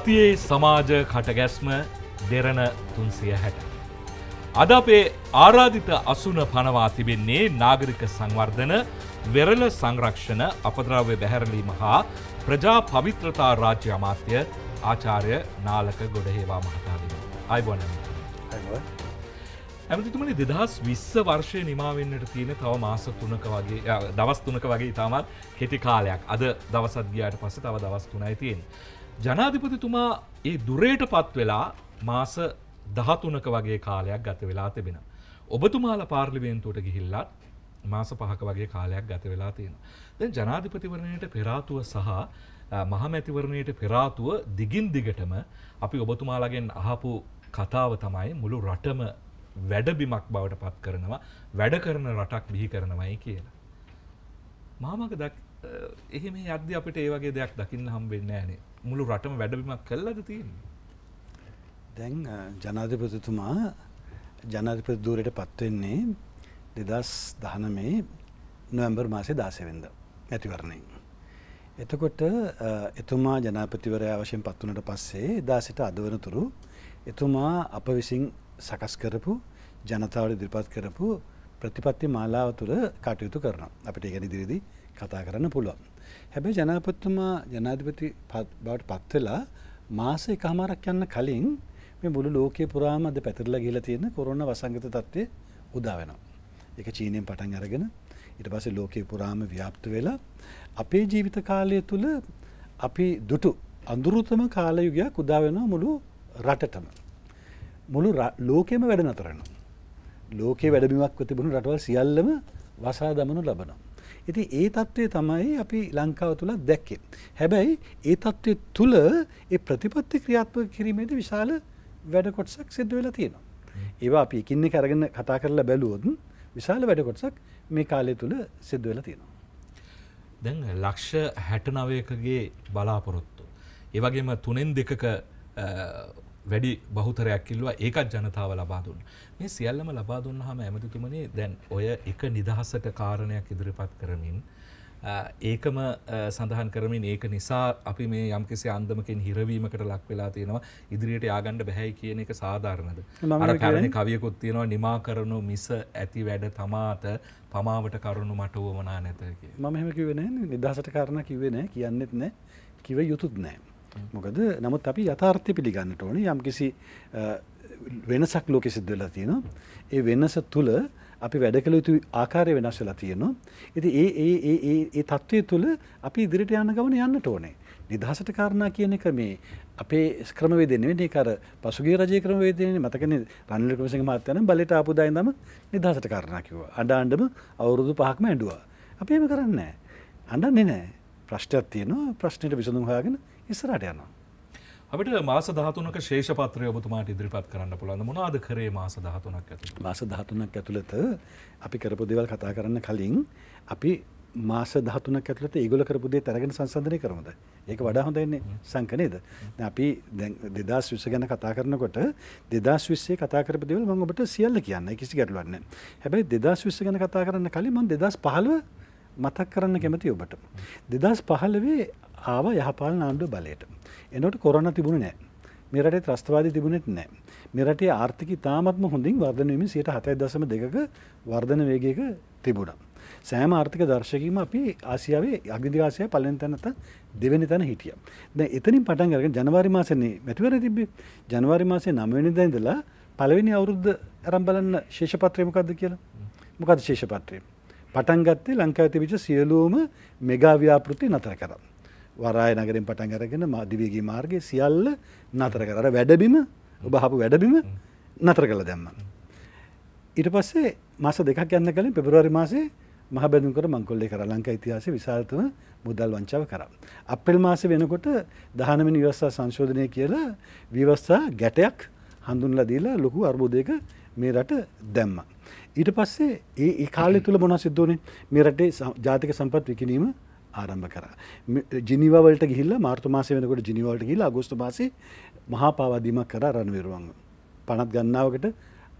සතියේ සමාජ කටගැස්ම දෙරණ තුන්සිය හැට. අද අපේ ආරාධිත අසුන පනවා තිබෙන්නේ නාගරික සංවර්ධන වෙරළ සංරක්ෂණ අපද්‍රව්‍ය බැහැරලීම හා ප්‍රජා පවිත්‍රතා රාජ්‍ය අමාත්‍ය ආචාර්ය නාලක ගොඩහේවා මහතාදීම. අයිබෝන ඇමතිතුමනි දෙදහස් විස්ස වර්ෂය නිමාවෙන්නට තියෙන තව මාස තුනක වගේ දවස් තුනක වගේ ඉතාමත් කෙටි කාලයක් අද දවසත් ගියාට පස්ස තව දවස් තුනයි තියෙන්. ජනාධිපතිතුමා ඒ දුරේට පත් වෙලා මාස දහතුනක වගේ කාලයක් ගත වෙලා තිබෙන. ඔබතුමාල පාර්ලිමේන්තුවට ගිහිල්ලත් මාස පහක වගේ කාලයක් ගත වෙලා තියෙන. දැන් ජනාධිපතිවරණයට පෙරාතුව සහ මහමැතිවරණයට පෙරාතුව දිගින් දිගටම අපි ඔබතුමාලගෙන් අහපු කතාව තමයි මුළු රටම වැඩබිමක් බවට පත් කරනවා වැඩ කරන රටක් බිහි කරනවයි කියලා. මාමක එහෙම අද්‍ය අපිට ඒ වගේ දෙයක් දකින්න හම්බෙන්නේ නෑනේ මුළු රටම වැඩබිමක් කල්ලද තියෙන් දැන් ජනාධිපතිතුමා ජනාධිපති දූරයට පත්වවෙන්නේ දෙදස් දහනමේ නොවැම්බර් මාසේ දාසවෙන්ද ඇතිවරණයෙන්. එතකොට එතුමා ජනාපතිවරයා වශයෙන් පත්වනට පස්සේ දාසිට අදවනතුරු එතුමා අප විසින් සකස් කරපු ජනතාවට දිරිපත් කරපු ප්‍රතිපත්ති මාලාව තුළ කටයුතු කරන අපිට ගැන දිරිදි කතා කරන්න පුළුවන්. හැබැයි ජනාපතිතුමා ජනාධිපති බවට පත්වෙලා මාස එකහමාරක් යන්න කලින් මේ මුළු ලෝකයේ පුරාම අද පැතිරලා ගිහිලා තියෙන කොරෝනා වසංගත තත්ත්වය උදා වෙනවා. ඒක චීනයෙන් පටන් අරගෙන ඊට පස්සේ ලෝකයේ පුරාම ව්‍යාප්ත වෙලා අපේ ජීවිත කාලය තුල අපි දුටු අඳුරුතම කාලයුගයක් උදා වෙනවා මුළු රටටම. මුළු ලෝකෙම වැඩ නතරනවා. ලෝකයේ වැඩමිමක් තිබුණු රටවල් සියල්ලම වසා දමනු ලබනවා. ඉති ඒ තත්ත්වය තමයි අපි ලංකාව තුළ දැක්කේ. හැබැයි ඒ තත්ත්වය තුළ ඒ ප්‍රතිපත්ති ක්‍රියාත්ව කිරීමේද විශාල වැඩකොටසක් සිද්ධ වෙලා තියෙනවා. ඒවා අපි ඉකින්න කරගෙන කතා කරලා බැලුවොදන් විශාල වැඩකොටසක් මේ කාලය තුළ සිද්ධ වෙලා තියෙනවා. දැන් ලක්ෂ හැට නවයකගේ බලාපොරොත්තු. ඒවගේම තුනෙන් දෙකක වැඩි බහුතරයක් කිල්ලවා ඒකත් ජනතාව ලබාදුන් මේ සියල්ලම ලබාදුන්න හම ඇමතිතුමනේ දැන් ඔය එක නිදහසට කාරණයක් ඉදිරිපත් කරමින් ඒකම සඳහන් කරමින් ඒක නිසා අපි මේ යම්කිසි අන්දමකින් හිරවීමකට ලක් වෙලා තියෙනවා ඉදිරියට යාගණ්ඩ බැහැයි කියන එක සාධාරණද අර පැරණි කවියකුත් තියෙනවා නිමා කරනු මිස ඇති වැඩ තමාට පමාවට කරුණු මට වුවමනා නැත මම එහෙම කිව්වේ නැහැ නිදහසට කාරණා කිව්වේ නැහැ කියන්නෙත් නැහැ කිව යුතුත් නැහැ මොකද නමුත් අපි යථාර්ථය පිළිගන්නට ඕනේ යම්කිසි වෙනසක් ලෝකෙ සිද්ධ වෙලා තියෙනවා ඒ වෙනස තුල අපි වැඩ කළ යුතු ආකාරය වෙනස් වෙලා තියෙනවා ඉතින් ඒ ඒ ඒ ඒ ඒ தત્ත්වය තුල අපි ඉදිරියට යන ගමන යන්නට ඕනේ නිදහසට කාරණා කියන එක මේ අපේ ක්‍රමවේදය නෙවෙයි ඒක අර පසුගිය රජයේ ක්‍රමවේදයනේ මතකනේ රනිල් වික්‍රමසිංහ මහත්තයා නම් බලයට ආපු දායින් තමයි නිදහසට කාරණා කිව්වා අඬ අඬම අවුරුදු පහක්ම ඇඬුවා අපි එහෙම කරන්නේ නැහැ අඬන්නේ නැහැ ප්‍රශ්නයක් තියෙනවා ප්‍රශ්නෙට විසඳුම් හොයාගෙන ඉස්සරට යනවා. අපිට මාස දහතුනක ශේෂපත්‍රය ඔබතුමාට ඉදිරිපත් කරන්න පුළුවන් මොනාද කරේ මාස දහතුනක් ඇතුළත මාස දහතුනක් ඇතුළත අපි කරපු දේවල් කතා කරන්න කලින් අපි මාස දහතුනක් ඇතුළත ඒගොල්ල කරපු දේ තරගෙන සංසන්දනය කරමුද ඒක වඩා හොඳ ඉන්නේ සංක නේද අපි දැන් 2020 ගැන කතා කරනකොට 2020 කතා කරපු දේවල් මම ඔබට සියල්ල කියන්න කිසි ගැටලුවක් නැහැ හැබැයි 2020 ගැන කතා කරන්න කලින් මම 2015 මතක් කරන්න කැමතියි ඔබට 2015 ආව යහපාලන ආණ්ඩුව බලයට. එනොට කොරන තිබුණ නෑ මෙරට ත්‍රස්තවාද තිබුණෙත් නෑ මෙරටේ ආර්ථික තාමත්ම හොඳින් වර්ධනවීම සයට හතයි දසම දෙකක වර්ධන වේගයක තිබුණා. සෑම ආර්ථික දර්ශකීම අපි ආසියාවේ අගදිවාසය පලෙන් තැනත දෙවැනි තැන හිටිය. දැ එතනින් පටන්ගරක ජනවාරි මාසනේ මැතිවර තිබි ජනවාරි මාසේ නමවැනි දැන්දලා පලවෙනි අවුරුද්ධ ඇරම් බලන්න ශේෂපත්‍රයමකක්ද කියලා මොකද ශේෂපත්‍රය. පටන්ගත්තේ ලංකාව තිබිච සියලූම මෙගාව්‍යාපෘති නතර කරන්න. වරාය නගරින් පටන් අරගෙන දිවියගේ මාර්ගය සියල්ල නතර කර වැඩබිම ඔබ හපු වැඩබිම නතර කළ දැම්ම. ඊට පස්සේ මස දෙකක් යන්න කලින් පෙබරවාරි මාසේ මහබැදුම්කර මංකොල්ලේ කර ලංකා ඉතිහාස විශාලතම මුදල් වංචාව කරා. අප්‍රෙල් මාස වෙනකොට දහනමිනි ව්‍යවස්ථා සංශෝධනය කියලා ව්‍යවස්ථා ගැටයක් හඳුන්ලා දීලා ලොකු අර්බුදයක මේ රට දැම්ම. ඊට පස්සේ ඒ කාලය තුළ මොනා සිද්ධෝනේ මේ රටේ ජාතික සම්පත් විකිනීම ආරම්භ කර ජිනිවලට ගිල්ල මාර්තමාසය වෙනකොට ජිනිවලට ගිල්ල අගෝස්තු මාස මහා පාවාදීමක් කර රණවිරුවන් පනත් ගන්නාවකට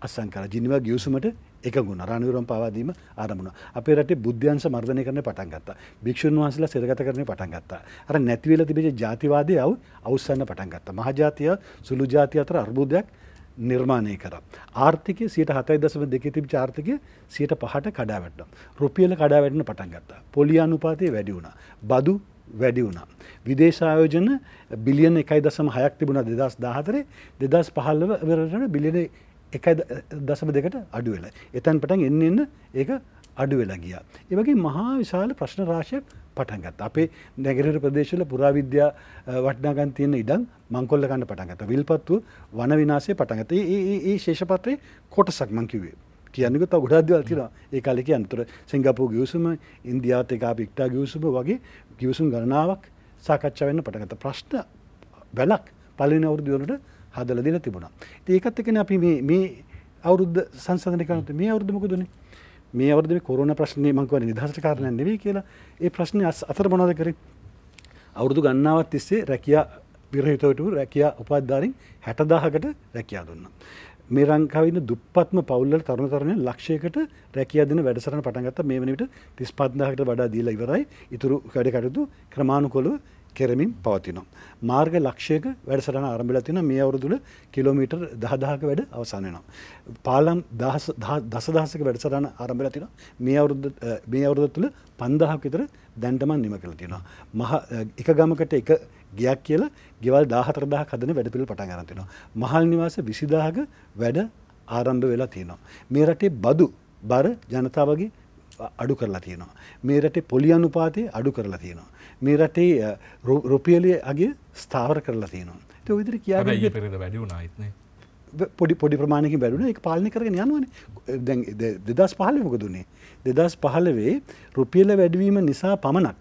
අසංකර ජිනිව ගියසුමට එකගුණ රණවිරුවන් පවාදීම ආරමුණ අපේ රටේ බුද්ධ්‍යන්ස මර්ධනය කරන පටන් ගත්තා භික්ෂුන් වහන්සලා සෙරගත කරන පටන් ගත්තා අර නැතිවෙලා තිබෙන ජාතිවාදය අවු අවසන්න පටන් ගත්තා මහජාතිය සුළු ජාතිය අතර අර්බුදයක් නිර්මාණය කර. ආර්ථිකය සියට හතයි දසම දෙක තිබ චාර්ථකය සියට පහට කඩා වැටනම්. රුපියල කඩා වැටන පටන් ගත්තා. පොලිය අනුපාතය වැඩි වුණා. බදු වැඩි වුණා. විදේශායෝජන බිලියන එකයි දසම හයක් තිබුණා දෙදස් දාහතරේ දෙදස් පහල්ලව වෙරට බිලියන එකයි දසම දෙකට අඩුවෙලා. එතැන් පටන් එන්න එන්න ඒ අඩුවෙලා ගියා. ඒවගේ මහා විශාල ප්‍රශ්න රාශයක් පටන්ගත් අපේ නැගරට ප්‍රදේශල පුරාවිද්‍යා වටනාගන් තියෙන ඉඩම් මංකොල්ල ගන්න පටන්ගත විල්පත්තු වන විනාසේ පටන්ගත ඒ ශේෂපත්‍රය කොටසක් මංකිවේ. කියන්නකත ගොඩාදවල් තින ඒ කාලෙක අන්තර සිංගපූ ගියවසුම ඉන්දියාත එකා පික්ටා ගියවසුම වගේ ගිවසුම් ගණනාවක් සාකච්ඡා වෙන්න පටගත ප්‍රශ්න වැලක් පලන අවුරදුවනට හදල දිල තිබුණා. ඒකත් එකන අපි මේ අවුරුද්ධ සංසධනකනට මේ අවුරුදමක දුනේ මේ අවද කොරන ප්‍රශ්නය මංකව නිදහට කාරණය නෙවී කියලා ඒ ප්‍රශ්නය අස් අතර මොනද කර අවුරුදු ගන්නාවත් තිස්සේ රැකයා විරහිතවටු රැකයා උපත්ධාරින් හැටදාහකට රැකයා දුන්න. මේ රංකාවන්න දුපත්ම පවල්ල තරුණ තරණය ලක්ෂයකට රැකිය දෙන වැඩසරන පටන්ගත්ත මේ වනිට තිස් පත්දාහකට වඩා දීලා ඉවරයි ඉතුරු වැඩ කටුතු ක්‍රමාණු කොළු කෙරමින් පවතිනවා. මාර්ග ලක්ෂයක වැඩසටන ආරම්භලා තින මේ අවුරුදුල කිලෝමීටර් දහදාහක වැඩ අවසාන වෙනවා. පාලම් දසදහසක වැඩසටන ආරම්භලා තින මේ අවුරුද තුළ පන්දහක් විතර දැන්ටමන් නිම කරලා තියෙනවා. මහ එක ගමකට එක ගියක් කියලා ගෙවල් 14000ක් හදන වැඩපිළිවෙල පටන් ගන්න තියෙනවා. මහල් නිවාස 20000ක වැඩ ආරම්භ වෙලා තියෙනවා. මේ රටේ බදු බර ජනතාවගේ අඩු කරලා තියෙනවා. මේ රටේ පොලි අනුපාතය අඩු කරලා තියෙනවා. මේ රටේ රුපියලිය අගේ ස්ථාවර කරලා තියෙනවා. ඒ විදිහට කියන්නේ පෙරේද වැඩි වුණා ඉතින්. පොඩි පොඩි ප්‍රමාණයකින් වැඩුණ එක පාලනය කරගෙන යනවනේ. දැන් 2015 මොකද උනේ? 2015 රුපියල වැඩිවීම නිසා පමණක්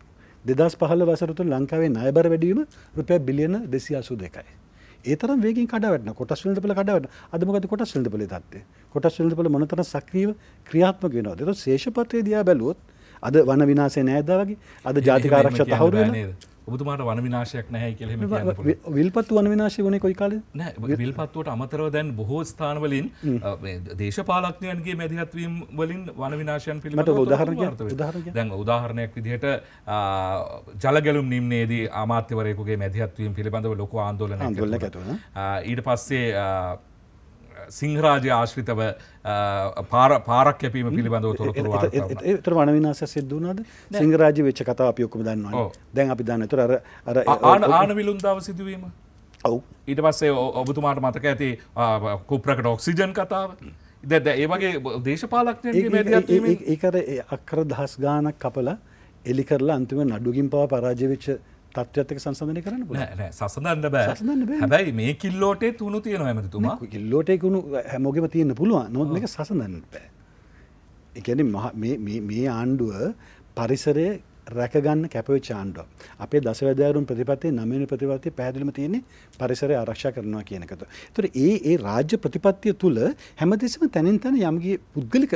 2015 වසර තුළ ලංකාවේ ණයබර වැඩිවීම රුපියල් බිලියන 282යි. ඒතර වේගින් කඩවැටන කොටස් වෙළඳපොළ කඩවැටෙන අද මොකද කොටස් වෙළඳපොළේ තත්ත්වය කොටස් වෙළඳපොළ මොනතරම් සක්‍රීයව ක්‍රියාත්මක වෙනවද ඒක ශේෂපත්‍රය දිහා බැලුවොත් අද වන විනාශය නෑද වගේ අද ජාතික ආරක්ෂා තහවුරු වෙනවා ඔබතුමාට වන විනාශයක් නැහැ කියලා එහෙම කියන්න පුළුවන්. විල්පත්තු වන විනාශය වුණේ කොයි කාලෙද? නෑ විල්පත්තුවට අමතරව දැන් බොහෝ ස්ථානවලින් මේ දේශපාලඥයන්ගේ මැදිහත් වීම වලින් වන විනාශයන් පිළිබඳව උදාහරණයක් දැන් උදාහරණයක් විදිහට ජල ගැලුම් නිම්නයේදී අමාත්‍යවරයෙකුගේ මැදිහත් වීම පිළිබඳව ලොකු ආందోලනයක් ඊට පස්සේ සිංහරාජය ආශ්‍රිතව පාරක් කැපීම පිළිබඳව තොරතුරු එතර වනවිනාස සිද්ධනාද සිංහරාජ වෙච්ච කතා අපියොක්කම දන්නවා දැන් අපි දන්න තුර අර ආන විලුන්දාව සිදුවීම ඔව් ඊට පස්සේ ඔබතුමාට මතක ඇති කුප්‍රකට ඔක්සිජන් කතාව දැ ඒවගේ දේශපාලක්නය ඒකර අක්කර දහස් ගානක් කපලා එලි කරලා අන්තිම නඩුගින් පවා පරාජවිච්ච තත්වත්ක සංසධනය කරන්න සසඳන්න බෑ හැබැයි මේ කිල්ලෝටේ තුුණු තියෙන ඇමතුමා කිල්ලෝටයකුණු හැමෝගම තියන්න පුළුව නොත් එක සසඳන්න බෑ එකන මේ ආණ්ඩුව පරිසරය රැකගන්න කැපව චාන්ඩුව අපේ දසවැදෑරුම් ප්‍රතිපත්තේ නමන ප්‍රතිපත්ති පැදිලිම තියන්නේ පරිසරය ආරක්ෂා කරනවා කියනකත. තුර ඒ ඒ රාජ්‍ය ප්‍රතිපත්තිය තුළ හැමතිසම තැනින් තැන යම්ගේ පුද්ගලික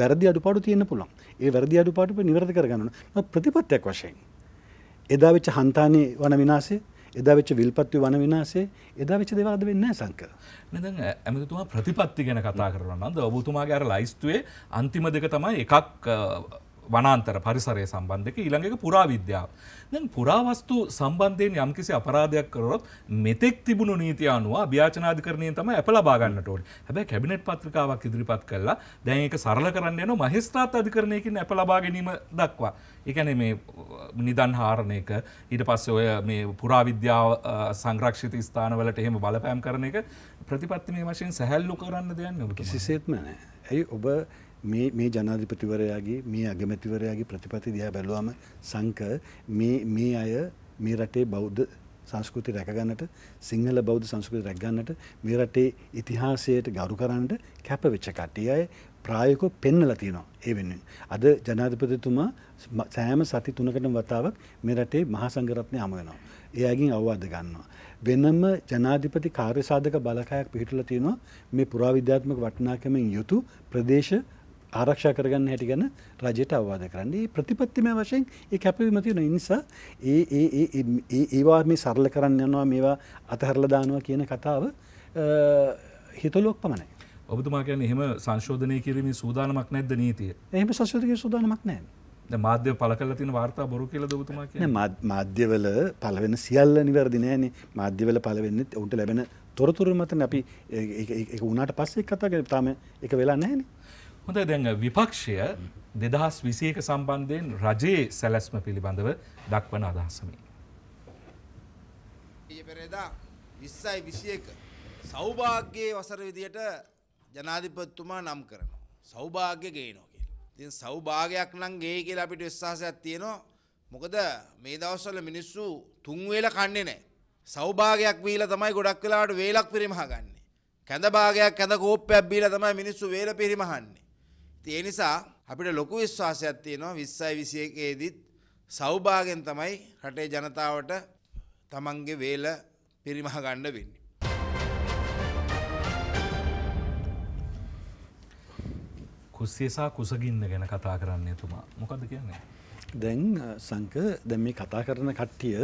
වැරදි අඩුපාඩු තියන්න පුළන් ඒ වැරදි අඩුපාටුප නිවරද කරගන්න ප්‍රතිපත්තයක් වශයෙන්. එදා වෙච්ච හන්තානි වන විනාශය එදා වෙච්ච විල්පත්ති වන විනාශය එදා වෙච්ච දේවල් අද වෙන්නේ නැහැ සංකර. නේද? ඇමතිතුමා ප්‍රතිපත්ති ගැන කතා කරනවා නම් ඔබතුමාගේ අර ලයිස්තුවේ අන්තිම දෙක තමයි එකක් වනාන්තර පරිසරය සම්බන්ධක ඊළඟක පුරාවිද්‍යාව. දැන් පුරාවස්තු සම්බන්ධයෙන් යම්කිසි අපරාධයක් කරොත් මෙතෙක් තිබුණු නීති අනුව අභ්‍යාචනාධිකරණය තමයි අප ලබා ගන්නට ඕනේ. හැබැයි කැබිනට් පත්‍රිකාවක් ඉදිරිපත් කළා. දැන් ඒක සරල කරන්න යනවා මහේස්ත්‍රාත් අධිකරණයකින් අප ලබා ගැනීම දක්වා. ඒ කියන්නේ මේ නිදන් හාරණයක ඊට පස්සේ ඔය මේ පුරාවිද්‍යාව සංරක්ෂිත ස්ථානවලට එහෙම බලපෑම් කරන එක ප්‍රතිපත්තිමය වශයෙන් සැහැල්ලු කරන්න දෙයක් නෙවෙයි. කිසිසේත්ම නෑ. ඇයි ඔබ මේ මේ ජනාධිපතිවරයාගේ මේ අගමැතිවරයාගේ ප්‍රතිපති දිහා බැලුවම සංක මේ මේ අය මේ රටේ බෞද්ධ සංස්කෘති රැකගන්නට සිංහල බෞද්ධ සංස්කෘති රැක්ගන්නට මේ රටේ ඉතිහාසයට ගෞරු කරන්නට කැපවෙච්ච කට්ටිය අය ප්‍රායකෝ පෙන්නල තියෙනවා ඒ වෙන්න. අද ජනාධිපතිතුමා සෑම සති තුනකට වතාවක් මේ රටේ මහසංගරත්නය අමගෙනවා. එයාගින් අවවාද ගන්නවා. වෙනම ජනාධිපති කාර්යසාධක බලකායක් පිහිටල තියෙනවා මේ පුරාවිද්‍යාත්මක වටනාකමින් යුතු ප්‍රදේශ ආරක්ෂා කරගන්න හැටි ගැන රජයට අවවාද කරන්නේ ප්‍රතිපත්තිමය වශයෙන් ඒ කැපවීම තියෙන නිසා ඒ ඒවා මේ සරල කරන්න යනවා මේවා අතහරල දානවා කියන කතාව හිතලෝක් පමණයි. ඔබතුමා කියන්නේ එහෙම සංශෝධනය කිරීමේ සූදානමක් නැද්ද නීතිය? එහෙම සංශෝධනයේ සූදානමක් නැහැ. මාධ්‍ය පල කල තින වාර්තා බොරු කියල දතුමා මාධ්‍යවල පලවෙන සියල්ල නිවැරදි නෑන මාධ්‍යවල පලවෙන්න ඔුට ලැබෙන තොරතුරු මතන අපි උනාට පස්සෙක් කතාග තාම එක වෙලා නෑනේ හොඳ දැන් විපක්ෂය දෙදහස් විසියක සම්බන්ධයෙන් රජයේ සැලැස්ම පිළිබඳව දක්වන අදහසමි. පෙරේදා විස්සයි විසියක සෞභාග්‍යයේ වසර විදියට ජනාධිපත්තුමා නම් කරනවා. සෞභාග්‍ය ගේනෝ කියලා. ඉතින් සෞභාගයක් නම් ගේ කියලා අපිට විශ්වාසයක් තියෙනවා. මොකද මේ දවස්වල මිනිස්සු තුන් වේල කන්නේ නැහැ. සෞභාගයක් වීලා තමයි ගොඩක් වෙලාවට වේලක් පිරිමහගන්නේ. කැඳ භාගයක් කැඳ කෝප්පයක් බීලා තමයි මිනිස්සු වේල පිරිමහන්නේ. ඒ නිසා අපිට ලොකු විශ්වාසයක් තියෙනවා 20යි 21ේදීත් සෞභාගයෙන් තමයි රටේ ජනතාවට තමන්ගේ වේල පිරිමහ ගන්න වෙන්නේ. කුස්සියසා කුසගින්න ගැන කතා කරන්න එතුමා මොකද කියන්නේ. දැන් සංක දැන් මේ කතා කරන කට්ටිය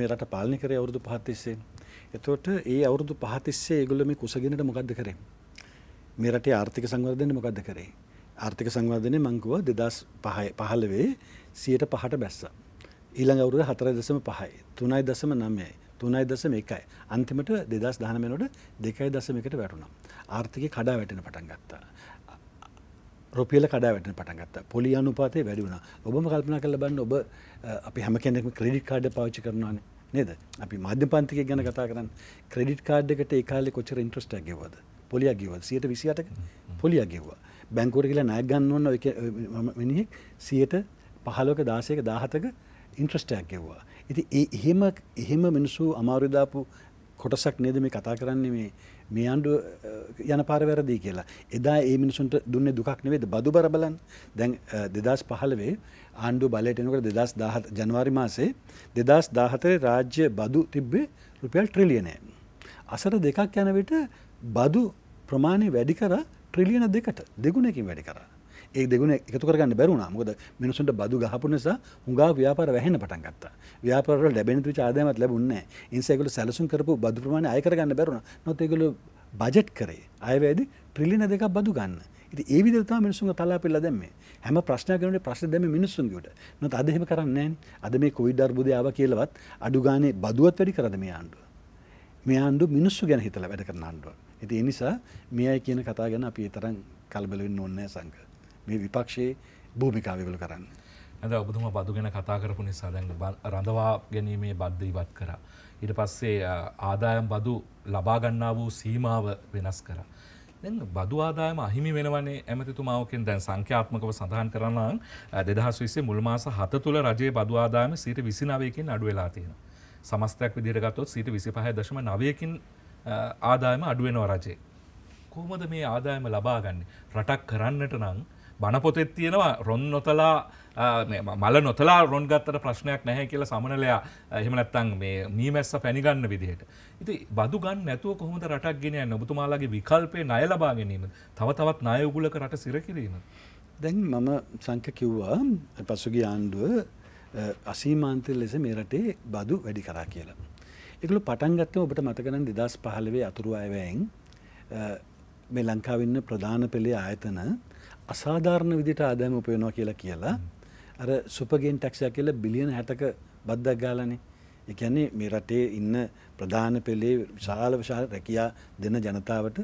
මේ රට පාලනය කරේ අවුරුදු පහතිස්සේ. එතකොට ඒ අවුරුදු පහතිස්සේ ඒගොල්ලෝ මේ කුසගින්නට මොකද්ද කරේ? මේ රටේ ආර්ථික සංවර්ධනය මොකද්ද කරේ? ආර්ථික සංවර්ධනය මංකුව දෙදස් පහය පහළවේ සියට පහට බැස්ස. ඊළඟ අවුරුද හතර දසම පහයි තුනයි දසම නම්යයි තුනයි දසම එකයි අන්තිමට දෙදස් දානමෙනට දෙකයි දසමකට වැටුණම්. ආර්ථික කඩා වැටෙන පටන් ගත්තා. රුපියල කඩා වැටෙන පටන් ගත්තා. පොලි අනුපාතය වැඩි වුණා. ඔබම කල්පනා කරලා බලන්න ඔබ අපි හැම කෙනෙක්ම ක්‍රෙඩිට් කාඩ් පාවිච්චි කරනවානේ. නේද? අපි මධ්‍යම පන්තිකයක් ගැන කතා කරන්නේ. ක්‍රෙඩිට් කාඩ් එකට ඒ කාලේ කොච්චර ඉන්ට්‍රස්ට් එකක් ගෙවුවද? පොලියක් ගෙවුවද? 128ක පොලියක් ගෙවුවා. බැංකුවට කියලා නෑක් ගන්න ඕන්න ඔය මිනිහෙක් සියයට පහලොක දාසයක දාහතක ඉන්ට්‍රස්ටයක් ගෙව්වා. ඉති එහෙම එහෙම මිනිස්සු අමාරුදාපු කොටසක් නේද මේ කතා කරන්නේ මේ මේ අන්ඩු යන පාරවැරදී කියලා. එදා ඒ මිනිසුන්ට දුන්න දුකක් නෙවේද බදු බරබලන් දැන් දෙදස් පහලවේ ආණ්ඩු බලටනකට දෙදස් ජනවාරි මාසේ දෙදස් දාහතරේ රාජ්‍ය බදු තිබ්බේ රුපියල් ට්‍රිලියනය. අසර දෙකක් යනවිට බදු ප්‍රමාණය වැඩි කර ට්‍රිලියන දෙකට දෙගුණකින් වැඩි කරන්න ඒ දෙගුණ එකතු කරගන්න බැරුණා මොකද මිනිසුන්ට බදු ගහපු නිසා හුඟා ව්‍යාපාර වැහෙන පටන් ගත්තා. ව්‍යාපාරවල ලැබෙන තුච ආදායමක් ලැබුණේ නැහැ. ඒ නිසා ඒගොල්ලෝ සැලසුම් කරපු බදු ප්‍රමාණය අය කරගන්න බැරුණා. නැත්නම් ඒගොල්ලෝ බජට් කරේ. අයවැයදි ට්‍රිලියන දෙකක් බදු ගන්න. ඉතින් ඒ විදිහට තමයි මිනිසුන්ගේ තලාපෙලා දැම්මේ. හැම ප්‍රශ්නයක් ගනුනේ ප්‍රශ්න දැම්මේ මිනිසුන්ගේ උඩ. නැත්නම් අද එහෙම කරන්නේ නැහැ. අද මේ කොවිඩ් අර්බුදය ආවා කියලාවත් අඩු ගානේ බදුවත් වැඩි කරද මේ ආණ්ඩුව. මේ ආණ්ඩුව මිනිස්සු ගැන හිතලා වැඩ කරන ආණ්ඩුවක්. ඉති එනිසා මේ අයි කියන කතා ගැන අපි තරම් කල්බලවෙන්න ඕන්නෑ සංක මේ විපක්ෂයේ භූමිකාවිවල කරන්න. ඇද ඔබතුම බදු ගැන කතා කරපු නිසා දැන් රඳවා ගැනීමේ බද්ධ ඉවත් කර. ඊට පස්සේ ආදායම් බදු ලබාගන්නා වූ සීමාව වෙනස් කර. දැන් බදු ආදායම අහිමි වෙනවන්නේ ඇමතිතුමාවකෙන් දැන් සංඛ්‍යාත්මකව සඳහන් කරනම් දෙදහස් විස්සේ මුල්මාස හත තුළ රජයේ බදු ආදායම සීට විසිනාවයකින් අඩු වෙලා තියෙන. සමස්තයක් විදිරගත්තොත් සීට විසි පහ දශම නවයකින් ආදායම අඩුවෙනව රජේ. කොහොමද මේ ආදායම ලබාගන්න රටක් කරන්නට නං බණපොතෙත් තියෙනවා රොන් නොතලා මල නොතලා රොන් ගත්තට ප්‍රශ්නයක් නැහැ කියලා සමනලයා එහෙමනැත්තං මේ මීමැස්ස පැනිගන්න විදිහට. ඉති බදු ගන්න නැතුව කොහොමද රටක් ගෙනය නොබතුමාලාගේ විකල්පය නය ලබා ගැනීම තව තවත් නායවගුලක රට සිරකිරීම. දැන් මම සංක කිව්වා පසුගේ ආණ්ඩුව අසීමන්තය ලෙස මේ රටේ බදු වැඩි කරා කියලා. එකළු පටන්ගත්තම ඔබට මතකන දෙදස් පහලවේ අතුරු අයවැයෙන් මේ ලංකාවන්න ප්‍රධාන පෙළේ ආයතන අසාධාරණ විදිට ආදෑම උපයනවා කියලා කියලා අර සුපගෙන් ටක්ෂය කියල බිලියන හැටක බද්දක් ගාලනේ එකන්නේ මේ රටේ ඉන්න ප්‍රධාන පෙළේ විශාල විශාල රැකයා දෙන ජනතාවට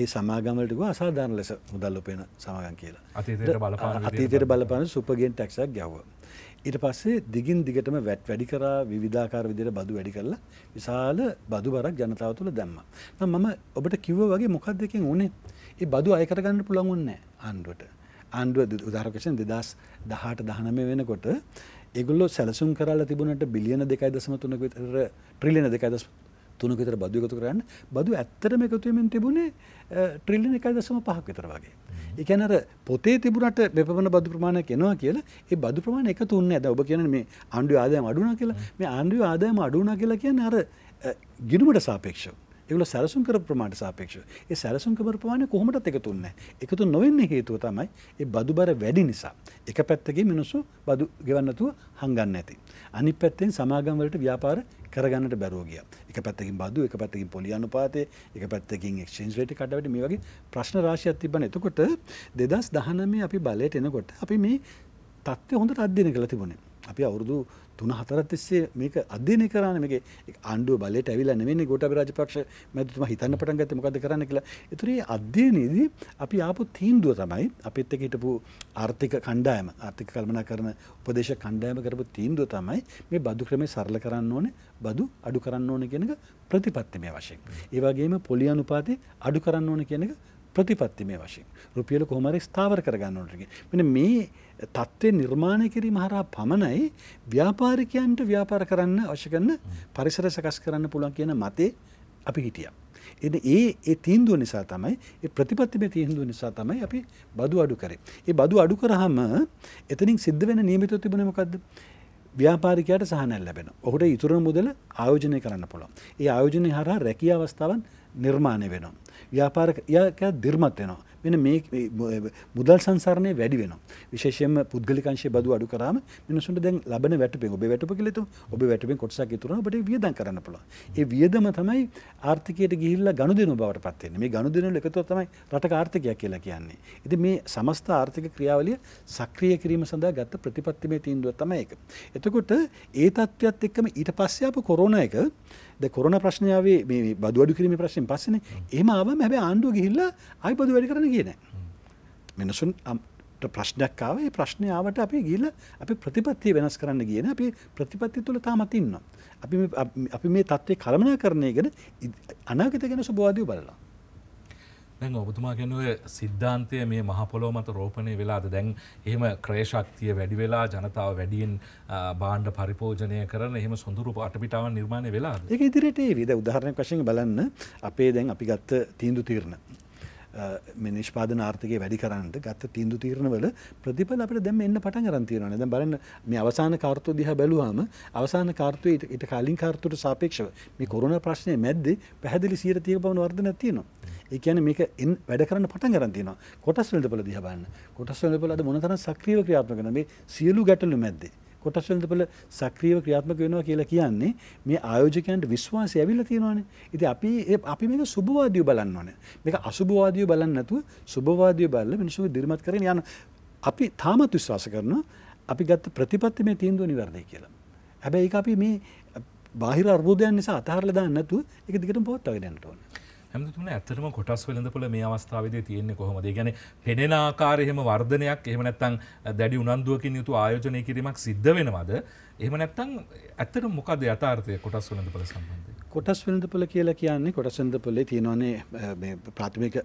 ඒ සමාගමලට ගුව අසාධාන ලෙස මුදල් උපෙන සමාගන් කියලා අතීතයට බලපාන සුපගෙන් ටක්ෂක් ගැව ඊට පස්සේ දිගින් දිගටම වැට් වැඩි කරා විධාකාර විදිර බදු වැඩි කරලා විශාල බදු බරක් ජනතාව තුළ දැම්ම. මම ඔබට කිව්ව වගේ මොකක් දෙකින් ඕනේ ඒ බදු අයකරගන්න පුළඟන්නෑ ආණ්ඩුවට. ආණ්ඩුව උදාරකෂන් දෙදස් දහට දහනමය වෙනකොට ඒගොල්ලෝ සැලසුම් කරලා තිබුණට බිලියන දෙකයි දසම තුනක විතර ට්‍රිලියන දෙකයි දසම තුනක විතර බදු එකතු කරන්න බදු ඇත්තටම එකතුවීමෙන් තිබුණේ ට්‍රිලියන එකයි දශම පහක් විතර වගේ. ඒ කියන්නේ අර පොතේ තිබුණට මෙපමණ බදු ප්‍රමාණයක් එනවා කියලා ඒ බදු ප්‍රමාණය එකතු වෙන්නේ නැහැ. දැන් ඔබ කියන්නේ මේ ආණ්ඩුවේ ආදායම අඩු වුණා කියලා. මේ ආණ්ඩුවේ ආදායම අඩු වුණා කියලා කියන්නේ අර ගිණුමට සාපේක්ෂව. ඒගොල්ල සැලසුම් කරපු ප්‍රමාණයට සාපේක්ෂව. ඒ සැලසුම් කරපු ප්‍රමාණය කොහොමදත් එකතු වෙන්නේ නැහැ. එකතු නොවෙන්නේ හේතුව තමයි ඒ බදු බර වැඩි නිසා. එක පැත්තකින් මිනිස්සු බදු ගෙවන්න නැතුව හංගන්නේ නැති. අනිත් පැත්තෙන් සමාගම් වලට ව්‍යාපාර කරගන්නට බැරෝගිය එක පැත්තකින් බදු එක පැත්තකින් පොලි අනුපාතය එක පැත්තකින් ක්ෂේන් රට කඩවට මේ වගේ ප්‍රශ්න රාශයක් තිබන එතකොට දෙදස් දහනම අපි බලයට එනකොට අපි මේ තත්ත්වය හොඳ අධ්‍යන කළ තිබුණේ අපි අවුරුදු තුන හතරත්තිස්සේ මේක අධ්‍යනය කරන මේ අන්ඩුව බලට ඇවිල නෙමනි ගොට රජපක්ෂ මැතුම හිතන්න පටන් ගත මොකද කරන්න කියලා එතුරේ අධ්‍යයනයේදී අපි ආපු තීන්දුව තමයි අපිත් එක හිටපු ආර්ථික කණ්ඩායම ආර්ථික කල්මනා කරන උපදේශ කණ්ඩායම කරපු තීන්දුව තමයි මේ බදු ක්‍රමය සරල කරන්න ඕන බදු අඩු කරන්න ඕන කියනක ප්‍රතිපත්තිමය වශයෙන්. ඒවාගේම පොලි අනුපාතය අඩු කරන්න ඕන කියනක ප්‍රතිපත්තිමය වශයෙන් රුපියල කොහමරි ස්ථාවර කරගන්න ඕනටගේ මෙන මේ තත්ත්වය නිර්මාණය කිරීම හරහා පමණයි ව්‍යාපාරිකයන්ට ව්‍යාපාර කරන්න අවශ්‍යකන්න පරිසර සකස් කරන්න පුළුවන් කියන මතේ අපි හිටිය. එ ඒ ඒ තීන්දුව නිසා තමයි ඒ ප්‍රතිපත්තිම තීන්දුව නිසා තමයි අපි බදු අඩු කරේ. ඒ බදු අඩු කරහම එතනින් සිද්ධ වෙන නියමිතව තිබුණමකක්ද ව්‍යාපාරිකයට සහනැල් ලැබෙන ඔහුට ඉතුරන මුදල ආයෝජනය කරන්න පුළොන් ඒ ආයෝජනය හර රැකිය අවස්ථාවන් නිර්මාණය වෙනවා. ව්‍යාපාරක දිර්මත් වෙනවා. මෙන මේ මුදල් සංසාරණය වැඩි වෙන විශේෂයම පුද්ගලිකංශය බදු අඩු කරම මිනිසුන් දැන් ලබන වැටපෙන් ඔබ වැටප කලතු ඔබ වැටපෙන් කොටසක් තුරන බට වියදන් කරන්න පුළ ඒ වියදම තමයි ආර්ථකයට ගිල්ල ගණුදන බවට පත්වෙන මේ ගණුදන එකතුව තමයි රට ආර්ථකයක් කියලා කියන්නේ ඉති මේ සමස්ත ආර්ථික ක්‍රියාවලිය සක්‍රිය කිරීම සඳහා ගත්ත ප්‍රතිපත්තිමේ තීන්දුව තමයි එක එතකොට ඒ තත්ත්වත් එක්කම ඊට පස්්‍යප කොරෝණ එක කොරන ප්‍රශ්නාවේ මේ බදු අඩු කිරීම ප්‍රශ්ෙන් පස්සන එම ආවම හැබ ආණ්ඩුව ගිහිල්ල අයි බදු වැඩි කරන කියන මෙනසුන් ප්‍රශ්නයක්කාව ප්‍රශ්නයාවට අපි ගිල්ල අපි ප්‍රතිපත්ති වෙනස් කරන්න කියන අපි ප්‍රතිපත්ති තුළ තාමතින්නවා. අපි මේ තත්ත්වය කළමනා කරණය ගැන අනාගත ගැන සුබවාදය බලලා. දැන් ඔබතුමා ගැනුව සිද්ධාන්තය මේ මහපොලෝ මත රෝපණය වෙලාද දැන් එහෙම ක්‍රේශක්තිය වැඩි වෙලා ජනතාව වැඩියෙන් බාණ්ඩ පරිපෝජනය කරන එහම සොඳුරු පාටපිටාවන් නිර්මාණය වෙලා එක ඉදිරිට විද උදාහරණයක් වශයෙන් බලන්න අපේ දැන් අපි ගත්ත තීන්දු තීරණ මේ නිෂ්පාදන ආර්ථකය වැඩි කරන්නට ගත්ත තින්දු තීරණවල ප්‍රතිඵල අපිට දැන් එන්න පටන් ගන්න තියෙනවා දැන් බලන්න මේ අවසාන කාර්තුව දිහා බැලුවාම අවසාන කාර්තුවේ ඊට කලින් කාර්තුවට සාපේක්ෂව මේ කොරෝනා ප්‍රශ්නේ මැද්දේ පැහැදිලි 130ක පමණ වර්ධනයක් තියෙනවා ඒ කියන්නේ මේක වැඩ කරන්න පටන් ගන්න තියෙනවා කොටස් වලට බල දිහා බලන්න කොටස් වලට බල අද මොනතරම් සක්‍රීයව ක්‍රියාත්මක කරන මේ සියලු ගැටලු මැද්දේ කොටස් වෙනතපල සක්‍රීයව ක්‍රියාත්මක වෙනවා කියලා කියන්නේ මේ ආයෝජකයන්ට විශ්වාසය ඇවිල්ලා තියෙනවානේ. ඉතින් අපි අපි මේක සුබවාදීව බලන්න ඕනේ. මේක අසුබවාදීව බලන්න නැතුව සුබවාදීව බලලා මිනිස්සු දිරිමත් කරගෙන යන අපි තාමත් විශ්වාස කරනවා අපි ගත්ත ප්‍රතිපත්ති මේ තීන්දුව නිවැරදියි කියලා. හැබැයි ඒක අපි මේ බාහිර අර්බුදයන් නිසා අතහරලා දාන්න නැතුව ඒක දිගටම පවත්වාගෙන යන්න ඕනේ. හැමතුන ඇතරම කොටස් වෙළඳපොළ මේ අවස්ථාවදේ තියෙන්නේ කොහොමද ගැන පෙනෙන ආකාරයහෙම වර්ධනයක් එහෙම නැත්තං දැඩි උනන්දුවකින් යුතු ආයෝජනය කිරීමක් සිද්ධ වෙනවද එහෙම නැත්තං ඇත්තට මොකද යථාර්ථය කොටස් වෙළඳපොළ සම්බන්ධ කොටස් වෙළඳපොළ කියලා කියන්නේ කොටස් වෙළඳපොළේ තියෙනවානේ ප්‍රාථමික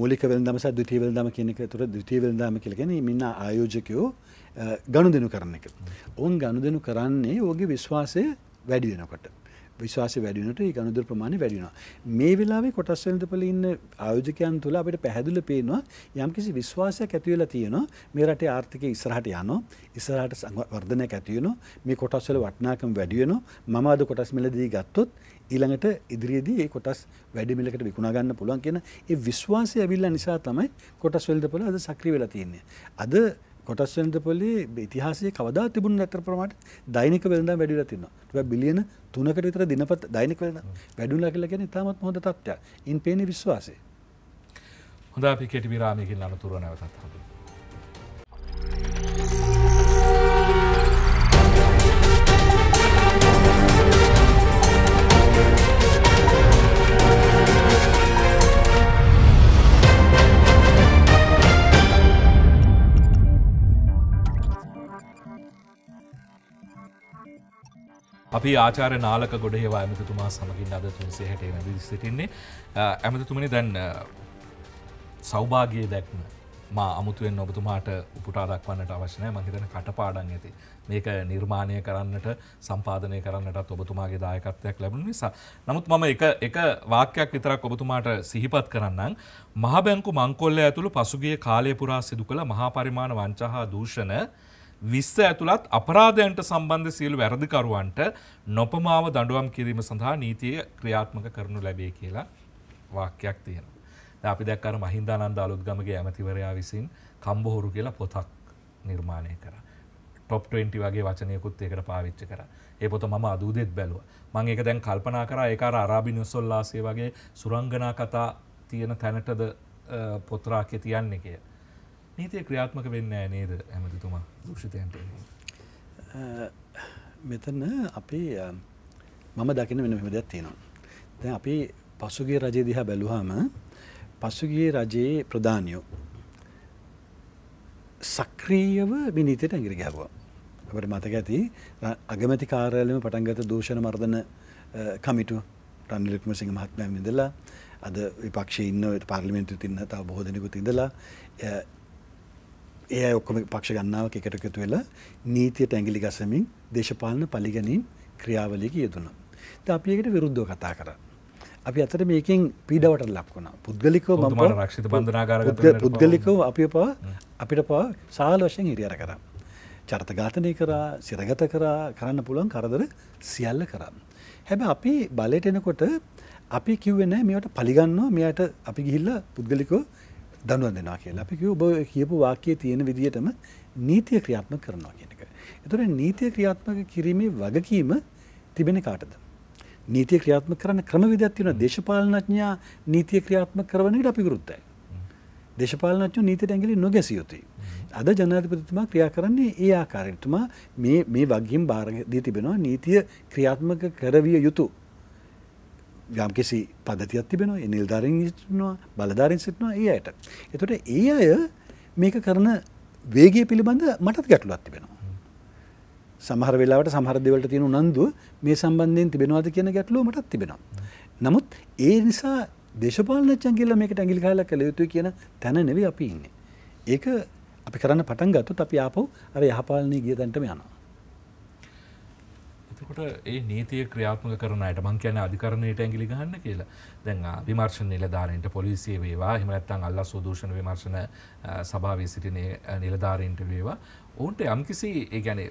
මූලික වෙළඳාම සහ ද්විතීය වෙළඳාම කියන එක තුර ද්විතීය වෙළඳාම කියලා කියන්නේ මෙන්න ආයෝජකයෝ ගනුදෙනු කරන එක. ඔවුන් ගනුදෙනු කරන්නේ ඔහුගේ විශ්වාසය වැඩි වෙනකොට. විශවාස වැඩිනට ඒ අනුදුර ප්‍රමාණය වැඩිනවා. මේ වෙලාවේ කොටස් වෙළඳපොළ ඉන්න ආයෝජකයන් තුළ අපිට පැහැදිලි පේනවා යම්කිසි විශ්වාසයක් ඇති වෙලා තියෙනවා මේ රටේ ආර්ථිකය ඉස්සරහට යනවා. ඉස්සරහට වර්ධනයක් ඇති වෙනවා. මේ කොටස් වල වටිනාකම වැඩි වෙනවා. මම අද කොටස් මිලදී ගත්තොත් ඊළඟට ඉදිරියේදී ඒ කොටස් වැඩි මිලකට විකුණා ගන්න පුළුවන් කියන ඒ විශ්වාසය ඇවිල්ලා නිසා තමයි කොටස් වෙළඳපොළ අද සක්‍රිය වෙලා තියෙන්නේ. අද කොටස් වෙනදපොලි ඉතිහාසය කවදා තිබුණ නැතර ප්‍රමාට දෛනික වෙළඳම් වැඩිලා තිනවා බිලියන තුනකට විතර දිනපත දෛනික වෙළඳම් වැඩුණා කියලා කියන්නේ ඉතාමත් හොඳ තත්ත්වයක්. ඉන් පේන්නේ විශ්වාසය. හොඳ අපි කෙටි විරාමයකින් අනතුරුව නැවතත් හමුවෙමු. අපි ආචාර නාලක ගොඩේවා ඇමතුමා සමගින් අද තුන්සේ හැටේ ඇඳ සිටින්නේ ඇමතුමනි දැන් සෞභාගය දැක්ම මා අමුතුවෙන් ඔබතුමාට උපුටා දක්වන්නට අවශ්‍යනය මහිතන කටපාඩන් ඇති මේක නිර්මාණය කරන්නට සම්පාධනය කරන්නටත් ඔබතුමාගේ දායකත්වයක් ලැබුණ නිසා නමුත් මම එක එක වාක්‍යයක් විතරක් ඔබතුමාට සිහිපත් කරන්නම් මහබැංකු මංකොල්ල ඇතුළු පසුගේ කාලය පුරා සිදු කළ මහා පරිමාණ වංචහා දූෂණ විස්ස ඇතුළත් අපරාධයන්ට සම්බන්ධ සියලු වැරදිකරුවන්ට නොපමාව දඩුවම් කිරීම සඳහා නීතිය ක්‍රියාත්මක කරනු ලැබේ කියලා වාක්‍යයක් තියෙනවා. අපි දැක්කර මහින්දානන්ද අලුත්ගමගේ ඇමතිවරයා විසින් කම්බොහොරු කියලා පොතක් නිර්මාණය කර. ටොප් 20 වගේ වචනයකුත් ඒකට පාවිච්චි කර. ඒ පොත මම අදූදෙත් බැලුව. මං ඒක දැන් කල්පනා කරා ඒක අර අරාබි නිවුසොල්ලාසේ වගේ සුරංගනා කතා තියෙන තැනටද පොතරාකේ තියන්නේ කියලා. නීතිය ක්‍රියාත්මක වෙන්න නේද ඇමතිතුමා දෘෂිතයන්ට මෙතන අපි මම දකින වෙන මෙමදයක් තියෙනවා දැ අපි පසුගේ රජය දිහා බැලුහාම පසුගේ රජයේ ප්‍රධානයෝ සක්‍රීයව මිනීතයට ඇගිරි ගැහවා. අපට මතක ඇති අගමැති කාරයලම පටන්ගත දූෂණ මර්ධන කමිටු රන්ලික්ම සිංහ මහත්මයම ඉඳලා අද විපක්ෂ ඉන්නවට පාර්ලිමෙන්ට්‍ර තින්න තාව බොහෝදනකුත් ඉඳලා ඒ ඔක්කොම පක්ෂ ගන්නාව එකටකතු වෙලා නීතියට ඇඟිලි ගසමින් දේශපාලන පලිගැනීම් ක්‍රියාවලියක යෙදුණා. ඉතින් අපි ඒකට විරුද්ධව කතා කරා. අපි අතර මේකෙන් පීඩවට ලක් වුණා. පුද්ගලිකව මම රක්ෂිත බන්ධනාගාරගත පුද්ගලිකව අපි පවා අපිට පවා සාහල වශයෙන් හිරියර කරා. චරිත ඝාතනය කරා, සිරගත කරා, කරන්න පුළුවන් කරදර සියල්ල කරා. හැබැයි අපි බලයට එනකොට අපි කිව්වේ නෑ මේවට පරිගන්නවා මෙයාට අපි ගිහිල්ලා පුද්ගලිකව දනුව දෙනා කියලා අපි කිව් ඔබ කියපු වාක්‍යයේ තියෙන විදිහටම නීතිය ක්‍රියාත්මක කරනවා කියන එක. ඒතකොට නීතිය ක්‍රියාත්මක කිරීමේ වගකීම තිබෙන කාටද? නීතිය ක්‍රියාත්මක කරන ක්‍රමවිදයක් තියෙනවා. දේශපාලනඥයා නීතිය ක්‍රියාත්මක කරන එකට අපි විරුද්ධයි. දේශපාලනඥයෝ නීතියට ඇඟිලි නොගැසිය යුතුයි. අද ජනාධිපතිතුමා ක්‍රියා කරන්නේ ඒ ආකාරයටම මේ මේ වගකීම් බාර දී තිබෙනවා නීතිය ක්‍රියාත්මක කරවිය යුතුයි. යම් කිසි පදතියක් තිබෙනවා එ නිල්ධාරෙන් සිටනවා බලධාරෙන් සිටනවා ඒ අයට. එතොට ඒ අය මේක කරන වේගේ පිළිබඳ මටත් ගැටලුවත් තිබෙනවා. සමහර වෙලාට සහරදිවලට තියෙන උනන්දුව මේ සම්බන්ධයෙන් තිබෙනවාද කියන ගැටලුව මටත් තිබෙනවා. නමුත් ඒ නිසා දේශපාලනච්චන් කියලා මේකට ඇගිල් කාලක් කළ යුතුයි කියන තැන නෙවි අපි ඉන්නේ. ඒක අපි කරන්න පටන් ගත්තුත් අපි ආපහු අර යහපාලනය ගිය තැන්ටම යනවා. එතකොට ඒ නීතිය ක්‍රියාත්මක කරනයට මං කියන අධිකරණයට ඇගිලි ගහන්න කියලා දැන් විමර්ශන නිලධාරීන්ට පොලිසිය වේවා එහෙම නැත්නම් අල්ලස් සෝදූෂණ විමර්ශන සභාවේ සිටින නිලධාරීන්ට වේවා ඔවුන්ට යම්කිසි ඒ කියන්නේ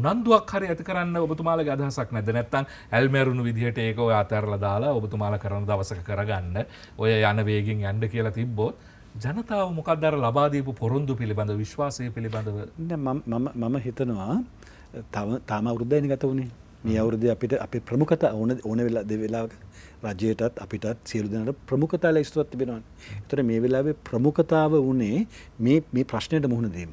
උනන්දුවක් හරි ඇති කරන්න ඔබතුමාලගේ අදහසක් නැද නැත්තම් ඇල්මැරුණු විදිහට ඒක ඔය අතහැරලා දාලා ඔබතුමාලා කරන දවසක කරගන්න ඔය යන වේගෙන් යන්න කියලා තිබ්බොත් ජනතාව මොකක්දර ලබා දීපු පොරොන්දු පිළිබඳ විශ්වාසය පිළිබඳව මම හිතනවා තව තාම අවුරුද්ධයන ගත වුණේ මේ අවුරුද්ධ අපිට අපේ ප්‍රමුඛතා ඕන ඕන වෙලා දෙවෙලාවක රජයටත් අපිටත් සියලු දෙනාට ප්‍රමුඛතාවලා ඉස්තුවක් තිබෙනවා. ඒතර මේ වෙලාවේ ප්‍රමුඛතාව වුණේ මේ මේ ප්‍රශ්නයට මුහුණ දීම.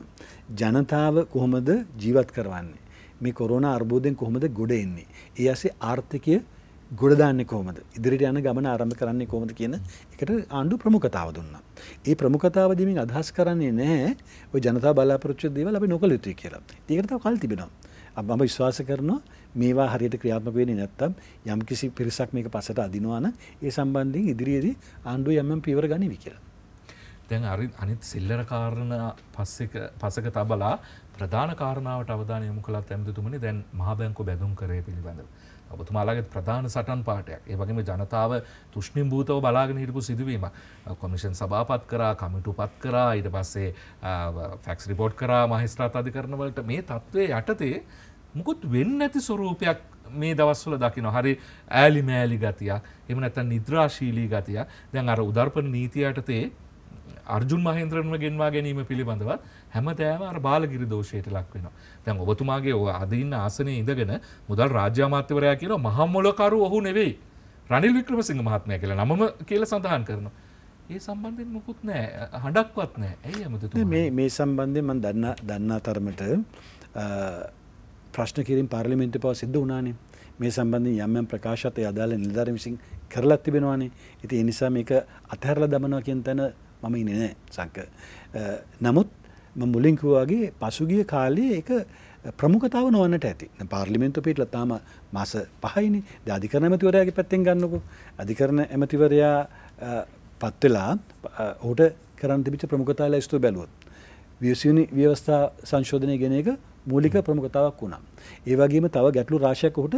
ජනතාව කොහොමද ජීවත් කරවන්නේ? මේ කොරෝනා අර්බුදයෙන් කොහොමද ගොඩ එන්නේ? ඒ ඇසේ ආර්ථිකය ගොඩ දාන්නේ කොහොමද? ඉදිරියට යන ගමන ආරම්භ කරන්නේ කොහොමද කියන එකට ආණ්ඩුව ප්‍රමුඛතාව දුන්නා. ඒ ප්‍රමුඛතාව දෙමින් අදහස් කරන්නේ නැහැ ඔය ජනතාව බලාපොරොත්තු දේවල් අපි නොකළ යුතුයි කියලා. ඒකට තව කල් තිබෙනවා. මම විශ්වාස කරනවා මේවා හරියට ක්‍රියාත්මක වෙන්නේ නැත්තම් යම්කිසි පිරිසක් මේක පසට අදිනවා නම් ඒ සම්බන්ධයෙන් ඉදිරියේදී ආණ්ඩුව යම් යම් පියවර ගනිවි කියලා. දැන් අරි අනිත් සිල්ලර කාරණ පසක තබලා ප්‍රධාන කාරණාවට අවධානය යොමු කළත් ඇමතිතුමනි දැන් මහා බැංකු බැඳුම් කරේ පිළිබඳව. ඔබතුමාලාගේ ප්‍රධාන සටන් පාටයක්. ඒ වගේම ජනතාව තුෂ්ණිම් භූතව බලාගෙන හිටපු සිදුවීම. කොමිෂන් සභාපත් කරා, කමිටුපත් කරා, ඊට පස්සේ ෆැක්ස් රිපෝට් කරා මහේස්ත්‍රාත් අධිකරණ වලට මේ තත්ත්වයේ යටතේ මුකුත් වෙන්න ඇති ස්වරූපයක් මේ දවස්වල දකින හරි ඇලි මෑලි ගතියක් එම නැතන් නිද්‍රාශීලී ගතිය දැන් අර උදර්පන නීතියටතේ අර්ජුන් මහින්ද්‍රන්ම ගෙන්වා ගැනීම පිළිබඳවත් හැම දෑම අර බාලගිරි දෝෂයට ලක් වෙනවා. දැන් ඔබතුමාගේ ඔය අද ඉන්න ආසනයේ ඉඳගෙන මුදල් රාජ්‍ය අමාත්‍යවරයා කියන මහමොලකරු ඔහු නෙවෙයි. රනිල් වික්‍රමසිංහ මහත්මයා කියලා නමම කියලා සඳහන් කරනවා. ඒ සම්බන්ධයෙන් මුකුත් නෑ හඬක්වත් නෑ. ඇයි අමතතුමා? මේ මේ සම්බන්ධයෙන් මම දන්නා දන්නා තරමට ප්‍රශ්න කිරින් පාර්ලිමෙන්ට පව සිද්ධ වනානේ මේ සම්බන්ධින් යම්යම් ප්‍රකාශත අදාළ නිධාර විසින් කරලත් තිබෙනවානේ ඉති එනිසා මේක අතහැරල දමනවා කියෙන් තැන මම ඉනනෑ සංක. නමුත් මුලින්කුවාගේ පසුගිය කාලයේ එක ප්‍රමුකතාව නොවන්නට ඇති පාර්ලිමෙන්තු පිට ලතාම මස පහයිනි අධිකරන ඇමතිවරයාගේ පැත්තෙන් ගන්නකු අධිකරන ඇමතිවරයා පත්වෙලා ඔහුට කරන්තිිච ප්‍රමුකතාලා ස්තු බැලුවත්. වියසිනි ව්‍යවස්ථා සංශෝධනය ගෙන එක මූලික ප්‍රමුඛතාවක් වුණා. ඒ වගේම තව ගැටලු රාශයක් ඔහුට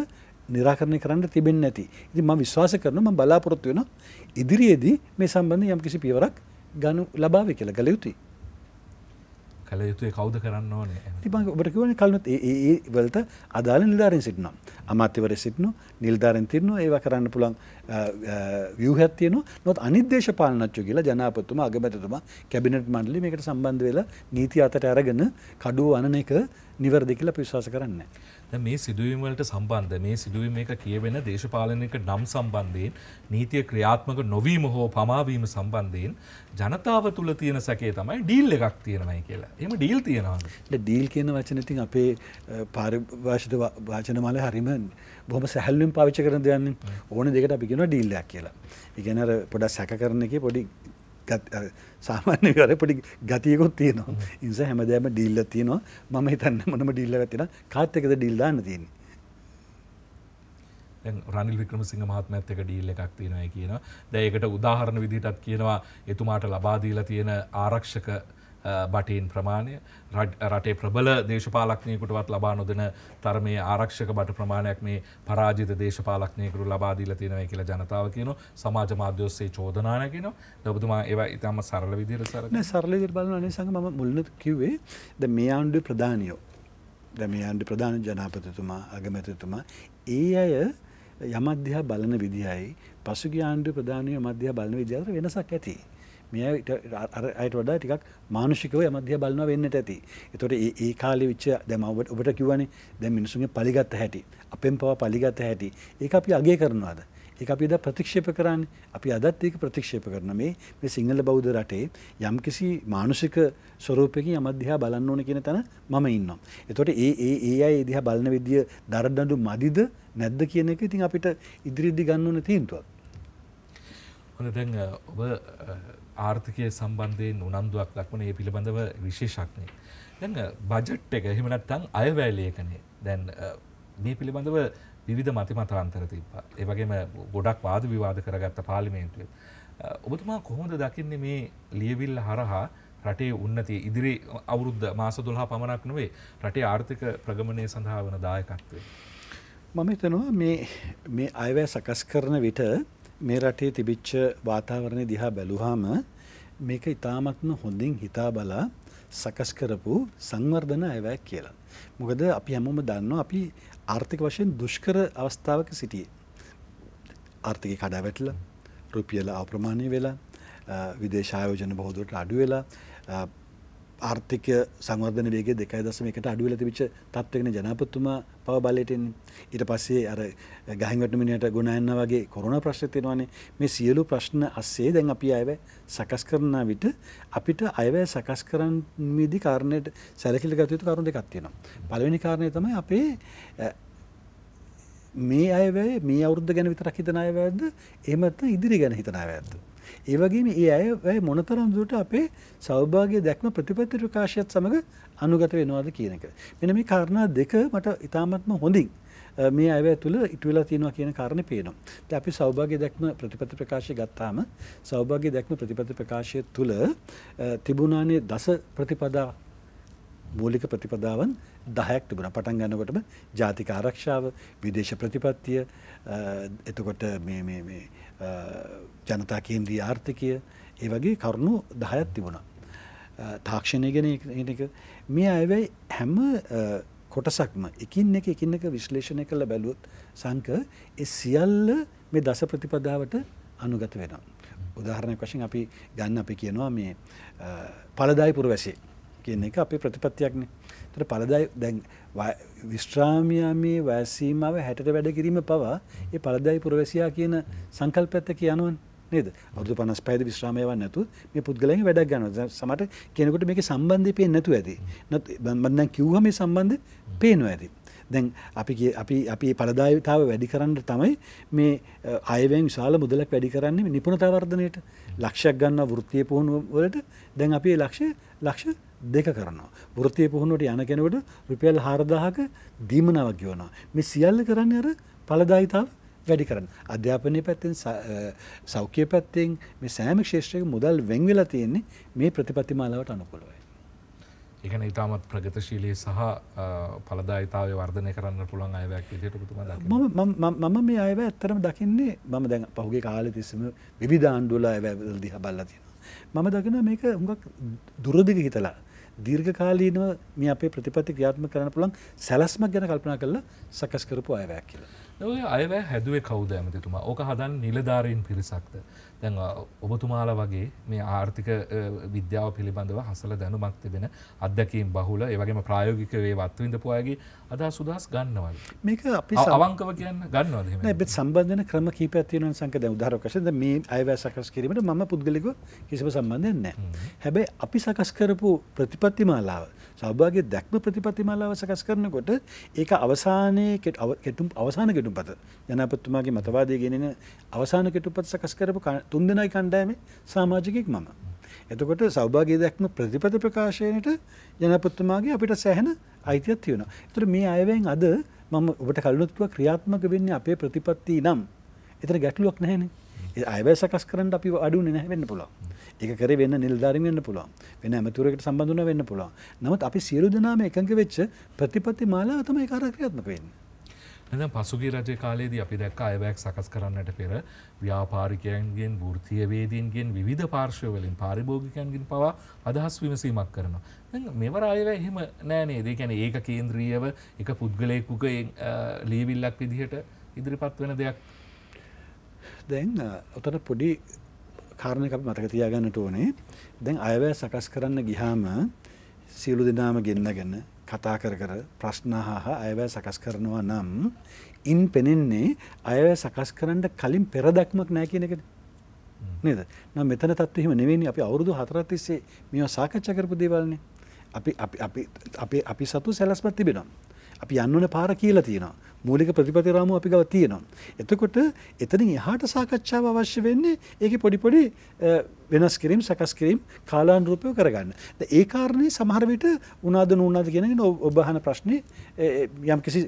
නිරාකරණය කරන්න තිබෙන්නේ නැති. ඉතින් මම විශ්වාස කරනවා මම බලාපොරොත්තු වෙනවා ඉදිරියේදී මේ සම්බන්ධයෙන් යම්කිසි පියවරක් ගනු ලබාවේ කියලා ගල යුතුයි. කළ යුතුය කවුද කරන්න ඕනේ තිබං ඔබට කියවන කලනුත් ඒ වලට අදාළ නිල්ධාරෙන් සිටිනවා අමාත්‍යවර සිටිනු නිල්ධාරෙන් තිරනවා ඒවා කරන්න පුළන් වියහත් තියන නොත් අනිදේශපාලනච්චු කියලා ජනාපත්තුම අගමැතතුමා කැබිනට මණ්ඩලි මේකට සම්බන්ධ වෙලා නීති අතට අරගෙන කඩුව අනන එක නිවැරදි කියලා පිශ්වාස කරන්නේ. දැන් මේ සිදුවීම් වලට සම්බන්ධ මේ සිදුවීම් එක කියවෙන දේශපාලනික නම් සම්බන්ධයෙන් නීතිය ක්‍රියාත්මක නොවීම හෝ පමාවීම සම්බන්ධයෙන් ජනතාව තුළ තියෙන සැකේ තමයි ඩීල් එකක් තියෙනවයි කියලා. එහෙම ඩීල් තියෙනවද? ඩීල් කියන වචනේ ඉතින් අපේ පාරිභාෂික වචන මාලේ හරීම බොහොම සැහැල්ලුවෙන් පාවිච්චි කරන දෙයක් ඕන දෙයකට අපි කියනවා ඩීල් එකක් කියලා. ඒ කියන්නේ අර පොඩක් සැක කරන එකේ පොඩි සාමාන්‍ය කර පොඩි ගතියකුත් තියනවා ඉන්ස හැමදෑම ඩිල්ල තියනවා මම හිතන්න මොනම ඩිල්ල ඇතින කාත්තකද ඩිල්ලාන්න තියන්නේ රනිල් වික්‍රමසිංහ මහත්මයත් එක ඩීල් එකක් තියෙනවා කියන. දැන් ඒකට උදාහරණ විදිහටත් කියනවා එතුමාට ලබා දීලා තියෙන ආරක්ෂක බටයින් ප්‍රමාණය රටේ ප්‍රබල දේශපාලක්නයකුටවත් ලබා නොදන තරමේ ආරක්ෂක බට ප්‍රමාණයක් මේ පරාජිත දේශපාලක්නයකරු ලබාදීල තියෙනව කියල ජනතාව කියන සමාජ මාධ්‍යෝස්සේ චෝදනායකන දබතුමා ඒවා ඉතාම සරල විදිර සරන සරලදිර බලන අනිසඟ ම මුල්ලන කිවේ ද මේ ආණ්ඩු ප්‍රධානියෝ ද මේ ආණ්ඩු ප්‍රධාන ජනාපතතුමා අගමැතතුමා ඒ අය යමධ්‍යහා බලන විදිහයි පසුගේ ආණ්ඩු ප්‍රධානය මධ්‍යහා බලන විදිහාර වෙනසක් ඇති. මෙයට අයට වඩා ටිකක් මානුෂිකව මධ්‍ය බලන වෙන්නට ඇති. එතොට ඒ කාලි විච්ච දැමවට ඔබට කිවනේ දැ මිනිසුන්ගේ පලිගත්ත හැටි අපෙන් පවා පලිගත්ත හැටි ඒ අපි අගේ කරනවාද. ඒ අපි ද ප්‍රතික්ෂේප කරන්න අපි අදත් ඒක ප්‍රතික්ෂේප කරන මේ මේ සිංහල බෞද්ධ රටේ යම් කිසි මානුෂික ස්වරූපයකින් අමධ්‍යහා බලන්න ඕන කියන තැන මම ඉන්නම්. එතොට ඒ ඒ ඒ අයි දිහා බලන විදිිය දරඩඩු මදිද නැද්ද කියන එක ඉතින් අපිට ඉදිරිද්දි ගන්නවන තීන්තුවක්. හොන දැන් ඔබ ආර්ථිකය සම්බන්ධයෙන් උනන්දුවක් දක්වන ඒ පිළිබඳව විශේෂක්නේ. දැන් බජට් එක එහෙම නැත්නම් අයවැය ලේඛනය. දැන් මේ පිළිබඳව විවිධ මතිමතාන්තර තිබ්බා. ඒ වගේම ගොඩක් වාද විවාද කරගත්ත පාර්ලිමේන්තුවේ. ඔබතුමා කොහොමද දකින්නේ මේ ලියවිල්ල හරහා රටේ උන්නතිය ඉදිරි අවුරුද්ධ මාස 12 පමණක් නෙවෙයි රටේ ආර්ථික ප්‍රගමනය සඳහා වන දායකත්වය. මම හිතනවා මේ මේ අයවැය සකස් කරන විට මේ රටේ තිබිච්ච වාතාවරණය දිහා බැලුවාම මේක ඉතාමත්ම හොඳින් හිතා බලා සකස් කරපු සංවර්ධන අයවැයක් කියලා. මොකද අපි හැමෝම දන්නවා අපි ආර්ථික වශයෙන් දුෂ්කර අවස්ථාවක සිටියේ. ආර්ථික කඩාවැටලා රුපියල අප්‍රමාණය වෙලා විදේශායෝජන බහුදුරට අඩු වෙලා ආර්ථික සංවර්ධන වේගේ දෙකයි දසම එකට අඩුවල තිබිච්ච තත්ත්වගෙන ජනාපතිතුමා පව බලයට එන්නේ ඊට පස්සේ අර ගහින් වැටුමිනයට ගුණයන්න වගේ කොරෝනා ප්‍රශ්න තියෙනවානේ මේ සියලු ප්‍රශ්න අස්සේ දැන් අපි අයවැ සකස් කරන විට අපිට අයවැය සකස් කරන්නේදී කාරණයට සැලකිලි ගත යුතු කරුණු දෙකක් තියෙනවා පළවෙනි කාරණය තමයි අපේ මේ අයවැය මේ අවුරුද්ද ගැන විතරක් හිතන අයවැද්ද එහෙම නැත්නම් ඉදිරි ගැන හිතන අයවැද්ද ඒ වගේම ඒ අය වැය මොනතරම් දුරට අපේ සෞභාග්‍ය දැක්ම ප්‍රතිපත්ති ප්‍රකාශයත් සමග අනුගත වෙනවාද කියන එක. මෙන්න මේ කාරණා දෙක මට ඉතාමත්ම හොඳින් මේ අය තුළ ඉටුවෙලා තියෙනවා කියන කාරණේ පේනවා. දැන් අපි සෞභාග්‍ය දැක්ම ප්‍රතිපත්ති ප්‍රකාශය ගත්තාම සෞභාග්‍ය දැක්ම ප්‍රතිපත්ති ප්‍රකාශය තුළ තිබුණානේ දස ප්‍රතිපදා මූලික ප්‍රතිපදාවන් දහයක් තිබුණ පටන් ගන්නකොටම ජාතික ආරක්ෂාව විදේශ ප්‍රතිපත්තිය එතකොට ජනතා කේන්ද්‍රී ආර්ථිකය ඒ වගේ කරුණු දහයත් තිබුණා. තාක්ෂණය ගැන එක මේ අයවැයි හැම කොටසක්ම එකින් එක එකින් එක විශ්ලේෂණය කළ බැලුවොත් සංක ඒ සියල්ල මේ දස ප්‍රතිපදාවට අනුගත වෙනවා. උදාහරණයක් වශයෙන් අපි ගන්න අපි කියනවා මේ පලදායිපුර වැසේ කියන එක අපේ ප්‍රතිපත්තියක්නේ තර පලදයි දැන් විශ්‍රාමයාමේ වැසීමාව හැට වැඩ කිරීම පවා ඒ පලදයි පුරවැසියා කියන සංකල්පඇත්ත කියනුවන් නේද අවුදු පනස් පැද විශ්‍රාමයව නැතු මේ පුද්ගලයෙන් වැඩක් ගන්න සමට කෙනෙකුට මේක සම්බන්ධය පේ නැතු ඇති බන්ධ කිව්හම සම්බන්ධ පේනු ඇති. දැන් අපි අපි අපි පලදායතාව වැඩි කරන්න තමයි මේ අයවෙන් ශාල මුදලක් වැඩි කරන්නේ නිපුණතාවර්ධනයට ලක්ෂයක් ගන්න වෘත්තිය පුහුණුවලට දැන් අපේ ලක්ෂ ලක්ෂ දෙක කරනවා. වෘතිය පුහුණුවට යන කෙනකට රුපියල් හාරදාහක දීමනාවක් ගවනවා. මෙ සියල්ල කරන්න අර පලදායිතාව වැඩි කරන්න. අධ්‍යාපනය පැත්තෙන් සෞඛ්‍ය පැත්තෙන් මේ සෑම ක්ෂේෂ්‍රයක මුදල් වෙංවෙලා තියෙන්නේ මේ ප්‍රතිපතිමාලාවට අනුකොළවයි. ඒකන ඉතාමත් ප්‍රගතශීලයේ සහ පලදායිතාව වර්ධනය කරන්න පුළන් අයවැයක් විදිට මම මේ අයව ඇත්තරම දකින්නේ මම දැන් පහුගේ කාල තිස්සම විධාණ්ඩුලා ඇවැදල් දිහ බල්ලතින. මම දකින මේක හුඟක් දුරදිග හිතලා දීර්ඝකාලීනව මේ අපේ ප්‍රතිපත්ති ක්‍රියාත්මක කරන්න පුළුවන් සැලැස්මක් ගැන කල්පනා කරලා සකස් කරපු අයවැයක් කියලා. ඔය අයවැය හැදුවේ කවුද ඇමතිතුමා? ඕක හදන්නේ නිලධාරීන් පිරිසක්ද? දැන් ඔබතුමාල වගේ මේ ආර්ථික විද්‍යාව පිළිබඳව හසල දැනුමක් තිබෙන අත්දැකීම් බහුල ඒවගේම ප්‍රායෝගික වේ වත්වවිඳ පුයාගේ අදා සුදස් ගන්නවල් මේක අපි අවංකව කියන්න ගන්නවද බෙත් සම්බන්ධන ක්‍රම කීප ඇතිවන සංක දැ උදාරකශද මේ අයවැ සකස් කිරීමට ම පුද්ගලික කිසිම සම්බන්ධය නෑ හැබැයි අපි සකස් කරපු ප්‍රතිපත්තිමාලාව සහභාගී දැක්ම ප්‍රතිපත්තිමාලාව සකස් කරනකොට ඒක අවසානයේ කෙටුම් අවසාන කෙටුම්පත ජනාපතිතුමාගේ මතවාදය ගෙනෙන අවසාන කෙටුම්පත සකස් කරපු තුන්දෙනයි කණ්ඩායමේ සමාජිකෙක් මම. එතකොට සෞභාගී දැක්ම ප්‍රතිපත ප්‍රකාශයනට ජනපතිතුමාගේ අපිට සෑහෙන අයිතියක් තියෙනවා. ඒතර මේ අයවැයෙන් අද මම ඔබට කල්නොත්තුව ක්‍රියාත්මක වෙන්නේ අපේ ප්‍රතිපත්ති නම්. ඒතර ගැටලුවක් නැහැනේ. අයබ සකස් කරන්න අපි අඩු නැහ වෙන්න පුළුව එක කර වෙන්න නිල්ධාරම වෙන්න පුළුව වෙන ඇමතුරකට සම්බඳධන වෙන්න පුළුව නමුත් අපි සියලු දෙනාම එකඟ වෙච්ච ප්‍රතිපත්ති මාලා තම කාරක්‍රියාත්මක වෙන්න එනම් පසුගිය රජ කාලයේදී අපි දැක්ක අයවැයක් සකස් කරන්නට පෙර ව්‍යාපාරිකයන්ගෙන් වෘතියවේදීන්ගෙන් විධ පාර්ශවලින් පාරිභෝගිකයන්ගෙන් පවා අදහස් විමසීමක් කරනවා. මෙවර අයව එහෙම නෑනේ දෙකැන ඒක කේන්ද්‍රීයව එක පුද්ගලයකුක ලියවිල්ලක් විදිහට ඉදිරිපත් වෙන දෙයක් දැන් ඔතට පොඩි කාරණ අප මතක තියාගන්නට ඕනේ දැන් අයවැය සකස් කරන්න ගිහාම සියලු දෙනාම ගෙන්න්නගන්න කතා කර කර ප්‍රශ්නහා අයවැය සකස් කරනවා නම් ඉන් පෙනෙන්නේ අයවැය සකස් කරන්නට කලින් පෙරදක්මක් නෑ කියනකට නේද න මෙතන තත්වහම නෙවෙනි අපි අවුරුදු හතරතිස්සේ මෙ සාකච්ඡ කරපු දේවල්න්නේ අපි අපි අපි අපි සතු සැලස්මත් තිබෙනවා අපි යන්නන පාර කියලා තියෙනවා. මූලික ප්‍රතිපතිරාම අපි ගව තියෙනවා. එතකොට එතනින් එහාට සාකච්ඡාව අවශ්‍ය වෙන්නේ ඒක පොඩිපොඩි වෙනස් කිරීම් සකස් කිරීම් කාලාන්රූපය කරගන්න. ඒ කාරණය සමහරවිට උනාද නූනාද කියෙනගෙන ඔබහන ප්‍රශ්නය යම් කිසි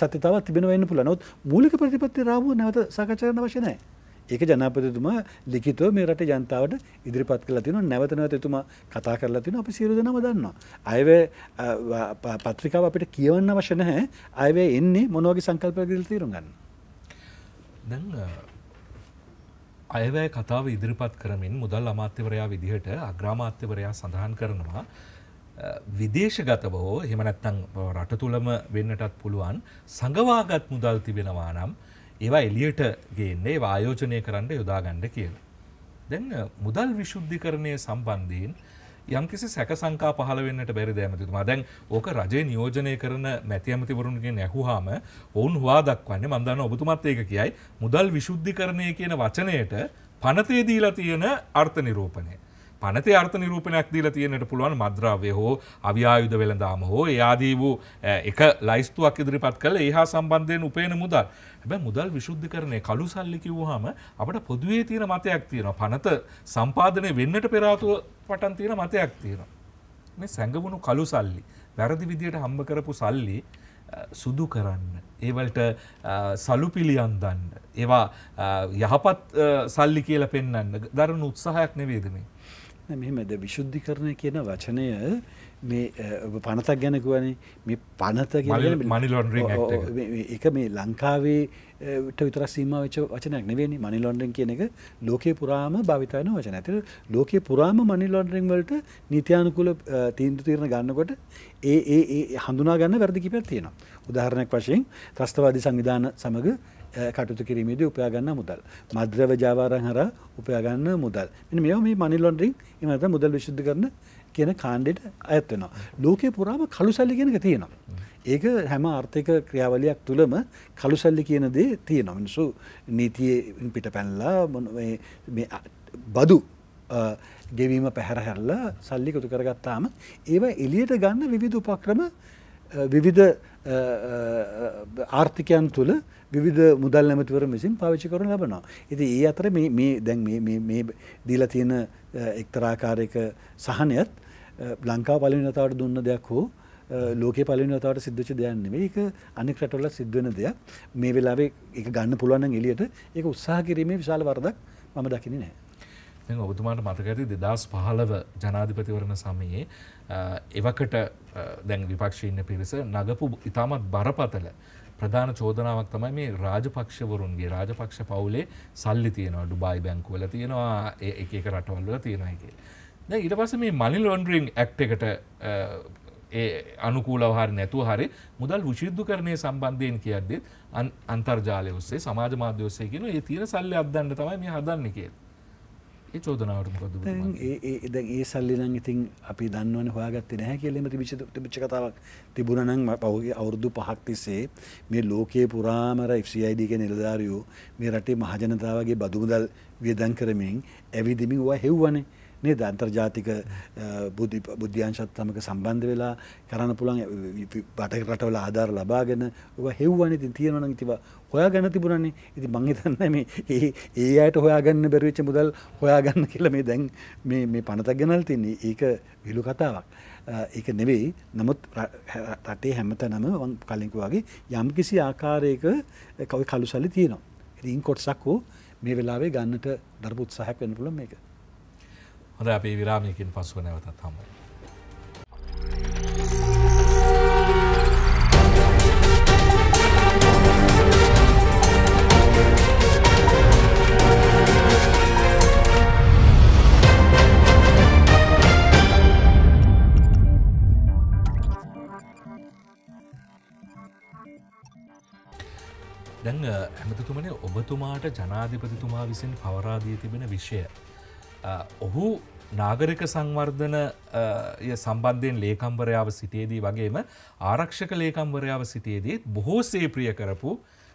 සතතාව තිබෙන වන්න පුල නොත් මූලික ප්‍රතිපත්ති රාමුව නැවත සාකච්ඡාන වශනෑ. ඒක ජනාපතිතුමා ලිකිතව මේ රට ජනතාවට ඉදිරිපත් කළ තින නැවතනවත එතුමා කතා කරලා තින අපි සිරු දෙනම දන්නවා. අයව පත්‍රිකාව අපිට කියවන්න වශන හැ අයවේ එන්නේ මොනෝගේ සංකල්ප දිල් තීරුගන්න. දැන් අයවැය කතාව ඉදිරිපත් කරමින් මුදල් අමාත්‍යවරයා විදිහට අග්‍රාමාත්‍යවරයා සඳහන් කරනවා විදේශගතව හෝ එහෙම නැත්නම් රට තුලම වෙන්නටත් පුළුවන් සංගවාගත් මුදල් තිබෙනවා නම් ඒවා එලියට ගේන්නේ වායෝජනය කරන්න යොදාගණ්ඩ කියලා. දෙන්න මුදල් විශුද්ධිකරණය සම්බන්ධීන් යම්කිසි සැක සංකා පහල වෙන්නට බැරි දෑමතිතුමා දැන් ඕක රජය නියෝජනය කරන මැතිඇමතිවරුන්ගේ නැහුහාම ඔවුන් හවා දක්වන්නේ මන්දන්න ඔබතුමත් ඒක කියයි මුදල් විශුද්ධිකරණය කියන වචනයට පනතේදීලා තියෙන අර්ථ නිරූපණය. පනත අර්ථ නිරූපණයක් දීලා තියෙනට පුළුවන් මද්‍රව්‍ය හෝ අව්‍යායුධ වෙළඳාම හෝ එයාදී වූ එක ලයිස්තුවක් ඉදිරිපත් කළ ඒහා සම්බන්ධයෙන් උපේන මුදල් හැබැ මුදල් විශුද්ධි කරණය කළු සල්ලි කිව්හම අපට පොදුවේ තියෙන මතයක් තියෙන පනත සම්පාධනය වෙන්නට පෙරාතුව පටන් තියෙන මතයක් තියෙන. මේ සැඟවුණු කළු සල්ලි වැරදි විදියට හම්බ කරපු සල්ලි සුදු කරන්න. ඒවලට සලුපිලියන් දන්න. ඒවා යහපත් සල්ලි කියල පෙන්න්න දරන උත්සාහයක් නෙවේදමේ. මෙහෙමද විශුද්ධිකරණය කියන වචනය මේ පනතක් ගැනකුවනේ මේ පනත එක මේ ලංකාවේට විතර සීමවෙච වචනයක් නෙවෙනි මනි ලොන්ඩරෙන් කියන එක ලෝකේ පුරාම භවිතයන වචන ඇතර ලෝකේ පුරාම මනි ලොන්ඩරෙන් වලට නීතියානුකුල තීන්දු තීරණ ගන්නකොට ඒ ඒ හඳුනා ගන්න වැරදිකිපයක් තියෙනවා. උදාහරණයක් වශයෙන් ත්‍රස්තවාදී සංවිධාන සමඟ කටුතු කිරීමේද උපයාගන්න මුදල්. මද්‍රව ජාවාරං හර උපයාගන්න මුදල්. මෙ මෙ මේ මනිල්ලොන්ඩරිින් එමත මුදල් විශුද්ධ කරන කියන කාණ්ඩෙට ඇත්වෙනවා. ලෝකේ පුරාම කළු සල්ලි කියෙනක තියෙනවා. ඒක හැම ආර්ථික ක්‍රියාවලයක් තුළම කළු සල්ලි කියන දේ තියෙනවා මිනිසු නීතියෙන් පිට පැන්ලා බදු ගෙවීම පැහැරහැරලා සල්ලි කොතු කරගත්තාම ඒවා එලියට ගන්න විවිධ උපක්‍රම විවිධ ආර්ථිකයන් තුළ විවිධ මුදල් නැමතිවරම විසින් පාවිච්චි කරන ලබනවා. ඉති ඒ අතර මේ දැන් දීල තියෙන එක්තරාකාරයක සහනයත් බ්ලංකා පලිනතාවට දුන්න දෙයක් හෝ ලෝක පලිනතාවට සිද්ධච දයන්නෙම එක අනෙක් රටවල සිද්ධවන දෙයක් මේ වෙලාවේ එක ගන්න පුළුවන්න් එලියට ඒක උත්සාහ කිරීමේ විශාල වරදක් මම දකිනි නෑ. ඔබතුමාට මතක ඇති දෙදස් පහලව ජනාධිපතිවරණ සමයේ එවකට දැන් විපක්ෂීන්න පිරිස නගපු ඉතාමත් බරපතල ප්‍රධාන චෝදනාවක් තමයි මේ රාජපක්ෂවරුන්ගේ රාජපක්ෂ පවුලේ සල්ලි තියෙනවා ඩුබායි බැංකුවල තියෙනවා එක එක රටවල් වල තියෙනවා කියලා. දැන් ඊට පස්සේ මේ මනි ලොන්ඩරින් ඇක්ට් එකට ඒ අනුකූලව හරි නැතුව හරි මුදල් විශුද්ධකරණය සම්බන්ධයෙන් කියද්දිත් අන්තර්ජාලය ඔස්සේ සමාජ මාධ්‍ය ඔස්සේ කියන ඒ තියෙන සල්ලි අත්දන්න තමයි මේ හදන්නේ කියලා. ඒ චෝදනාවට ඒ දැන් ඒ සල්ලිනං ඉතින් අපි දන්නවන හොයාගත්ත නැහැ කියලෙම තිබිච තිබිච්ච කතාවක් තිබුණනං පහුගේ අවුරුදු පහක් තිස්සේ මේ ලෝකයේ පුරාමර FCIDක නිලධාරයෝ මේ රටේ මහජනතාවගේ බදුමුදල් වියදන් කරමින් ඇවිදිමින් වා හෙව්වනේ නේ දන්තර්ජාතික බුද්ධ්‍යංශත් සමක සම්බන්ධ වෙලා කරන්න පුළන් බටක රටවල ආධාර ලබාගෙන ඔ හෙව්වන ඉතින් තියෙනවන තිව හොයා ගන්න තිබුණනේ ඉති මංහිතන්න මේ ඒ ඒ අයට හොයාගන්න බැරිවිච්ච මුදල් හොයාගන්න කියල මේ දැන් මේ පනතක් ගැනල් තින්නේ ඒක විලු කතාවක්. ඒක නෙවෙයි නමුත් රටේ හැමත නම කලින්කුවාගේ යම් කිසි ආකාරයක කවි කලු සලි තියෙනවා. රීන් කොට්සක් වූ මේ වෙලාවේ ගන්නට දර්බුත් සහයක් වෙන පුල මේක. හොඳ අපේ විරාමියකින් පසුව නැවතත් හමයි. ඇමතිතුමන ඔබතුමාට ජනාධිපතිතුමා විසින් පවරාදී තිබෙන විෂය. ඔහු නාගරික සංවර්ධන සම්බන්ධයෙන් ලේකම්වරයාව සිටියේදී වගේම ආරක්ෂක ලේකම්වරයාව සිටියේදීත් බොහෝ සේප්‍රිය කරපු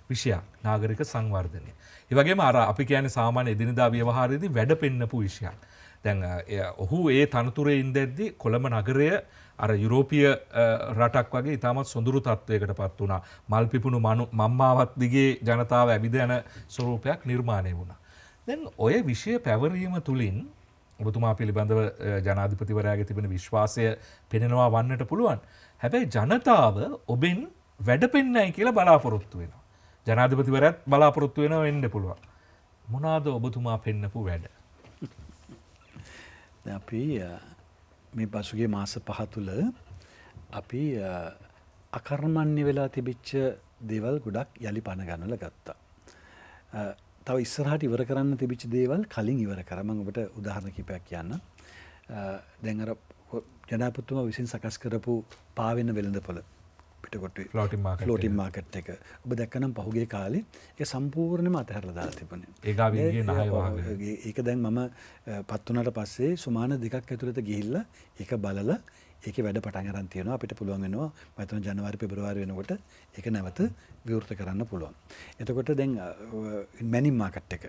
විෂයක් නාගරික සංවර්ධනය. ඒවගේ අර අපි කියන සාමාන්‍ය එදිනිදා ව්‍යවහාරයේදී වැඩ පෙන්න්නපු විෂයක්. දැන් ඔහු ඒ තනතුරේ ඉන්දැද්දි කොළම නගරය අර යුරෝපිය රටක් වගේ ඉතාමත් සොඳුරු තත්ත්වයකට පත් වුණා මල් පිපුණු මනු මම්මාවත් දිගේ ජනතාව ඇවිද යන ස්වරූපයක් නිර්මාණය වුණා. දැන් ඔය විෂය පැවරීම තුළින් ඔබතුමා පිළිබඳව ජනාධිපතිවරයාගේ තිබෙන විශ්වාසය පෙනෙනවා වන්නට පුළුවන්. හැබැයි ජනතාව ඔබෙන් වැඩ පෙන්නයි කියලා බලාපොරොත්තු වෙනවා. ජනාධිපතිවරත් බලාපොරොත්තු වෙන වෙන්න පුළුවන්. මොනාද ඔබතුමා පෙන්නපු වැඩ. අපි මේ පසුගේ මාස පහ තුළ අපි අකර්මණ්‍ය වෙලා තිබිච්ච දේවල් ගොඩක් යළි පණගන්නල ගත්තා. තව ඉස්සරහට ඉවර කරන්න තිබිච් දේවල් කලින් ඉවර කරමඟට උදාහරණ කිපයක් කියන්න දැඟර ජනාපතුම විසින් සකස් කරපු පාවෙන්න වෙළඳ පොළ පිටකොට ලෝටි මාකට් එක ඔබ දැක්කනම් පහුගේ කාලෙ ඒ සම්පූර්ණම අතහැරලා දාලා තිබුණේ ඒක දැන් මම පත්වනට පස්සේ සුමාන දෙකක් ඇතුළත ගිහිල්ලා ඒක බලලා ඒක වැඩ පටන් අරන් තියෙනවා අපිට පුළුවන් වෙනවා මතන ජනවාරි පෙබරවාරි වෙනකොට ඒක නැවත විවෘත කරන්න පුළුවන්. එතකොට දැන් මැනිම් මාකට් එක.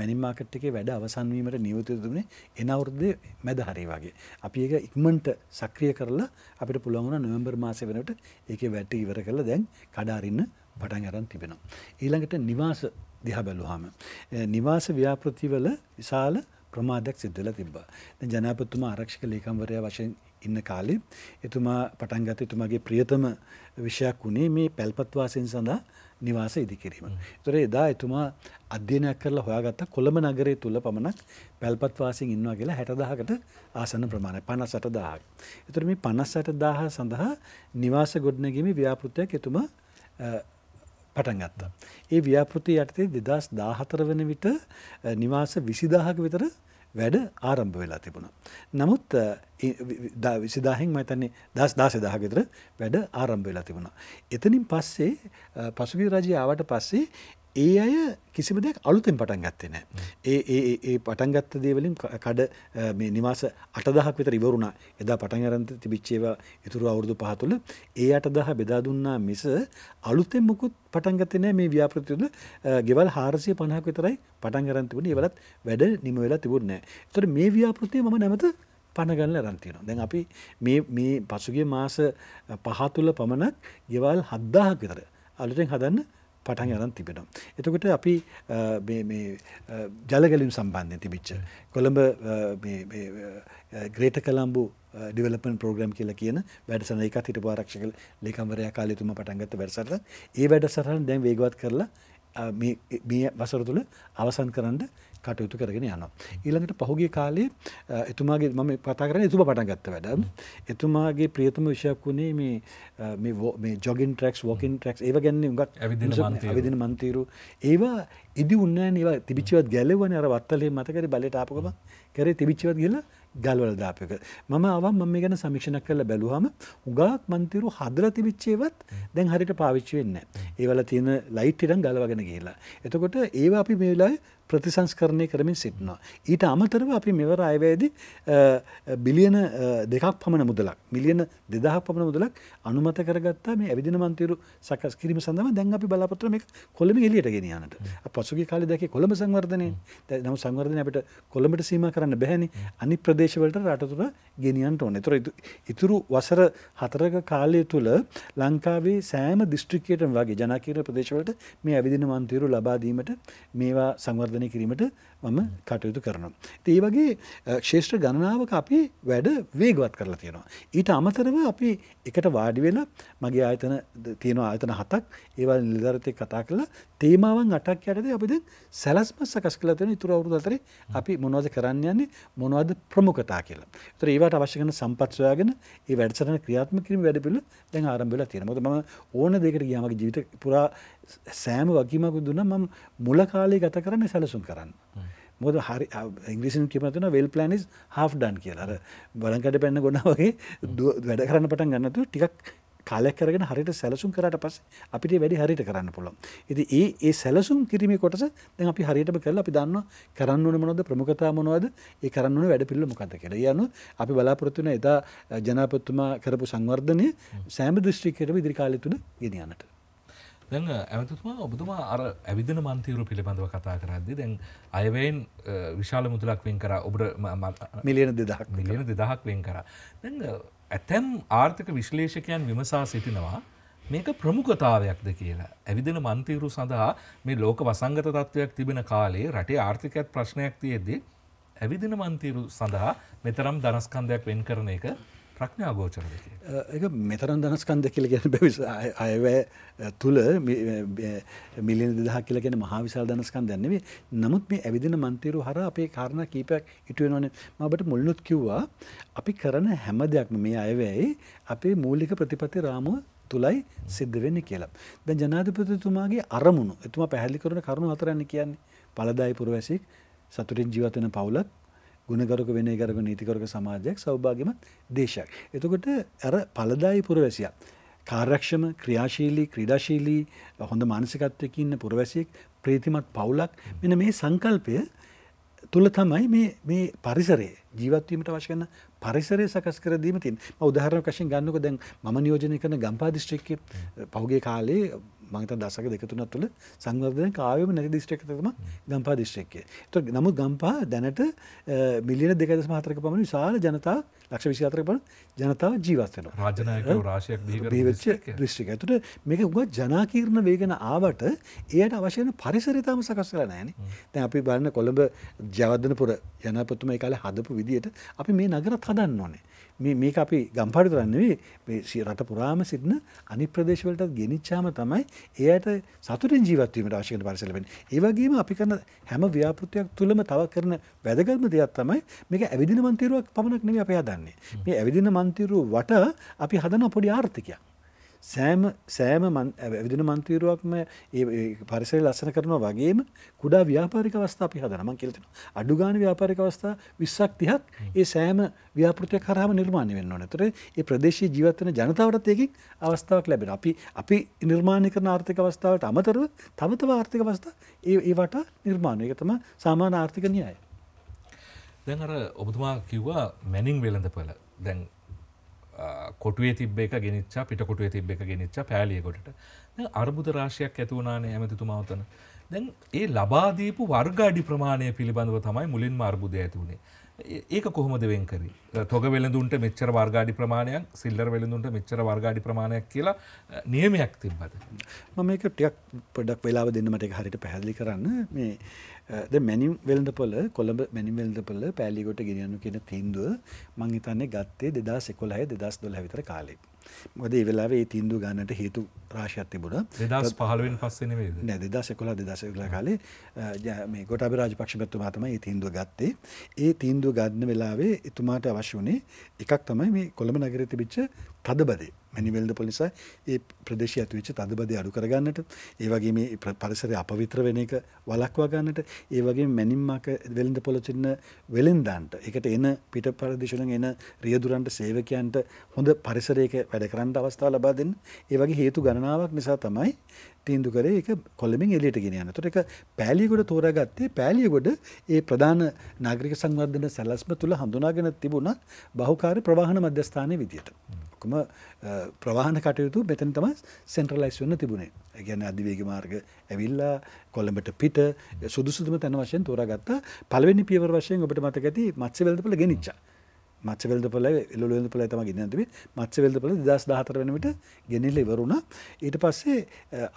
මැනිම් මාකට් එකේ වැඩ අවසන් වීමට නියමිත දුන්නේ එන අවුරුද්දේ මැද හරිය වගේ. අපි ඒක ඉක්මනට සක්‍රිය කරලා අපිට පුළුවන් වුණා නොවැම්බර් මාසෙ වෙනකොට ඒකේ වැට ඉවර කරලා දැන් කඩ අරින්න පටන් අරන් තිබෙනවා. ඊළඟට නිවාස දිහා බැලුවාම නිවාස ව්‍යාපෘතිවල විශාල ප්‍රමාදයක් සිද්ධලා තිබ්බා. දැන් ජනාධිපතිතුමා ආරක්ෂක ලේකම්වරයා වශයෙන් ඉන්න කාලේ එතුමා පටන්ගත එතුමාගේ ප්‍රියතම විෂයක් වුණේ මේ පැල්පත්වාසයෙන් සඳහා නිවාස ඉදිකිරීම. තොර එදා එතුමා අධ්‍යනයක් කරලා හොයාගත්ත කොළඹ නගරේ තුළ පමණක් පැල්පත්වාසින් ඉන්නවා කියලා හැටදාහකට ආසන ප්‍රමාණය පනස් සටදාහ. එතුර මේ පනස් සටදාහ සඳහා නිවාස ගොඩනගීම ව්‍යාපෘතයක් එතුමා පටන් ගත්තා. ඒ ව්‍යාපෘති යටතේ දෙදස් දාහතර වන විට නිවාස විසිදාහක විතර වැඩ ආරම්භ වෙලා තිබුණා. නමුත් විසිදාහෙන් මතන්නේ දස් දාස දහගෙතර වැඩ ආරම්භ වෙලා තිබුණා. එතනින් පස්සේ පසුගිය රජය ආවට පස්සේ ඒ අය කිසිම දෙයක් අලුතෙන් පටන් ගත්තේ නෑ. ඒ ඒ ඒ පටන් ගත්ත දේවලින් කඩ මේ නිවාස 8000ක් විතර ඉවරුණා. එදා පටන් අරන් තිබිච්ච ඒවා ඉතුරු අවුරුදු පහ තුළ ඒ 8000 බෙදා දුන්නා මිස අලුතෙන් මුකුත් පටන් ගත්තේ නෑ මේ ව්‍යාපෘති තුළ ගෙවල් 450ක් විතරයි පටන් අරන් තිබුණේ. ඒවලත් වැඩ නිම වෙලා තිබුණේ නෑ. ඒතර මේ ව්‍යාපෘතිය මම නැවත පණගන්න රන්තියනවා දැන් අපි මේ පසුගේ මාස පහතුල පමණක් ගෙවල් හද්දාහක් විතර අලුතෙන් හදන්න පටන් අරන් තිබෙනවා. එතකොට අපි ජලගලින් සම්බන්ධය තිබිච්ච. කොළඹ ග්‍රේට කළම්බු ඩිවලපන් පෝග්‍රම් කියල කියන වැඩසන එක හිට පාරක්ෂක ලේකම්වරයා කාලතුම පටන්ගත වැඩසරල ඒ වැඩසරහන් දැන් වේගවත් කරලා මේ වසර තුළ අවසන් කරන්න කටයුතු කරගෙන යනවා. ඊළඟට පහුගේ කාලේ එතුමාගේ මම කතා කරන එතුම පටන් ගත්ත වැඩ. එතුමාගේ ප්‍රියතම විෂයක් වුණේ මේ ජොගින් ට්‍රක්ස් වෝකින් ට්‍රක්ස් ඒ ගැන්නේ උගත් ඇවිදින මන්තීරු ඒවා ඉදි උන්නෑ ඒවා තිබිච්චවත් ගැලවන අර වත්තලේ මතකරි බලට ආපකම කරේ තිබිච්චවත් කියලා ගල්වල දාපයක මම අවම් මම ගැන සමික්ෂණ කරල බැලුහම උගක් මන්තිරු හදල තිවිච්චේවත් දැන් හරිට පාවිච්චි වෙන්න ඒවල තියෙන ලයිට්ටිරම් ගලවගෙන කියලා එතකොට ඒවා අපි මේලා ප්‍රතිසංස්කරණය කරමින් සිටිනවා. ඊට අමතරව අපි මෙවර අයවැදි බිලියන දෙකක් පමණ මුදලක් මිලියන දෙදහ පමණ මුදලක් අනුමත කරගත්තා මේ ඇවිදින මන්තරු සකස් කිරීම සඳම දැන් අපි බලාපොත්‍රම කොළම එලියට ගෙනයානට පසුගේ කාලි දැක කොළඹ සංවර්ධනය නම සංවර්ධනය අපට කොළඹට සීම කරන්න බැහැනි අනි ප්‍රදේශවලට රටතුර ගෙනියන්ට ඕන තොර ඉතුරු වසර හතරක කාලය තුළ ලංකාවේ සෑම දිස්ත්‍රිකයට වගේ ජනකීර ප්‍රදේශවලට මේ ඇවිදින මන්තීරු ලබාදීමට මේවා සංවර්ධ වර්ධනය කිරීමට මම කටයුතු කරනවා. ඒ වගේ ශේෂ්ත්‍ර ගණනාවක අපි වැඩ වේගවත් කරලා තියෙනවා. ඊට අමතරව අපි එකට වාඩි වෙලා මගේ ආයතන තියෙන ආයතන හතක් ඒවල් නිලධරතය කතා කරලා තේමාවන් අටක් යටද අපිද සැලස්ම සකස් කළ තියෙන ඉතුර අවුරුදු අතරේ අපි මොනවද කරන්න යන්නේ මොනවද ප්‍රමුඛතා කියලා. ඒතර ඒවට අවශ්‍ය කරන සම්පත් සොයාගෙන ඒ වැඩසටහන ක්‍රියාත්මක කිරීම වැඩපිළිවෙල දැන් ආරම්භ වෙලා තියෙනවා. මොකද මම ඕන දෙයකට ගියාම ජීවිත පුරා සෑම වකිමකු දුන මම මුල කාලේ ගත කරන්නේ සැලසුම් කරන්න. මොද හරි ඉංග්‍රීසින් කිමතුන වෙල් පලනිස් හා් ඩන් කියලාර බලංකට පැන්න ගොඩ වගේ වැඩ කරන්න පටන් ගන්නතු ටිකක් කාලයක් කරගෙන හරිට සැලසුම් කරට පස් අපිට වැඩි හරිට කරන්න පුළො. ඇති ඒ ඒ සැලසුම් කිරීම කොටස දැ අපි හරිටම කරලා අපි දන්න කරන්න වන මොද ප්‍රමුඛතා මොනවද ඒ කරන්න වැඩ පිල්ල මොකද කර යනු අපි බලාපොරත්තුන එදා ජනාපත්තුමා කරපු සංවර්ධනය සෑම දෘෂ්ටිකරම ඉදිරිකාලය තුළ ගෙනියන්නට. දැන් ඇමතුතුමා ඔබතුමා අර ඇවිදන මන්තීරු පිළිබඳව කතා කරද්දි දැන් අයවයින් විශාල මුතුලක් වෙන් කර ඔබට මිලියන දෙදහක් මිලියන දෙදහක් වෙන් කර දැන් ඇතැම් ආර්ථික විශ්ලේෂකයන් විමසා සිටිනවා මේක ප්‍රමුඛතාවයක්ද කියලා ඇවිදෙන මන්තීරු සඳහා මේ ලෝක වසංගත තත්ත්වයක් තිබෙන කාලේ රටේ ආර්ථිකයත් ප්‍රශ්නයක් තියෙද්දී ඇවිදින මන්තීරු සඳහා මෙතරම් දනස්කන්ධයක් වෙන් කරන එක ප්‍රඥා ගෝචරද එක මෙතරන් දනස්කන්ද කියල ගැන බැවිස අයවැ තුළ මිලියන දහ කියල ගැන මහාවිසාල් දනස්කන් දැන්නේ නමුත් මේ ඇවිදින මන්තේරු හර අපේ කාරණ කීපයක් ඉටුවෙනවන මබට මුල්නුත් කිව්වා අපි කරන හැම දෙයක්ම මේ අයවැයි අපේ මූලික ප්‍රතිපති රාමුව තුළයි සිද්ධ වෙන්න කියලා. දැ ජනාධපතිතුමාගේ අරමුණු එතුම පැහැලි කරන කරුණු අතරන්න කියන්නේ පලදායි පුරවැසික් සතුරින් ජීවතන පවුලත් ගුණකරක වෙන කරක නීතිකරක සමාජයක් සෞභාගමත් දේශයක්. එතකොට ඇර පලදායි පුරවැසියක්. කාර්යක්ෂම ක්‍රියාශීලී ක්‍රීඩාශීලී හොඳ මානසිකත්වයකින්න පුරවැසියෙක් ප්‍රීතිමත් පවුලක් මෙන මේ සංකල්පය තුළ තමයි මේ පරිසරේ ජීවත්වීමට වශයන පරිසරය සකස් කරදීම තින් උදාහරණ වශයෙන් ගන්නක දැන් ම නියෝජනය කරන ගම්පා දිශ්ටික්ක පහුගේ කාලේ මංත දසක දෙකතුන තුළ සංවර්ධන කාවම නැති දිස්ට්‍රක්තම ගම්පා දිශ්‍රක්කය තු නමුත් ගම්පා දැනට මිලියන දෙකදස් මහතරක පමණ විශාල ජනතා ලක්ෂ විශාතරක පන ජනතාව ජීවස්තන රාජනායක දෘෂ්ටික ඇතුට මේක උගත් ජනාකීරණ වේගෙන ආවට එයට අවශ්‍යන පරිසරිතාම සකස් කර නෑන තැ අපි බලන්න කොළඹ ජවදධනපුර ජනපතුම එකකාල හදපු විදියට අපි මේ නගරත් හදන්න ඕනේ මේක අපි ගම්පරි කරන්නේ රට පුරාම සිටින අනි ප්‍රදේශවලට ගෙනනිච්චාම තමයි ඒයට සතුරින් ජීවත්වීමට ආශයට පරිසලබෙන ඒවගේම අපි කරන හැම ව්‍යාපෘතියක් තුළම තව කරන වැදගත්ම දෙයක් තමයි මේක ඇවිදින මන්තරුවක් පමණක් නෙව අපයා දන්නේ මේ ඇවිදින මන්තරු වට අපි හදන පොඩි ආර්ථකයක් සෑම සෑම ඇවිදින මන්තීරුවක්ම ඒ පරිසර ලස්සන කරනවා වගේම කුඩා ව්‍යාපාරික අවස්ථා අපි හදනම කෙල්තෙන අඩුගාන ව්‍යාපාරික අවස්ථා විස්සක් තිහක් ඒ සෑම ව්‍යාපෘතිය කරහම නිර්මාණය වෙන්න නැතර ඒ ප්‍රදේශයේ ජීවත්වන ජනතාවට ඒකින් අවස්ථාවක් ලැබෙන අපි අපි නිර්මාණය කරන ආර්ථික අවස්ථාවට අමතරව තවතව ආර්ථික අවස්ථා ඒවට නිර්මාණය එක තම සාමාන ආර්ථික න්‍යය. දැන් අර ඔබතුමා කිව්වා මැනිින් වෙළඳපල දැන් කොටුවේ තිබ්බ එක ගෙනනිච්චා පිටකොටුවේ තිබ්බ එක ගෙනනිච්චා පෑලියකොටට අර්බුද රාශයක් ඇතිවුණනේ ඇමතිතුමාවතන දැන් ඒ ලබාදීපු වර්ගාඩි ප්‍රමාණය පිළිබඳව තමයි මුලින්ම අර්බුදය ඇතිවුණේ ඒක කොහොමද වෙන්කරි තොග වෙළඳුන්ට මෙච්චර වර්ගාඩි ප්‍රමාණයක් සිල්ලර් වෙළඳුන්ට මෙච්චර වර්ගාඩි ප්‍රමාණයක් කියලා නියමයක් තිබ්බද මම මේක ටිකක් පොඩක් වෙලාව දෙන්නමට එක හරියට පැහැදිලි කරන්න මේ Uh, ද මැනිම් වෙල්දපොල කොළඹ මැනිවෙල්දපොල පැලිකොට ගෙනියන්නු කියෙන තින්දුව මං හිතන්නේ ගත්තේ දෙදා සෙකොලහය දෙදස් දොල විතර කාලෙක්. මොද වෙලාවේ තින්දු ගන්නට හේතු රාශයක් තිබුණ දෙදස් පහලුවෙන් පස්සන නෑ දෙදස කොලා දෙදසල කාලේ uh, මේ ගොට රාජ පක්ෂපත්තුමාතම ඒ තින්දුව ගත්තේ ඒ තින්දුව ගන්න වෙලාවේ එතුමාට අවශ්‍ය වනේ එකක් තමයි මේ කොළඹ නගර තිබිච්ච තදබදේ මැනිවල්ද පොලිස ඒ ප්‍රදේශ ඇතුවෙච්ච තදබද අඩු කරගන්නට ඒවගේ මේ පරිසර අපවිත්‍ර වෙන එක වලක්වා ගන්නට ඒ වගේ මැනිම්මක වෙළඳ පොලොචින්න වෙළෙන්දාන්ට එකට එන පිට පරදිශන එන රියදුරන්ට සේවකයන්ට හොඳ පරිසරයක වැඩ කරන්න අවස්ථා ලබා දෙන්න ඒවගේ හේතු ගණනාවක් නිසා තමයි තීන්දු කරේ එක කොල්ලමින් එලියට ගෙන යන. එතකොට ඒක පෑලියගොඩ තෝරාගත්තේ පෑලියගොඩ ඒ ප්‍රධාන නාගරික සංවර්ධන සැලැස්ම තුල හඳුනාගෙන තිබුණත් බහුකාර්ය ප්‍රවාහන මධ්‍යස්ථානයේ විදියට. ඔක්කම ප්‍රවාහන කටයුතු මෙතන තම සෙන්ට්‍රලයිස් වන්න තිබුණේ ගැන අධිවේග මාර්ග ඇවිල්ලා කොළඹට පිට සුදුසුම තැන වශයෙන් තෝරගත්ත පලවෙනි පියවර වශයෙන් ඔබට මතක ඇති මත්සවල්දපල ගෙනනිච්චා මත්සවල්ද පල එල්ලොලද පල තම ගෙනනතිබ මත්සවල්ද පල දස් දාහතර වනට ගෙනෙල්ල ඉවරුණ ඊට පස්සේ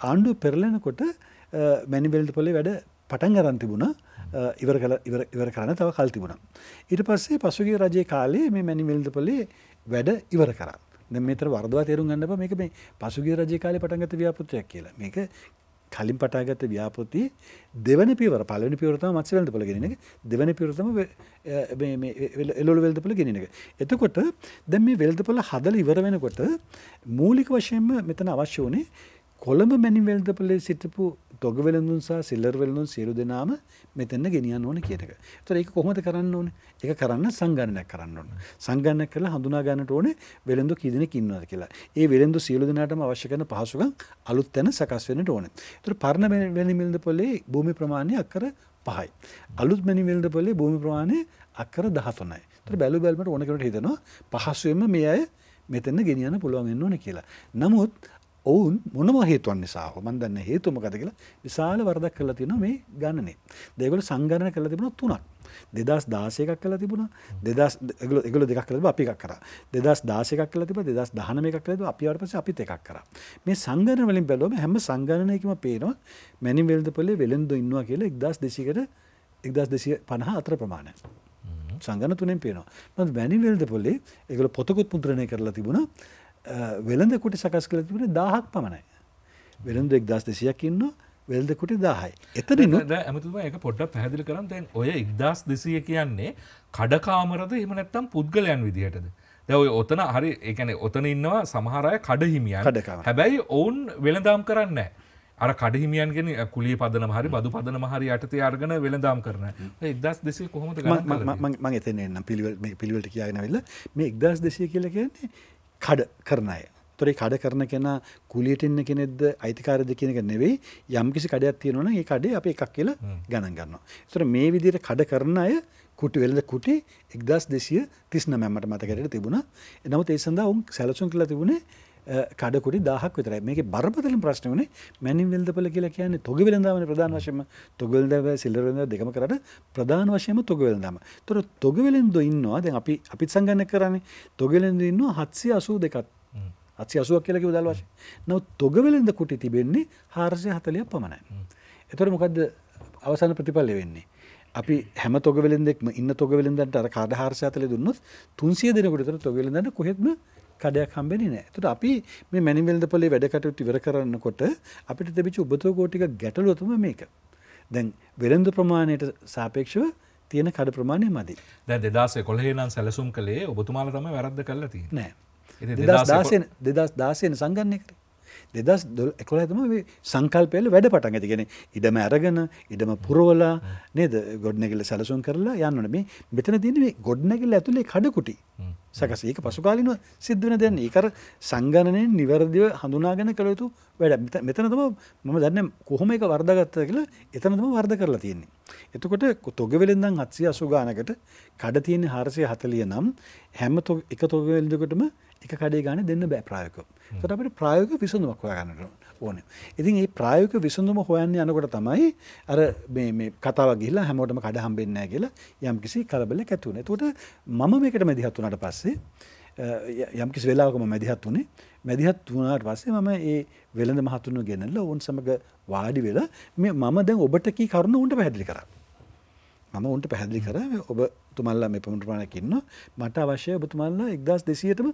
ආණ්ඩු පෙරලෙනකොට මැනිවල්ද පොලේ වැඩ පටන් අරන් තිබුණ ඉවර ඉවර කරන තව කල් තිබුණා. ඊට පස්සේ පසුගේ රජය කාලේ මේ මැනිවල්ද පොලේ වැඩ ඉවර කරා. දැන් මේතර වර්ධවා තේරුම් ගන්න බෑ මේක මේ පසුගිය රජ කාලේ පටන් ගත්ත ව්‍යාපෘතියක් කියලා. මේක කලින් පටාගත්ත ව්‍යාපෘති දෙවැනි පියවර පළවෙනි පියවර තමයි මත්ස්‍ය වෙළඳපොළ ගෙනින එක. දෙවැනි පියවර තමයි මේ මේ එළවලු වෙළඳපොළ ගෙනින එක. එතකොට දැන් මේ වෙළඳපොළ හදලා ඉවර වෙනකොට මූලික වශයෙන්ම මෙතන අවශ්‍ය වුණේ කොළඹ මැනි වෙළඳපොළේ සිටපු තොග වෙළඳුන් සහ සිල්ලර් වෙළඳුන් සියලු දෙනාම මෙතන ගෙනියන්න ඕන කියන එක. ඒතර ඒක කොහොමද කරන්න ඕනේ? ඒක කරන්න සංගණනයක් කරන්න ඕන. සංගණනයක් කරලා හඳුනා ගන්නට ඕනේ වෙළඳු කී දෙනෙක් ඉන්නවද කියලා. ඒ වෙළඳු සියලු දෙනාටම අවශ්‍ය කරන පහසුකම් අලුත් තැන සකස් වෙන්නට ඕනේ. ඒතර පරණ වෙළඳ මිලද පොලේ භූමි ප්‍රමාණය අක්කර 5යි. අලුත් මෙනි වෙළඳ පොලේ භූමි ප්‍රමාණය අක්කර 13යි. ඒතර බැලු බැලමට ඕන කෙනෙකුට හිතෙනවා පහසුවෙන්ම මේ අය මෙතන ගෙනියන්න පුළුවන් වෙන්න ඕනේ කියලා. නමුත් ඔවුන් මොනම හේතුවන් නිසා මන් දන්න හේතුමකද කියලා විශාල වරදක් කරලා තියෙන මේ ගණනේ දෙගොල සංගණන කරලා තිබුණ තුනක් දෙදස් දාසයකක් කලා තිබුණ එගල දෙකක් කලබ අපි එකක් කර දෙදස් දාසකක් කල තිබ දෙදස් දහනම එකක් කලද අපිවට පස අපිත් එකක් කර මේ සංගන වලින් බැලෝම හැම සංගණනයකම පේනවා මැනි වෙල්ද පොලේ වෙළෙන්ද ඉන්නවා කියලා එක්දස් දෙසිකට එක්දස් දෙසිය පණහ අතර ප්‍රමාණය සංගන තුනෙන් පේනවා මත් වැනිවෙල්ද පොලේ එකල පොතකුත් පුද්‍රණය කරලා තිබුණා වෙළඳ කුටි සකස් කළ තිබුණ දාහක් පමණයි. වෙළඳ එක් දස් දෙසියක් ඉන්න වෙල්ද කුටි දාහයි. එතන ඇමතුම එක පොඩ්ඩ පැදිලි කරම් දැන් ඔය එක්දස් දෙසිය කියන්නේ කඩකාමරද එමනැත්තම් පුද්ගලයන් විදිහටද. දැවයි ඔතන හරි එකන ඔතන ඉන්නවා සමහරය කඩහිමියන් හැබැයි ඔවුන් වෙළදාම් කරන්න. අර කඩහිමියන්ගෙන කුලි පදන හරි බදු පදන හරි අටතය අර්ගන වෙළදාම් කරන එක්දස් දෙසේ කොහොම මං එතනන්න පිළිවල් පිළිවලට කියගෙන වෙල්ල මේ එක්දස් දෙසය කියල කියන්නේ කඩ කරන අය. තොරේ කඩ කරන කෙනා කුලියට ඉන්න කෙනෙක්ද අයිතිකාරද කියන එක නෙවෙයි යම්කිසි කඩයක් තියෙනවා නම් ඒ කඩේ අපි එකක් කියලා ගණන් ගන්නවා. ඒතර මේ විදිහට කඩ කරන අය කුටි වෙළඳ කුටි 1239 මට මතකයට තිබුණා. නමුත් ඒ සඳහා උන් සැලසුම් කියලා තිබුණේ කඩකුටි දාහක් විතරයි මේක බරපතලින් ප්‍රශ්න වනේ මැනින් වෙල්දපල කියලා කියන්නේ තොග වෙළඳාමන ප්‍රධාන වශයෙන්ම තොගවෙළඳාම සිල්වරඳාම දෙකම කරාට ප්‍රධාන වශයෙන්ම තොග වෙළඳාම. ඒතර තොග වෙළෙන්දෝ ඉන්නවා දැන් අපි අපිත් සංගණක කරන්නේ තොග වෙළෙන්දෝ ඉන්නවා 782ක්. 780ක් කියලා කිව්ව දාල වශයෙන්. නමුත් තොග වෙළෙන්ද කුටි තිබෙන්නේ 440ක් පමණයි. ඒතර මොකද්ද අවසාන ප්‍රතිඵලය වෙන්නේ? අපි හැම තොගවෙලෙන්දෙක්ම ඉන්න තොගවෙලෙන්දන්ට අර කාඩ හාර්ෂාතලය දුන්නොත් තුන්සිය දෙනකොටතර තොගවෙලඳන්න කොහෙත්ම කඩයක් හම්බෙන්නේ නැහැ. එතකොට අපි මේ මැනිවැල්ද පොලේ වැඩ කටයුතු ඉවර කරනකොට අපිට තිබිච්ච උබතෝගෝ ටික ගැටලුව තමයි මේක. දැන් වෙළඳ ප්‍රමාණයට සාපේක්ෂව තියෙන කඩ ප්‍රමාණය මදි. දැන් 2011 නම් සැලසුම් කළේ ඔබතුමාලා තමයි වැරද්ද කළා තියෙන්නේ. නෑ. 2016 2016 සංගණනය කරේ. දෙදස් එකොලඇතම සංකල්පයල වැඩ පටන් ඇතිගෙන ඉඩම ඇරගෙන ඉඩම පුරෝලා නේද ගොඩ්නැගල සැලසුම් කරලා යන්නන මේ මෙතන දිනේ ගොඩ්නැගල ඇතුළේ කඩකුටි සකසඒක පසුකාලින සිද්ධන දැන් ඒකර සංගණනය නිවැරදිව හඳුනාගෙන කළයුතු වැඩ මෙතනතම මම දන්න කොහොම එක වර්ධගත්ත කියලා එතනතම වර්ධ කරලා තියෙන්නේ. එතකොට තොගවෙලෙන්දම් හත්සිය අසුගානකට කඩ තියෙන හාරසය හතලිය නම් හැම එක තොගවෙල්දකටම එක කඩේ ගාන දෙන්න බෑ ප්‍රායක තට අපට ප්‍රායෝක විසඳුමක් හොයාගන්නට ඕන ඉතින් ඒ ප්‍රායෝක විසඳුම හොයන්න යනකොට තමයි අර මේ කතාව ගිල්ලා හැමෝටම කඩ හම්බෙන්න කියලා යම් කිසි කලබල ඇතුවන තුට මම මේකට මැදිහත් වනට පස්සේ යම් කිසි වෙලාවකම මැදිහත් වනේ මැදිහත් වනාට පස්සේ මම ඒ වෙළඳ මහතුුණු ගෙනල්ල ඔවන් සමඟ වාඩි වෙලා මේ මම දැන් ඔබටකි කරුණ උන්ට පැහැදිලි කරා මම උන්ට පැහැදිලි කර ඔබ තුමල්ලා මේ පමුටුමාණකින්න මට අවශ්‍ය ඔබතුමල්ලා එක්දස් දෙසියටම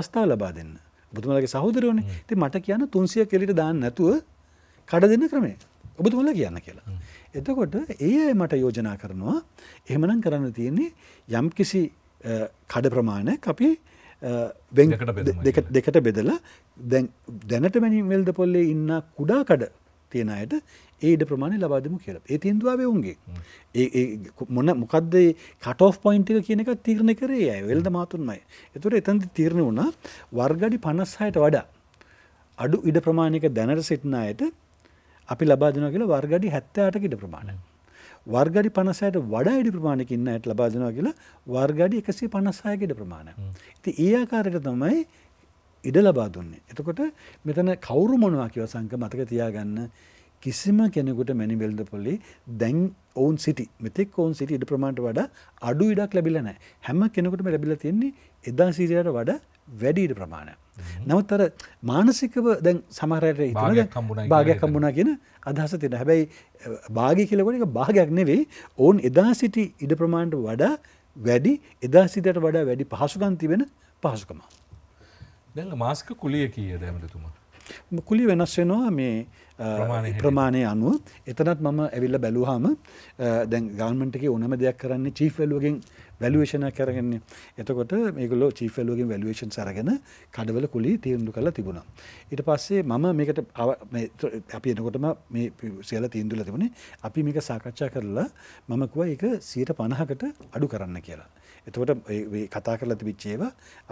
අවස්ථාව ලබා දෙන්න බුතුමලගේ සහෝදරවනේ ති මට කියන්න තුන්සිය කෙලිට දාන්න නැතුව කඩ දෙන්න ක්‍රමේ ඔබතුමල කියන්න කියලා. එතකොට ඒ මට යෝජනා කරනවා එහමනම් කරන්න තියෙන්නේ යම් කිසි කඩ ප්‍රමාණයක් අපි දෙකට බෙදලා දැනට මැනි වෙල්ද පොල්ලේ ඉන්න කුඩා කඩ තියෙන අයට ඒඩ ප්‍රමාණය ලබාදමු කියලා ඒ තින්දවාාවේ උන්ගේ ඒ මොන මොකක්ද කටෝ් පොයින්ටක කියනක තීරණ කරේ ඇය වෙල්ද මාතුන්මයි එතුර එතන්ති තීරණ වුණා වර්ගඩි පනස්හයට වඩා අඩු ඉඩ ප්‍රමාණයක දැනට සිටිනායට අපි ලබාදන කියලා වර්ගඩි හැත්තයාට ඉඩ ප්‍රමාණය වර්ගඩි පනසයට වඩා ඉඩි ප්‍රමාණයකින්න ඇයට ලබාදනවා කියලා වර්ගඩි එකසේ පනස්සායකෙඩ ප්‍රමාණය ති ඒ ආකාරයට තමයි ඉඩ ලබා දුන්නේ එතකොට මෙතන කවුරු මොනවා කිව සංක මතක තියාගන්න කිසිම කෙනෙකුට මැනිවෙල්ද පොලි දැන් ඔවුන් සිටි මෙතෙක් ඔවුන් සිටි ඉඩ ප්‍රමාණට වඩා අඩු ඉඩක් ලැබිල නෑ හැම කෙනෙකුටම ලැබිල තියෙන්නේ එදා සිරියට වඩා වැඩීට ප්‍රමාණය. නවත් අර මානසිකව දැන් සමහරයට හිතන භාගයක් හම්බුණා කියන අදහස තියෙන හැබැයි භාගය කියලකොට එක භාගයක් නෙවෙයි ඔවුන් එදා සිටි ඉඩ ප්‍රමාණට වඩා වැඩි එදා සිටට වඩා වැඩි පහසුකම් තිබෙන පහසුකම. දැන් මාස්ක කුලිය කීය දැමට තුමා. කුලි වෙනස් වෙනවා මේ ප්‍රමාණය අනුව එතනත් මම ඇවිල්ල බැලූහාම දැන් ගාන්මටක ඕනම දෙයක් කරන්නේ චීෆල්ුවගෙන් වැලුවේෂණ කරගන්නේ එතකොට මේගොලෝ චීෆල්ුවගෙන් වැලුවේෂන් සරගෙන කඩවල කුලි තීන්දු කලා තිබුණා. ඊට පස්සේ මම මේකට අපි එනකොටම මේ සියල තීන්දුල තිබුණේ අපි මේක සාකච්ඡා කරලා මමකුව එක සීට පණහකට අඩු කරන්න කියලා. එතකොට කතා කරලා තිබිච්චේව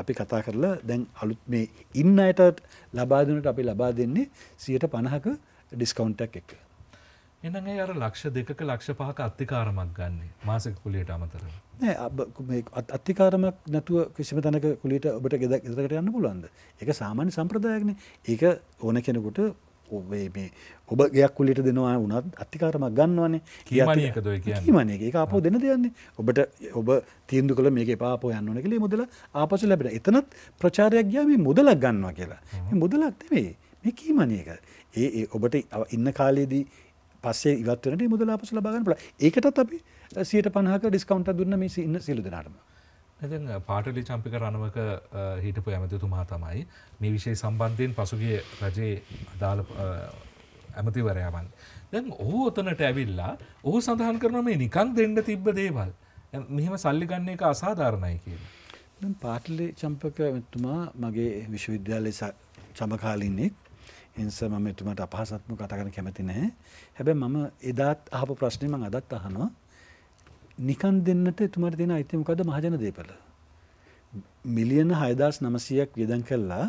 අපි කතා කරලා දැන් අලුත් මේ ඉන්න අයටත් ලබාදනට අපි ලබා දෙන්නේ සියට පණහක ඩිස්කවන්ටක් එක එනගේ අර ලක්ෂ දෙකක ලක්ෂ පහක අත්තිකාරමක් ගන්න මාසක කුලියට අමතර අත්තිකාරමක් නැතුව කිසිම තැනක කුලිට ඔබට ගෙද ඉදරකට යන්න පුළන්ද එක සාමාන්‍ය සම්ප්‍රදායක්න ඒක ඕන කෙනෙකුට ඔබේ මේ ඔබ ගයක් කුලිට දෙනවා වනත් අත්තිකාරමක් ගන්නවන්නේ කිය මන එක අපෝ දෙන දෙයන්නේ ඔබට ඔබ තීන්දු කළ මේක පාපෝ යන්නන කළේ මුදල ආපසු ලැබෙන එතනත් ප්‍රචාරයක් ගයාම මුදලක් ගන්නවා කියලා මුදලක් දෙවේ මේ කීමනයකයි ඒ ඔබට ඉන්න කාලයේදී පස්සේ ඉවත්වනට මුදලාපස ලබාගන්න පුළ ඒකටත් අපි සියට පහක ඩිස්කවන්ට දුන්න මේ ඉන්න සිලු දෙනාටම ඇති පාටලි චම්පික රණවක හිටපු ඇමතිතුමා තමයි මේ විෂය සම්බන්ධයෙන් පසුගේ රජයේ අදාළ ඇමතිවරයාවන් දැන් ඔහු ඔතනට ඇවිල්ලා ඔහු සඳහන් කරන මේ නිකං දෙන්න තිබ්බ දේවල් මෙහෙම සල්ලිගන්නේ එක අසාධාරණය කියලා පාටලි චම්පක ඇමතුමා මගේ විශ්වවිද්‍යාලය සමකාලින්නෙක් එන්ස මම එතුමට අපහසත්ම කතාගන කැමති නෑ හැබැ මම එදාත් අහපු ප්‍රශ්නය මං අදත් අහනවා නිකන් දෙන්නට එතුමට දෙන අයිතිමකද මහජන දේපල මිලියන හයදස් නමසයක් වියදන් කල්ලා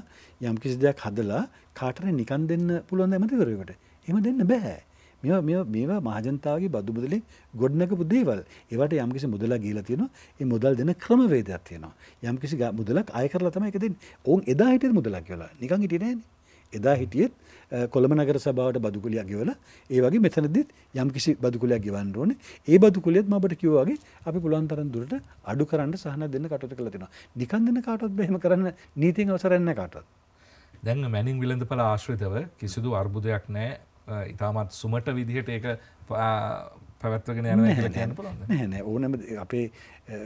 යම් කිසි දෙයක් හදලා කාටන නිකන් දෙන්න පුළුවන් ඇමතිවරකට එම දෙන්න බැහැ මේ මේවා මහජනතාවගේ බදු බදලි ගොඩනක පුදේවල් ඒවට යම්කිසි මුදලා ගීලා තියෙනවා ඒ මුදල් දෙන ක්‍රමවේදයක් තියෙනවා යම්කිසි මුදලක් අය කරලා තමයි එක දෙන්නේ ඕන් එදා හිටියද මුදලක් කියලා නිකන් හිටියේ නෑනේ එදා හිටියත් කොළඹ නගර සභාවට බදුකුලියක් ගෙවල ඒ වගේ මෙතනදිත් යම් කිසි බදුකුලයක් ගෙවන්න ඕනේ ඒ බදුකුලියත් මට කිව්වාගේ අපි පුළුවන් තරම් දුරට අඩු කරන්න සහන දෙන්න කටයුතු කරලා තිනවා නිකන් දෙන කාටවත් බැහැම කරන්න නීතියෙන් අවසරයක් නැහැ කාටවත් දැන් මැනින් විලඳපල ආශ්‍රිතව කිසිදු අර්බුදයක් නැහැ ඉතාමත් සුමට විදිහට ඒක පැවැත්වගෙන යනවා කියලා කියන්න පුළුවන්ද නැහැ නෑ ඕනම අපේ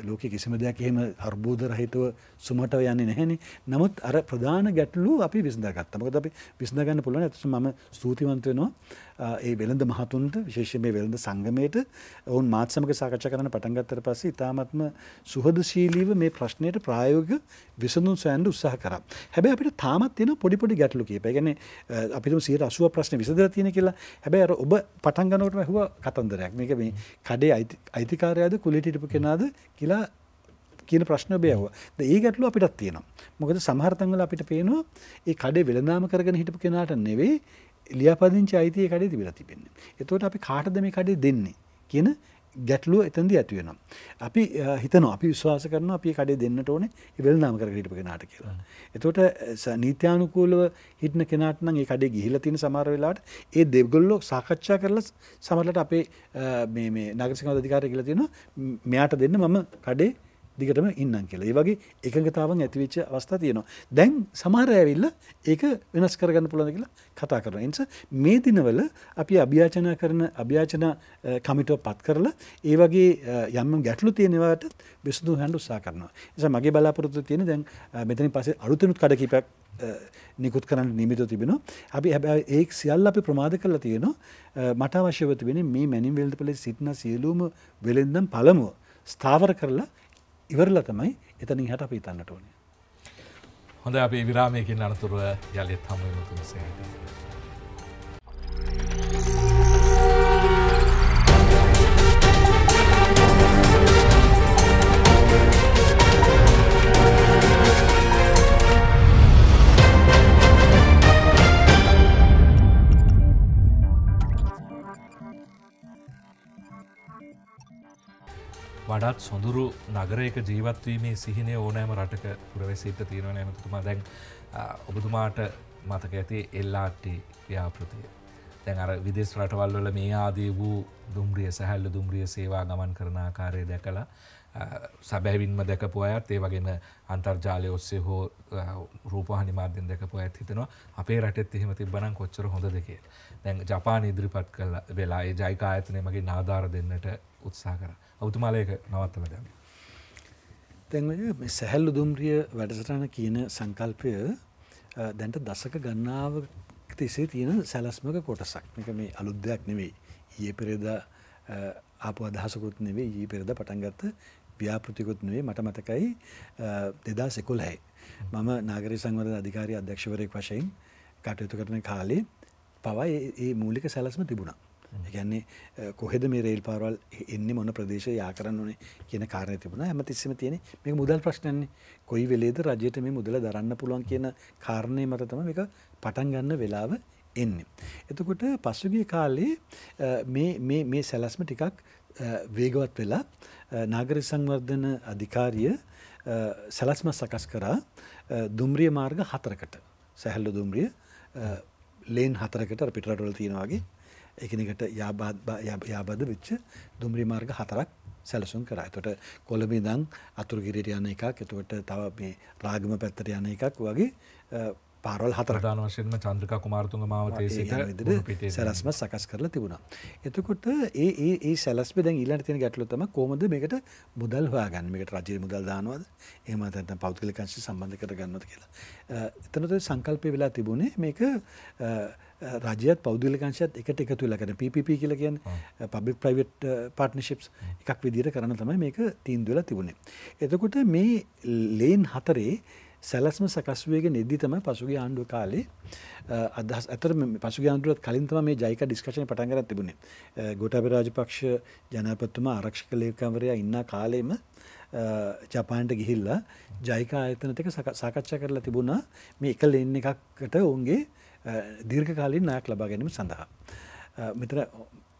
ලෝක කිසිම දෙයක් එහෙම අර්බෝධ රහිතව සුමටව යන්නේ නැහැනේ නමුත් අර ප්‍රධාන ගැටලු අපි විසඳගත්තමකද අපි විසඳගන්න පුළුවන් ඇතුස මම ස්තුතිවන්ත වෙනවා ඒ වෙළඳ මහතුන්ට විශේෂයෙන් මේ වෙළඳ සංගමයට ඔවුන් මාත් සමග සාකච්ඡා කරන්න පටන් ගත්තට පස්සේ ඉතාමත්ම සුහදශීලීව මේ ප්‍රශ්නයට ප්‍රායෝගික විසඳුම් සොයන්න උත්සාහ කරා. හැබැයි අපිට තාමත් තියෙන පොඩි පොඩි ගැටලු කීප. ඒ කියන්නේ අපිටම 80 ප්‍රශ්න විසඳලා තියෙන කියලා. හැබැයි අර ඔබ පටන් ගන්නකොටම ඇහුවා කතන්දරයක්. මේක මේ කඩේ අයිතිකාරයාද කුලියට හිටපු කෙනාද කියලා කියන ප්‍රශ්න බයව ඒ ගැටලු අපිටත් තියෙනවා මොකද සමහරතංගල අපිට පේනවා ඒ කඩේ වෙළඳාම කරගෙන හිටපු කෙනාට නෙවෙයි ලියාපදිංචි අයිතිය කඩේ තිබිලා තිබෙන්නේ එතකොට අපි කාටද මේ කඩේ දෙන්නේ කියන ගැටලුව එතන්දි ඇතිවෙනම්. අපි හිතන අපි විශ්වාස කරන අපි කඩේ දෙන්නට ඕන වෙල් නාම කර හිටප කෙනට කියලා. එතකොට නීත්‍යානුකූලව හිටන කෙනටන ඒ කඩේ ගිහිල තින සමර වෙලාට ඒ දෙවගොල්ලෝ සාකච්ඡා කරල සමරලට අපේ නගරසිකව අධිකාර කියල තියෙන මෙයාට දෙන්න මම කඩේ දිගටම ඉන්නම් කියලා ඒ වගේ එකගතාවන් ඇතිවිච්ච අවස්ථා තියනවා. දැන් සමහර ඇවිල්ල ඒක වෙනස් කරගන්න පුළඳ කියලා කතා කරන. එනිස මේ දිනවල අපි අභ්‍යාචනා කරන අභ්‍යාචන කමිටෝ පත් කරලා ඒ වගේ යම් ගැටලු තියෙනවාට විසඳු හැන්ඩු උත්සා කරනවා. එස මගේ බලාපොරොත්තු තියෙන දැන් මෙතනි පසේ අලුතනුත් කඩ කිපයක් නිකුත් කරන්න නිමිත තිබෙනවා. අපි හැබැ ඒ සියල් අපි ප්‍රමාද කරලා තියෙනවා මට අවශ්‍යවතිබෙන මේ මැනිින් වෙල්ද පලේ සිටින සියලූම වෙලෙන්දම් පළමුුව ස්ථාවර කරලා ඉවරල තමයි එතනින් හැට අපි ඉතන්නට ඕනේ. හොඳ අපේ විරාමයකින් අනතුරුව යළිත් හමුවමුතුන්සේට. වඩත් සොඳුරු නගරයක ජීවත්වීමේ සිහිනය ඕනෑම රටක පුරවෙසිට තියෙනවන ඇමතුමා දැන් ඔබතුමාට මතක ඇති එල්ලාට්ටි ව්‍යාපෘතිය. දැන් අර විදෙස් රටවල්වල මේ ආදී වූ දුම්රිය සැහැල්ල දුම්රිය සේවා ගමන් කරනාකාරය දැකලා සැබැවින්ම දැකපු අයත් ඒ වගෙන අන්තර්ජාලය ඔස්සේ හෝ රූපහනි මාධ්‍යෙන් දැකපු ඇත් හිතනවා අපේ රටත් එහෙම තිබන කොච්චර හොඳ දෙකේ දැන් ජපාන ඉදිරිපත් කල වෙලා ඒ ජයිකා ඇතනය මගේ නාධාර දෙන්නට උත්සා කරා. අවතුමාලයක නවත්තල දැම. තැන්වල සැහැල්ලු දුම්රිය වැඩසටන කියන සංකල්පය දැන්ට දසක ගන්නාව තිසේ තියෙන සැලස්මක කොටසක් එක මේ අලුද්දයක් නෙවෙයි ඒ පෙරේද අප අදහසකුත් නෙවේ ඒ පෙරද පටන්ගත්ත ව්‍යාපෘතිකුත් නේ මට මතකයි දෙදා සෙකුල් හැයි. මම නාගරි සංවර අධිකාරි අධ්‍යක්ෂවරයෙක් වශයෙන් කටයුතු කරන කාලේ පවා ඒ මූලික සැලස්ම තිබුණා. ගැන්නේ කොහෙද මේ රේල් පාරවල් එන්න මොන ප්‍රදේශ යා කරන්න ඕනේ කියන කාරණය තිබුණ හැමතිස්සම තියෙන මේ මුදල් ප්‍රශ්නන්නේ කොයි වෙලේද රජයට මේ මුදල දරන්න පුළුවන් කියන කාරණය මත තම එක පටන් ගන්න වෙලාව එන්න. එතකොට පසුගිය කාලේ මේ සැලස්ම ටිකක් වේගවත් වෙලා නාගරි සංවර්ධන අධිකාරිය සැලස්ම සකස් කරා දුම්රිය මාර්ග හතරකට සැහැල්ල දුම්රිය ලේන් හතරකට පිටරටවල තියෙනවාගේ එකනකට යාබාද වෙච්ච දුම්රි මාර්ග හතරක් සැලසුම් කරා. එතකොට කොළඹ ඉඳන් අතුරුගිරට යන එකක්, එතකොට තව මේ රාගම පැත්තට යන එකක් වගේ පාරල් හතර දාන වශයෙන්ම චන්ද්‍රකා කුමාරතුංග මාවතේ සිට පිටේ සැලස්ම සකස් කරලා තිබුණා. එතකොට ඒ ඒ ඒ සැලස්ම දැන් ඊළඟට තියෙන ගැටලුව තමයි කොහොමද මේකට මුදල් හොයාගන්නේ? මේකට රජයේ මුදල් දානවද? එහෙම නැත්නම් පෞද්ගලික අංශ සම්බන්ධ කරගන්නවද කියලා. එතනට සංකල්පය වෙලා තිබුණේ මේක රජයත් පෞද්ගලිකංශයත් එකට එකතු වෙලා කරන PPP කියලා කියන්නේ public private partnerships එකක් විදිහට කරන්න තමයි මේක තීන්දුව වෙලා තිබුණේ. එතකොට මේ ලේන් හතරේ සැලස්ම සකස්වේග නෙද්දි තමයි පසුගේ ආණ්ඩුව කාලේ අදහස් අතර පසුගේ ආණ්ඩුවත් කලින් තමයි මේ ජයික ඩිස්කෂන් පටන් ගන්න තිබුණේ ගෝඨාභය රාජපක්ෂ ජනාධිපතිතුමා ආරක්ෂක ලේකම්වරයා ඉන්න කාලෙම ජපාන්ට ගිහිල්ලා ජයිකා ආයතනට සාකච්ඡා කරලා තිබුණා මේ එක ලේන් එකකට ඔවුන්ගේ දීර්ඝකාලීන ණයක් ලබා ගැනීම සඳහා මෙතන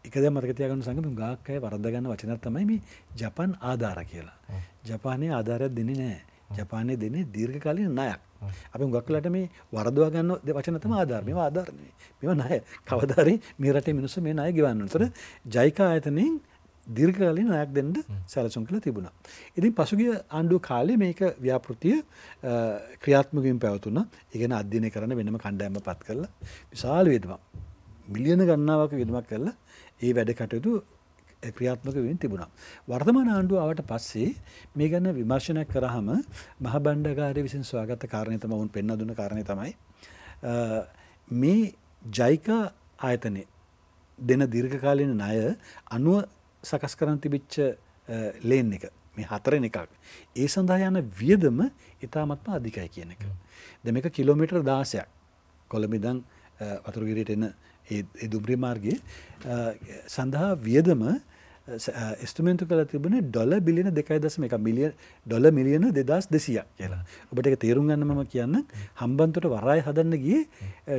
එකද මර්ගතියගන්න සංගම ගාක්කය වරදගන්න වචනත් තමයි මේ ජපන් ආධාර කියලා. ජපානය ආධාරයක් දෙන්නේ නෑ ජපානය දෙන්නේ දීර්ඝකාලින ණයක්. අපි හුඟක්ලට මේ වරදවා ගන්න වචන තමයි ආධාර. මේවා ආධාරනේ. මේවා ණය. කවදාරි මේ රටේ මිනිස්සු මේ ණය ගෙවන්න. උතර ජයිකා ආයතනයෙන් දීර්ඝකාලීන ණයක් දෙන්න සැලසුම් කියලා තිබුණා. ඉතින් පසුගිය ආණ්ඩුව කාලේ මේක ව්‍යාපෘතිය ක්‍රියාත්මක වීම පැවතුණා. ඒ කියන්නේ අධ්‍යයනය කරන වෙනම කණ්ඩායමක්පත් කරලා විශාල වේදමක් මිලියන ගණනාවක් විදමක් කරලා ඒ වැඩ කටයුතු ක්‍රියාත්මක වෙන් තිබුණා. වර්තමාන ආණ්ඩුව අවට පස්සේ මේ ගැන විමර්ශනයක් කරහම මහබණ්ඩගාරය විසින් ස්වාගත කාරණය තම ඔවුන් පෙන්න දුන කාරණය තමයි. මේ ජයිකා ආයතනය දෙන දිර්ඝකාලන ණය අනුව සකස් කරන තිබිච්ච ලේන් එක මේ හතරෙන එකක්. ඒ සඳහා යන වියදම ඉතාමත්ම අධිකයි කියන එක. දෙමක කිලෝමිටර් දාසයක් කොළඹිදං වතුරගිරට එන ඒ දුම්්‍රී මාර්ගය සඳහා වියදම ස්තුමෙන්තු කළ තිබුණ ඩොල බිලියන දෙකයි දසම එක මිලිය ඩොල මිලියන දෙදස් දෙසියක් කියලා ඔබට එක තේරුම් ගන්න මම කියන්න හම්බන්තොට වරාය හදන්න ගිය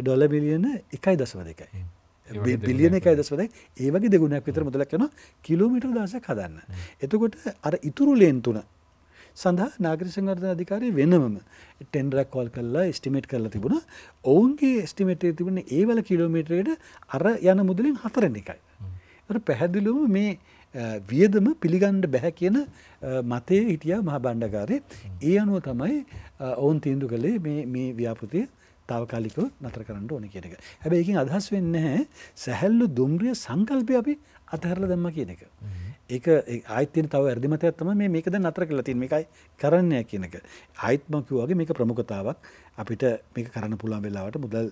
ඩොල බිලියන එකයි දසව දෙකයි. බිලියන එකයි දස්වද ඒවගේ දෙගුණයක් විතර මුදලක් යන කිලෝමිටර් දසක් හදන්න. එතකොට අර ඉතුරු ලේන් තුන සඳහා නාගර සංවර්ධන අධිකාරය වෙනමම ටෙන්ඩරක් කෝල් කරලා ස්ටිමේට් කරලා තිබුණ ඔවුන්ගේ ස්ටිමේටේ තිබුණ ඒවල කිලෝමිටරයට අර යන මුදලින් හතරන එකයි. පැහැදිලුම මේ වියදම පිළිගණ්ඩ බැහැ කියන මතය හිටියා මහ බණ්ඩගාරය ඒ අනුව තමයි ඔවුන් තීන්දු කළේ මේ ව්‍යාපෘතිය තාවකාලිකව නතර කරන්න ඕන කියන එක. හැබැ එකින් අදහස් වෙන්න සැහැල්ලු දුම්රිය සංකල්පය අපි අතහරල දෙම්ම කියන එක. ඒ අයිතින තව ඇදිමතයක් තම මේකද නතර කළ තින් එකයි කරන්නය කියනක. අයිත්මකිවගේ මේක ප්‍රමුඛතාවක් අපිට මේ කරන්න පුළන් වෙලාවට මුදල්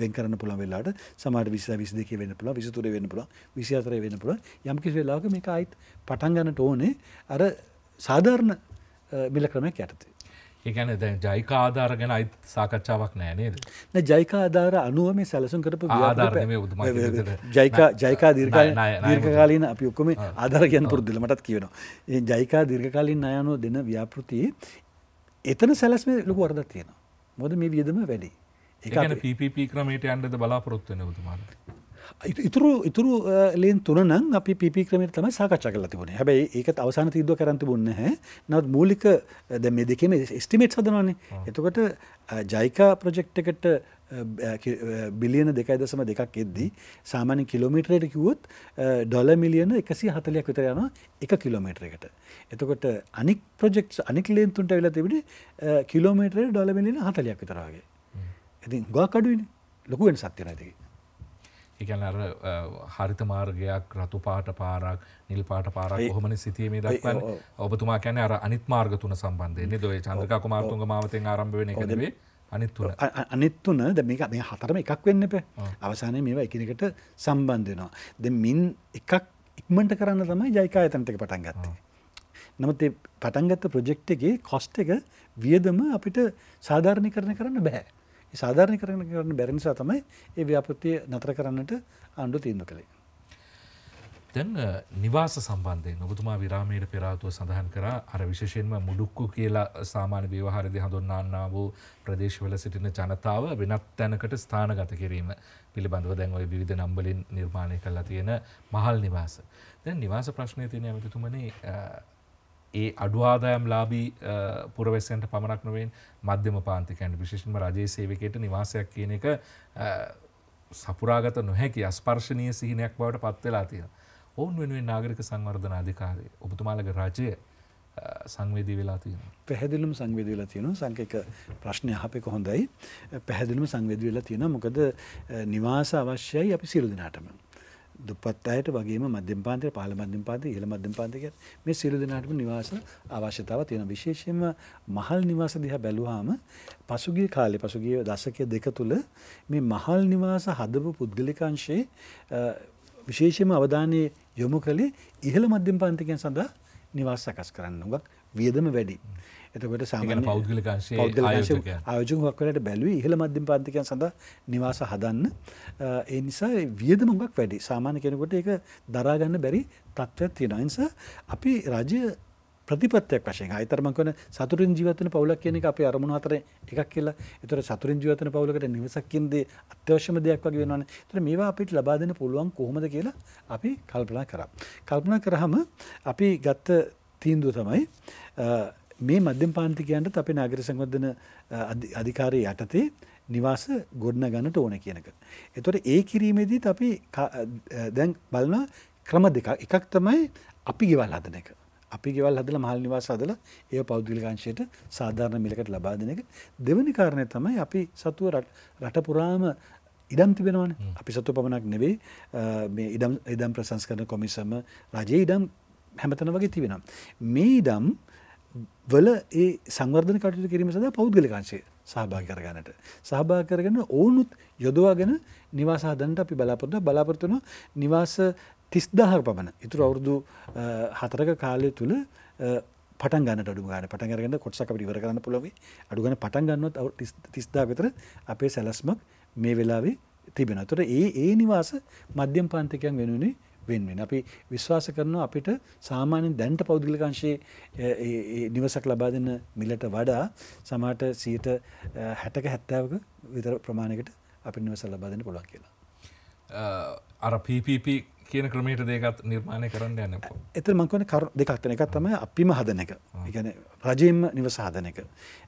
වෙන් කරන්න පුළන් වෙලාට සමට විස විසි දෙක වෙන පුළ විසතුර වෙන පුළ විසිාතරය වෙන පුළ යම්කිසි වෙලාක මේක අයිත් පටන්ගන්නට ඕනේ අර සාධාරණ මිල ක්‍රමයක් යටතේ. ඒකන දැ ජයික ආධාර ගැන අයිත් සාකච්ඡාවක් නෑනේද ජයික ආධාර අනුව මේ සැලසුම් කරපු ජයිකා දිර්ග දීර්ඝකාලීන අපි ඔක්කොම ආධාර ගැන පුරද්දිල මටත් කියනවා ඒ ජයිකා දිර්ඝකාලින් අයනුව දෙන ව්‍යාපෘති එතන සැලස්ම ලොකු වර්දත් තියෙනවා මොද මේ වියදම වැඩි ඒන පිපි ක්‍රමයට අන්ඩද බලාපොරොත්වන තුමාන ඉතුරු ඉතුරු ලෙන් තුනන අපි පිපි ක්‍රමට තම සාකච්ා කල තිබුණ හැබයි ඒක අවසාන තිීද කරන්ති බුන්න හ නවත් මූලික ද මේ දෙකම ස්ටිමේට් සදනවානේ එතකොට ජයිකා ප්‍රජෙක්් එකට බිලියන දෙකයි දසම දෙකක් එද්දී සාමාන්‍ය කිලෝමිටරයට කිවොත් ඩොල මිලියන එකසි හතලයක් විතර යන එක කිලෝමීටරයකට. එතකොට අනික් ප්‍රජෙක්් අනික් ලේන්තුන්ට වෙලා තිබිට කිලෝමීටරේ ඩොල මිලියන හතලයක් විතරාගේ ඇති ගොකඩුවන ලොකුවෙන් සත්‍යන ඇතික. එකන අර හරිත මාර්ගයක් රතු පාට පාරක් නිල් පාට පාරක් හොමන සිතීමේ දක්වන ඔබතුමා කැන අර අනිත් මාර්ග තුන සම්බන්ධයන්නේ දොය චන්දක කුමාර්තුන්ග මාවතෙන් ආරම්භවෙන එකදේ අනිත්තුන අනිත්තුන ද මේක මේ හතරම එකක් වෙන්න පැ අවසානය මේවා එකනකට සම්බන්ධයනවා. දෙ මින් එකක් ඉක්මට කරන්න තමයි ජයිකා ඇතනතක පටන් ගත්තේ. නමුත් පටන්ගත්ත ප්‍රජෙක්් එකගේ කොස්ට එක වියදම අපිට සාධාරණය කරන කරන්න බැහැ. සාධාරණ කරන කරන්න බැරි නිසා තමයි ඒ ව්‍යාපෘතිය නතර කරන්නට ආණ්ඩුව තීන්දුව කළේ. දැන් නිවාස සම්බන්ධයෙන් ඔබතුමා විරාමයට පෙරාතුව සඳහන් කර අර විශේෂයෙන්ම මුඩුක්කු කියලා සාමාන්‍ය ව්‍යවහාරදි හඳුන්වන්නා වූ ප්‍රදේශවල සිටින ජනතාව වෙනත් තැනකට ස්ථානගත කිරීම පිළිබඳව දැන් ওই විවිධ නම් වලින් නිර්මාණය කරලා තියෙන මහල් නිවාස. දැන් නිවාස ප්‍රශ්නය තියෙන ඇමතිතුමනේ ඒ අඩුවාදායම් ලාබී පුරවැසන්ට පමණක් නොවෙන් මධ්‍යම පාන්තිකන්ට විශේෂම රජයේ සේවකට නිවාසයක් කියන එක සපුරාගත නොහැකි අස්පර්ශණය සිහිනයක් බවට පත්වෙලා තිය. ඔවුන් වෙනුවෙන් නාගරික සංවර්ධන අධිකාරය ඔබතුමාලගේ රජය සංවේදී වෙලා තියෙන. පැහැදිලුම් සංවේදී වෙලා තියෙනවා සංකේක ප්‍රශ්නය අහපෙක හොඳයි. පැහැදිලිම සංවේදී වෙලා තියෙනවා මොකද නිවාස අවශ්‍යයි අපි සියලු දෙනාටම. දුප්පත් අයට වගේම මධ්‍යම පාන්තිර පහළ මධ්‍යම පාන්තිර ඉහළ මධ්‍යම පාන්තිර කියන්නේ මේ සියලු දෙනාටම නිවාස අවශ්‍යතාව තියෙනවා විශේෂයෙන්ම මහල් නිවාස දිහා බැලුවාම පසුගිය කාලේ පසුගිය දශකයේ දෙක තුල මේ මහල් නිවාස හදපු පුද්ගලිකංශේ විශේෂයෙන්ම අවධානය යොමු කළේ ඉහළ මධ්‍යම පාන්තිකයන් සඳහා නිවාස සකස් කරන්න උගක් වියදම වැඩි. එතකොට සාමාන්‍ය පෞද්ගලිකංශයේ ආයෝජකවක් වෙලට බැලුවේ ඉහළ මධ්‍යම පාන්තිකයන් සඳහා නිවාස හදන්න. ඒ නිසා වියදම හුඟක් වැඩි. සාමාන්‍ය කෙනෙකුට ඒක දරා ගන්න බැරි තත්ත්වයක් තියෙනවා. ඒ නිසා අපි රජය ප්‍රතිපත්තියක් වශයෙන් අයිතරම කන සතුරින් ජීවතන පවුලක් කියන එක අප අරමුණ අතර එකක් කියලා එතර සතුරින් ජීවතන පවුලකට නිවසක්කින්දේ අත්‍යවශ්‍යම දෙයක් වගේ වෙනවන තර මේවා අපිට ලබාදෙන පුළුවන් කොහොමද කියලා අපි කල්පනා කරා. කල්පනා කරහම අපි ගත්ත තීන්දුව තමයි මේ මධ්‍යම පාන්තිකයන්ට අපේ නාගර සංවර්ධන අධිකාරය යටතේ නිවාස ගොඩන ගන්නට ඕන කියනක. එතොට ඒ කිරීමේදී අපි දැන් බලන ක්‍රම දෙක එකක් තමයි අපි ගෙවල් හදන එක. අපි ගෙවල් හදල මහල් නිවාස අදල ඒ පෞද්ගලිකාංශයට සාධාරණ මිලකට ලබාදන එක දෙවනි කාරණය තමයි අපි සතුව රටපුරාම ඉඩම් තිබෙනවන අපි සතු පමණක් නෙවේ ඉඩම් ප්‍රසංස්කරන කොමිසම රජයේ ඉඩම් හැමතන වගේ තිබෙනම්. මේ ඉඩම් වල ඒ සංවර්ධන කටයුතු කිරීම සඳහා පෞද්ගලිකාංශය සහභාගී කරගන්නට. සහභාගී කරගෙන ඔවුනුත් යොදවාගෙන නිවාස හදන්නට අපි බලාපොරොත්තු බලාපොරොත්තු වෙනවා නිවාස 30000 පමණ. ඊටු අවුරුදු 4ක කාලය තුල පටන් ගන්නට අඩු ගන්න පටන් අරගෙන කොටසක් අපිට ඉවර කරන්න පුළුවන්. අඩු ගන්න පටන් ගන්නවත් 30000 විතර අපේ සැලැස්මක් මේ වෙලාවේ තිබෙනවා. ඒතර ඒ ඒ නිවාස මධ්‍යම පාන්තිකයන් වෙනුනේ වෙන්වෙන්. අපි විශ්වාස කරනවා අපිට සාමාන්‍යයෙන් දැනට පෞද්ගලික අංශයේ නිවසක් ලබා දෙන මිලට වඩා සමහරට 100ට 60ක 70ක විතර ප්‍රමාණයකට අපිට නිවස ලබා දෙන්න පුළුවන් කියලා. අර PPP කියන ක්‍රමයට දෙකත් නිර්මාණය කරන්න යන්න එත මංකන කර දෙකක්තන එකත් තම අපිම හදන එක ඉගැන රජයම නිවස හදන එක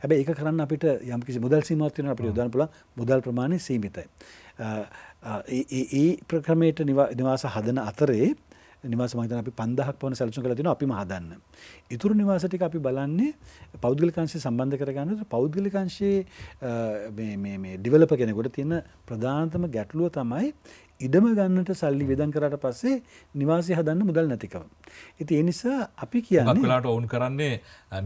ඇබ ඒ කරන්න අපිට යම්කිසි මුදල් සීමත්වන අපි යොදන් පුල මුදල් ප්‍රමාණය සීමිතයි ඒ ප්‍රක්‍රමයට නිවාස හදන අතරේ නිවාස මහිතන අපි පන්දහක් පවන සැලසුම් කළ තින අපිම හදන්න. ඉතුරු නිවාස ටික අපි බලන්නේ පෞද්ගලිකංශය සම්බන්ධ කරගන්න පෞද්ගලිකංශයේ ඩිවලප කෙනෙකුට තියෙන ප්‍රධානතම ගැටලුව තමයි ඉඩම ගන්නට සල්ලි වෙදන් කරට පස්සේ නිවාසය හදන්න මුදල් නැතිකව. ඉති එනිසා අපි කියලාට ඔවුන් කරන්නේ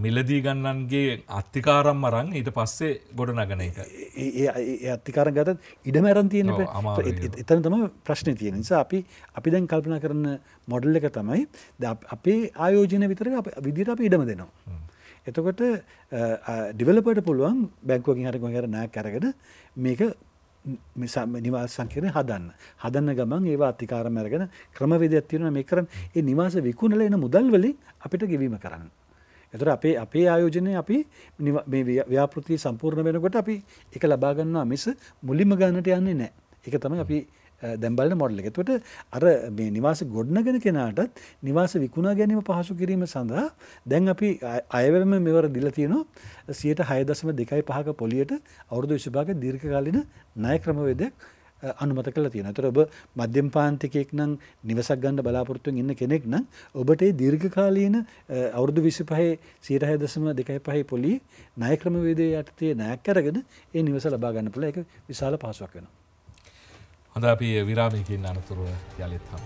මිලදී ගන්නන්ගේ අත්තිකාරම් මරන් ඊට පස්සේ ගොඩ නගන එක. ඒ අත්තිකාර ගතත් ඉඩම ඇරන් තියෙන එතන තම ප්‍රශ්නය තියෙන නිසා අපි අපි දැන් කල්පනා කරන මොඩල් එක තමයි ද අපේ ආයෝජනය විතර විදිර අප ඉඩම දෙනවා. එතකොට ඩිවලපට පුළුවන් බැංකුවකින් හරකො හර නෑ කරගෙන මේක නිවාස සංකරන හදන්න හදන්න ගමන් ඒවා අතිකාර මැරගෙන ක්‍රමවේදයක් තියෙන මේ කරන ඒ නිවාස විකුණල එන මුදල්වලින් අපිට ගෙවීම කරන්න. එතර අපේ අපේ ආයෝජනය අපි ව්‍යාපෘතිය සම්පූර්ණ වෙනකොට අපි එක ලබාගන්නවා මිස මුලිම ගන්නට යන්නේ නෑ එක තමයි අපි දැම්බල්ල මොඩල එකතුවට අර මේ නිවාස ගොඩ්නගෙන කෙනාටත් නිවාස විකුණා ගැනීම පහසු කිරීම සඳහා දැන් අපි අයවම මෙවර දිලතියනවා සියට හයදසම දෙකයි පහක පොලියට අවුරදු විශභාග දීර්ඝකාලින නය ක්‍රමවේදයක් අනුමත කළ තියෙන තර ඔබ මධ්‍යම් පාන්තිකෙක් නම් නිවසක් ගන්න බලාපොරත්තුවෙන් ඉන්න කෙනෙක් නම් ඔබට දීර්ඝකාලීන අවුරදු විසි පහේ සීරහය දසම දෙකයි පහහි පොලි නයක්‍රමවේදය යටතේ නෑක් කරගෙන ඒ නිවස ලබාගන්න පුළ එක විශාල පහසුවක් වෙනවා. හොඳ අපි විරාමිකින් අනතුරුව යළිත් හම.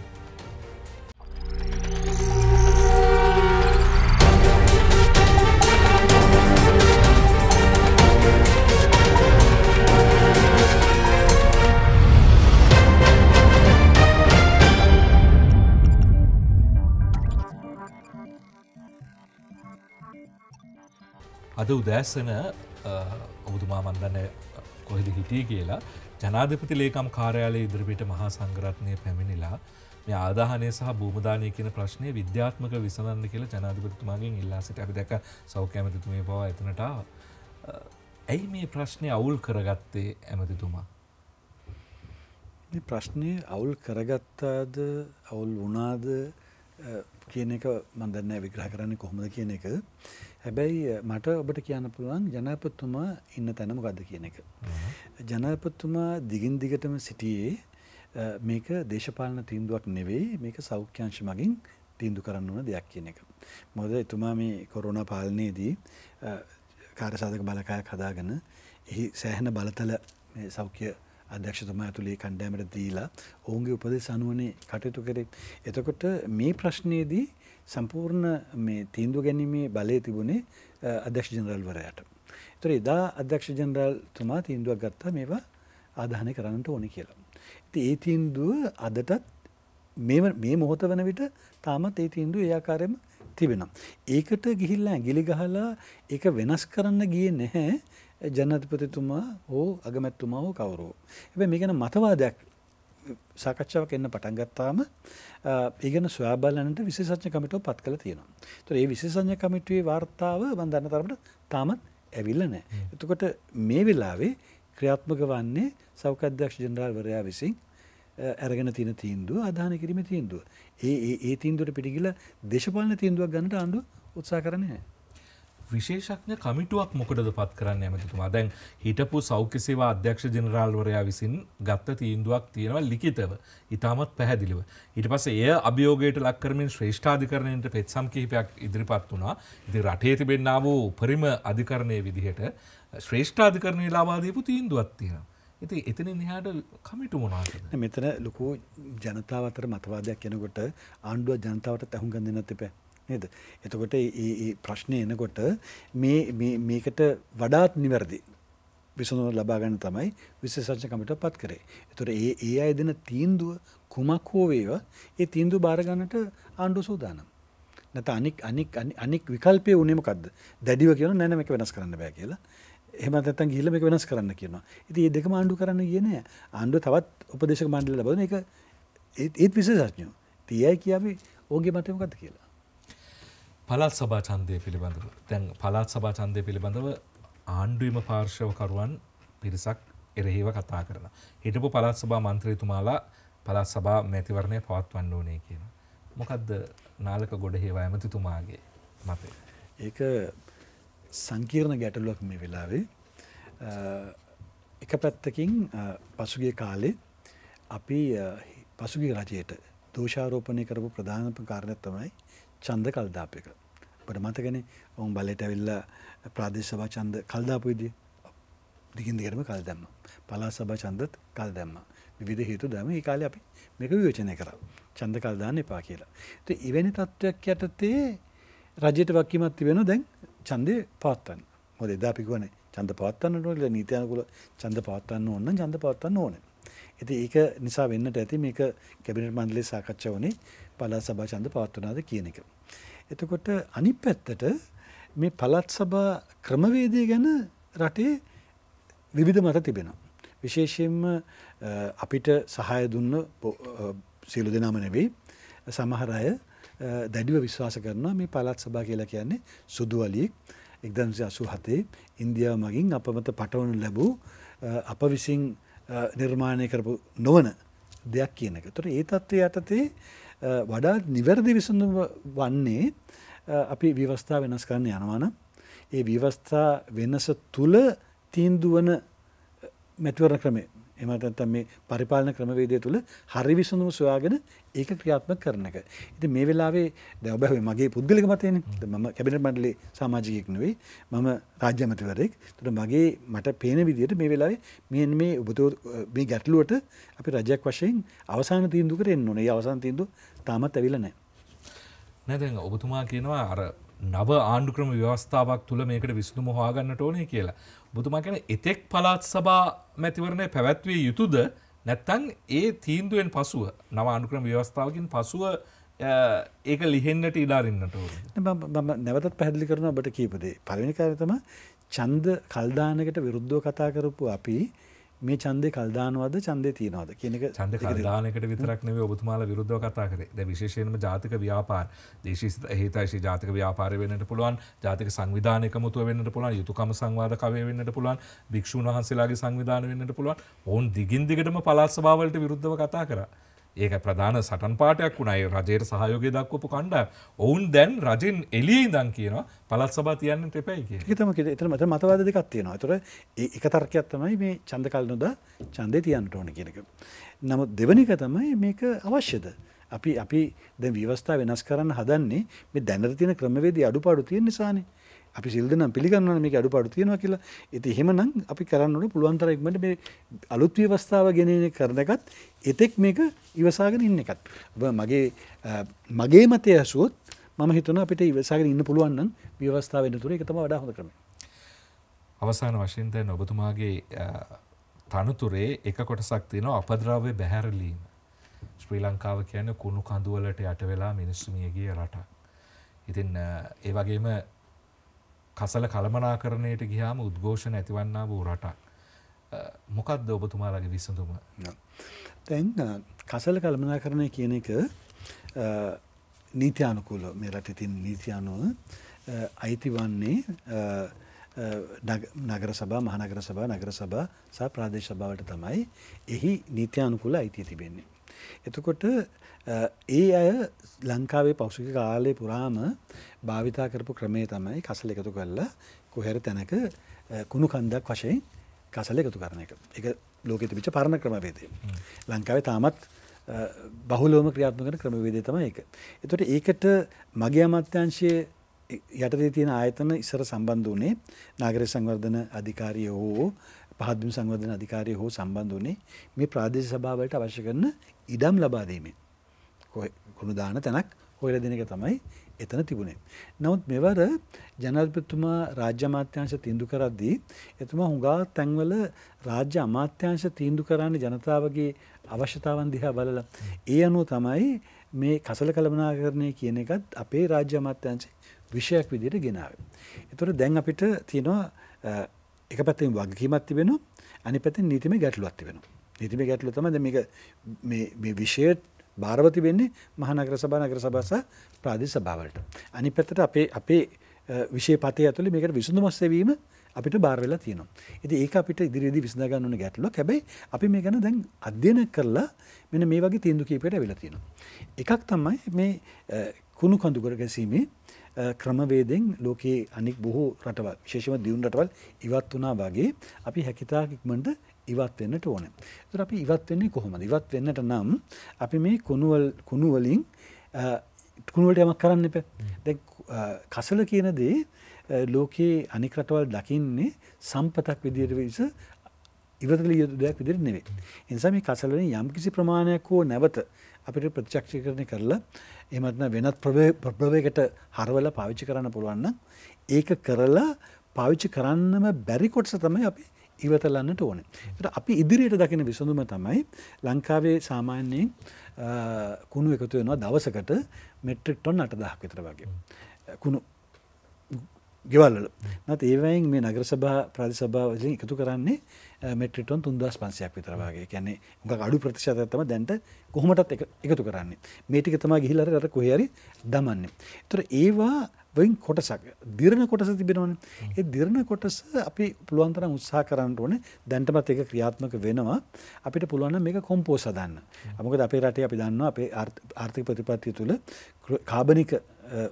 අද උදෑසන ඔබතුමා මන්දන්න කොහෙද හිටිය කියලා ජනාධපති ලේකම් කාරයාලය ඉදිරිපිට මහා සංගරත්නය පැමිණිලා මේ ආදාහනය සහ භූමදානය කියන ප්‍රශ්නය විද්‍යාත්මක විසඳන්න කියලා ජනාධිපතිතුමාගෙන් ඉල්ලා සිට අපි දැක සෞඛ්‍යමතිතුමේ පව ඇතනට ඇයි මේ ප්‍රශ්නය අවුල් කරගත්තේ ඇමතිතුමා. ප්‍රශ්නය අවුල් කරගත්තාද අවුල් වනාාද කියන එක මන්දන්න විග්‍රහ කරන්නේ කොහොමද කියන එක හැබැයි මට ඔබට කියන්න පුළුවන් ජනපත්තුමා ඉන්න තැනම ගද කියන එක. ජනපත්තුමා දිගින් දිගටම සිටියේ මේක දේශපාලන තීන්දුවක් නෙවෙයි මේක සෞඛ්‍යංශ මගින් තීන්දු කරන්න ඕන දෙයක් කියන එක. මොද එතුමා මේ කොරුණ පාලනයේදී කාරසාධක බලකායක් හදාගෙන එහි සෑහෙන බලතල සෞඛ්‍ය අධ්‍යක්ෂතුමාඇතුළේ කණ්ඩෑමට දීලා ඔවුන්ගේ උපදෙස් අනුවනේ කටයුතු කරේ. එතකොට මේ ප්‍රශ්නයේදී සම්පූර්ණ මේ තීන්දුව ගැනීමේ බලය තිබුණේ අධ්‍යක්ෂ ජනරල්වරයට. තොර එදා අධ්‍යක්ෂ ජනරල් තුමා තීන්දුවක් ගත්තා මේවා ආධානය කරන්නට ඕන කියලා. ඇති ඒ තීන්දුව අදටත් මේ මොහොත වන විට තාමත් ඒ තීන්දුව ඒ ආකාරයම තිබෙනම්. ඒකට ගිහිල්ලා ඇගිලි ගහලා ඒක වෙනස් කරන්න ගිය නැහැ ජනතිපතිතුමා හෝ අගමැත්තුමා හෝ කවරෝ. එබ මේ ගැන මතවාදයක් සාකච්ඡාවක් එන්න පටන් ගත්තාම ඒගන ස්වාබලනට විශේෂඥ කමිටෝ පත් කළ තියෙනවා. තුර ඒ විශේෂඥ කමිටුවේ වාර්තාව බන්ධන්න තරමට තාමත් ඇවිල්ල නෑ. එතකොට මේ වෙලාවේ ක්‍රියාත්මක වන්නේ සෞකධ්‍යක්ෂ ජනරාල්වරයා විසින් ඇරගෙන තින තීන්දුව අධාන කිරීම තීන්දුව. ඒ ඒ තීන්දුවට පිටිගිල දේශපාලන තීන්දුවක් ගන්නට ආණ්ඩු උත්සා කරන්නේ නෑ. විශේෂක්ඥ කමිටුවක් මොකටද පත් කරන්න ඇමතිතුමා දැන් හිටපු සෞඛ්‍ය සේවා අධ්‍යක්ෂ ජනරාල්වරයා විසින් ගත්ත තීන්දුවක් තියෙනවා ලිඛිතව ඉතාමත් පැහැදිලිව ඊට පස්සේ එය අභියෝගයට ලක් කරමින් ශ්‍රේෂ්ඨාධිකරණයට පෙත්සම් කිහිපයක් ඉදිරිපත් වුණා ඉතින් රටේ තිබෙන්නා වූ උපරිම අධිකරණයේ විදිහට ශ්‍රේෂ්ඨාධිකරණයේ ලබා දීපු තීන්දුවක් තියෙනවා ඉති එතන නිහාට කමිටු මොනාද මෙතන ලොකු ජනතාව අතර මතවාදයක් යනකොට ආණ්ඩුව ජනතාවට තැහුම් ගන්න දෙන්න තිබේ නේද. එතකොට ඒ ප්‍රශ්නය එනකොට මේකට වඩාත් නිවැරදි විසඳුම ලබාගන්න තමයි විශේෂඥකමට පත් කරේ. එතොට ඒ ඒ අය දෙන තීන්දුව කුමක් හෝ වේවා ඒ තීන්දුව භාරගන්නට ආණ්ඩු සූදානම්. නැත අනික් අනික් අනික් විකල්පය උනේමකක්ද දැඩිව කියන නැනම එක වෙනස් කරන්න බෑ කියලා එහම තන් ගිල්ල එක වෙනස් කරන්න කියනවා. ඉති ඒ දෙක ආණ්ඩු කරන්න කියන ආණ්ඩුව තවත් උපදේශක මණ්ඩල ලබන එක ඒත් විශේෂඥෝ තියයි කියාවේ ඕගේ මතමකද කියලා. පළත් සභා ඡන්දය පිළිබඳව දැන් පළත් සභා ඡන්දය පිළිබඳව ආණ්ඩුවම පාර්ශවකරුවන් පිරිසක් එරෙහිව කතා කරන. හිටපු පළත් සභා මන්ත්‍රීතුමාලා පළත් සභා මැතිවරණය පවත්වන්න ඕනේ කියන. මොකක්ද නාලක ගොඩ හේවා ඇමතිතුමාගේ මතය. ඒක සංකීර්ණ ගැටලුවක් මේ වෙලාවේ එක පැත්තකින් පසුගේ කාලේ අපි පසුගේ රජයට දෝෂාරෝපණය කරපු ප්‍රධානප කාරණය තමයි චන්ද කල්දාපයක. පට මතකන ඔවන් බලට ඇවිල්ල ප්‍රාදේශවා චන්ද කල්දාපුයිදී දිගින් දිගටම කල් දැම්ම. පලා සභා චන්දත් කල් දැම්ම. විධ හේතු දැම ඒ කාලේ අපි මේක වියෝචනය කරා. චන්ද කල්දාන්න එපා කියලා. එවැනි තත්ත්වයක් යටතේ රජයට වක්කිමත් තිබෙන දැන් චන්දය පාත්තන්න. මොද එදා පිකුවනේ චන්ද පවත්වන්න නොල නීතියනකුල චන්ද පවත්වන්න ඕන්න චන්ද පවත්වන්න ඕන. ඇති ඒක නිසා වෙන්නට ඇති මේක කැබිනට මන්දලේ සාකච්ඡ වනේ පළාත් සභා ඡන්ද පවත්වනවාද කියන එක. එතකොට අනිත් පැත්තට මේ පළාත් සභා ක්‍රමවේදය ගැන රටේ විවිධ මත තිබෙනවා. විශේෂයෙන්ම අපිට සහය දුන්න සියලු දෙනාම නෙවෙයි සමහර අය දැඩිව විශ්වාස කරනවා මේ පළාත් සභා කියලා කියන්නේ සුදු අලියෙක් 1987 ඉන්දියාව මගින් අප මත පටවන ලැබූ අප විසින් නිර්මාණය කරපු නොවන දෙයක් කියන එක. ඒතර ඒ තත්ත්වයේ යටතේ වඩා නිවැරදි විසඳුම වන්නේ අපි විවස්ථා වෙනස් කරන්න යනවාන ඒ විවස්ථා වෙනස තුළ තීන්දුවන මැතිවරණ ක්‍රමේ එමට නැත්නම් මේ පරිපාලන ක්‍රමවේදය තුළ හරි විසඳුම සොයාගෙන ඒක ක්‍රියාත්මක කරන එක. ඉතින් මේ වෙලාවේ දැන් ඔබ මගේ පුද්ගලික මතයනේ. මම කැබිනට් මණ්ඩලයේ සමාජිකයෙක් නෙවෙයි. මම රාජ්‍ය අමාත්‍යවරයෙක්. ඒතර මගේ මට පේන විදිහට මේ වෙලාවේ මේ මේ ඔබතුමෝ මේ ගැටලුවට අපි රජයක් වශයෙන් අවසාන තීන්දුවකට එන්න ඕනේ. ඒ අවසාන තීන්දුව තාමත් ඇවිල්ලා නැහැ. නෑ දැන් ඔබතුමා කියනවා අර නව ආණ්ඩුක්‍රම ව්‍යවස්ථාවක් තුළ මේකට විසඳුම හොයාගන්නට ඕනේ කියලා. බුතුමා කියන එතෙක් පලාත් සභා මැතිවරණය පැවැත්විය යුතුද නැත්තන් ඒ තීන්දුවෙන් පසුව නව අනුක්‍රම ව්‍යවස්ථාවකින් පසුව ඒක ලිහෙන්න්නට ඉඩාරන්නට නැවතත් පැහදිලි කරන ඔබට කීපදේ පරිනිකාරතම චන්ද කල්දානකට විරුද්ධෝ කතා කරපු අපි මේ චන්දය කල්දානවද චන්දය තියනවද කියනක චන්ද කල්දානකට විතරක් නෙවේ ඔබතුමාල විරුද්ධව කතා කරේ ද විශේෂයෙන්ම ජාතික ව්‍යාපාර දේශී හේතයිශී ජාතික ව්‍යාපාරය වෙන්නට පුළුවන් ජාතික සංවිධානයක මුතුව වෙන්නට පුළුවන් යුතුකම සංවාද කවය වෙන්නට පුළුවන් භික්ෂූන් වහන්සේලාගේ සංවිධාන වෙන්නට පුළුවන් ඔවුන් දිගින් දිගටම පලාත් සභාවලට විරුද්ධව කතා කරා ඒක ප්‍රධාන සටන් පාටයක් වුණයි රජයට සහයෝගය දක්වපු කණ්ඩ ඔවුන් දැන් රජෙන් එලිය ඉදන් කියන පලත් සබා තියන්න ටෙපැයි එකතම එතන මට මතවාද දෙකක් තියෙනවා තොර එක තර්කයක් තමයි මේ චන්ද කල් නොද චන්දය තියන්න ඕන කියනක. නමුත් දෙවනික තමයි මේක අවශ්‍යද. අපි අපි දැ විවස්ථා වෙනස් කරන්න හදන්නේ මේ දැනර තින ක්‍රමවේදී අඩු පාඩු තියෙන් නිසානේ අපි සිල්දනම් පිළිගන්න මේක අඩුපාඩු තියෙනවා කියලා ඉතින් එහෙමනම් අපි කරන්න ඕනේ පුළුවන් තරම් ඉක්මනට මේ අලුත් ව්‍යවස්ථාව ගෙනෙන කරන එකත් එතෙක් මේක ඉවසාගෙන ඉන්න එකත් ඔබ මගේ මගේ මතය ඇසුවොත් මම හිතනවා අපිට ඉවසාගෙන ඉන්න පුළුවන් නම් ව්‍යවස්ථාව වෙන තුර ඒක තමයි වඩා හොඳ ක්‍රමය අවසාන වශයෙන් දැන් ඔබතුමාගේ තනතුරේ එක කොටසක් තියෙනවා අපද්‍රව්‍ය බැහැරලීම. ශ්‍රී ලංකාව කියන්නේ කුණු කඳුවලට යට වෙලා මිනිස්සු මිය ගිය රටක්. ඉතින් ඒ වගේම කසල කළමනාකරණයට ගියාම උද්ඝෝෂණ ඇතිවන්නා වූ රටක් මොකක්ද ඔබතුමාලගේ විසඳුම දැන් කසල කළමනාකරණය කියන එක නීතියානුකූල මේ රටතින් නීතියානුව අයිති වන්නේ නගර සබා මහනගර සබා නගර සබා සා ප්‍රාදේශ සභාවට තමයි එහි නීතියානුකුල අයිතිය තිබෙන්නේ. එතකොට ඒ අය ලංකාවේ පෞසුක කාලය පුරාම භාවිතා කරපු ක්‍රමේ තමයි කසල එකතු කරල කොහැර තැනක කුණු කන්දක් වශයෙන් කසල එකතු කරන එක එක ලෝකෙ තිබිච පරණ ක්‍රමවේදය. ලංකාවේ තාමත් බහුලෝම ක්‍රියාත්මකන ක්‍රමවේදය තම එක. එතොට ඒකට මගේ අමත්‍යංශය යටදී තියෙන ආයතන ඉස්සර සම්බන්ධ වනේ නාගර සංවර්ධන අධිකාරිය හෝ පහදම සංවර්ධන අධිකාරය හෝ සම්බන්ධ වනේ මේ ප්‍රාදේශ සභාවලට අවශ්‍ය කරන ඉඩම් ලබාදීමේ. ගුණ දාන තැනක් හොයල දෙනක තමයි එතන තිබුණේ. නමුත් මෙවර ජනල්පතුමා රාජ්‍ය අමාත්‍යංශ තීන්දු කරද්දී එතුමා හුඟා තැන්වල රාජ්‍ය අමාත්‍යංශ තීන්දු කරන්නේ ජනතාවගේ අවශ්‍යතාවන් දිහා බලලා. ඒ අනුව තමයි මේ කසල කළමනාකරණය කියන එකත් අපේ රාජ්‍ය අමාත්‍යංශ විෂයක් විදිහට ගෙනාවේ. ඒතර දැන් අපිට තියෙනවා එක පැත්තෙන් වගකීමක් තිබෙනවා අනිත් පැත්තෙන් නීතිමය ගැටලුවක් තිබෙනවා. නීතිමය ගැටලුව තමයි දැන් මේක මේ මේ විෂය භාරවති වෙන්නේ මහනගර සභා නගර සභා සහ ප්‍රාදේශ සභාවලට. අනිත් පැත්තට අපේ අපේ විශේෂ පතේ ඇතුළේ මේකට විසඳුමක් සෙවීම අපිට බාර වෙලා තියෙනවා. ඉතින් ඒක අපිට ඉදිරියේදී විසඳා ගන්න ඕන ගැටලුවක්. හැබැයි අපි මේ ගැන දැන් අධ්‍යයන කරලා මෙන්න මේ වගේ තීන්දුව කීපයකට අවිලා තියෙනවා. එකක් තමයි මේ කුණු කඳු කර ගැසීමේ ක්‍රමවේදෙන් ලෝකයේ අනික් බොහෝ රටවල් විශේෂම දියුණු රටවල් ඉවත් වනා වගේ අපි හැකිතාකික්මට ඉවත් වෙන්නට ඕන. තුර අපි ඉවත් වෙන්නේ කොහොමද ඉවත් වෙන්නට නම් අපි මේ කුණුවල් කුණුවලින් කුණුවලට යමක් කරන්න එප දැ කසල කියන දේ ලෝකයේ අනිකරටවල් දකින්නේ සම්පතක් විදියට විස ඉවතල යුතු දෙයක් විදිර නෙවේ. එනිසා මේ කසලන යම් කිසි ප්‍රමාණයක් හෝ නැවත අපිට ප්‍රතිචක්ෂීකරණය කරලා එමත්න වෙනත් ප්‍රභවයකට හරවල පාවිච්චි කරන්න පුළුවන්න ඒක කරලා පාවිච්චි කරන්නම බැරි කොටස තමයි අපි ඉවතලන්නට ඕන. අපි ඉදිරියට දකින විසඳුම තමයි ලංකාවේ සාමාන්‍යයෙන් කුණු එකතු වෙනවා දවසකට මෙට්‍රික් ටොන් අටදහක් විතර වගේ. කුණු ගෙවල්ල නත් ඒවයින් මේ නගර සභා ප්‍රතිසභාවලින් එකතු කරන්නේ මෙට්‍රිටොන් තුන්දස් පන්සයක් විතරවාගේ කියන්නේ උඟ අඩු ප්‍රතිශතයක්තම දැන්ට කොහොමටත් එකතු කරන්නේ මේටික තමා ගිහිල්ලර කොහරි දමන්නේ. තොර ඒවා වයින් කොටසක් දිරණ කොටස තිබෙනවන ඒ දිරණ කොටස අපි පුළුවන්තරම් උත්සා කරන්න ඕන දැන්ටමත් එක ක්‍රියාත්මක වෙනවා අපිට පුළුවන් මේක කොම්පෝස දන්න මොකද අපේ රටේ අපි දන්න අපේ ආර්ථික ප්‍රතිපත්තිය තුළ කාබනික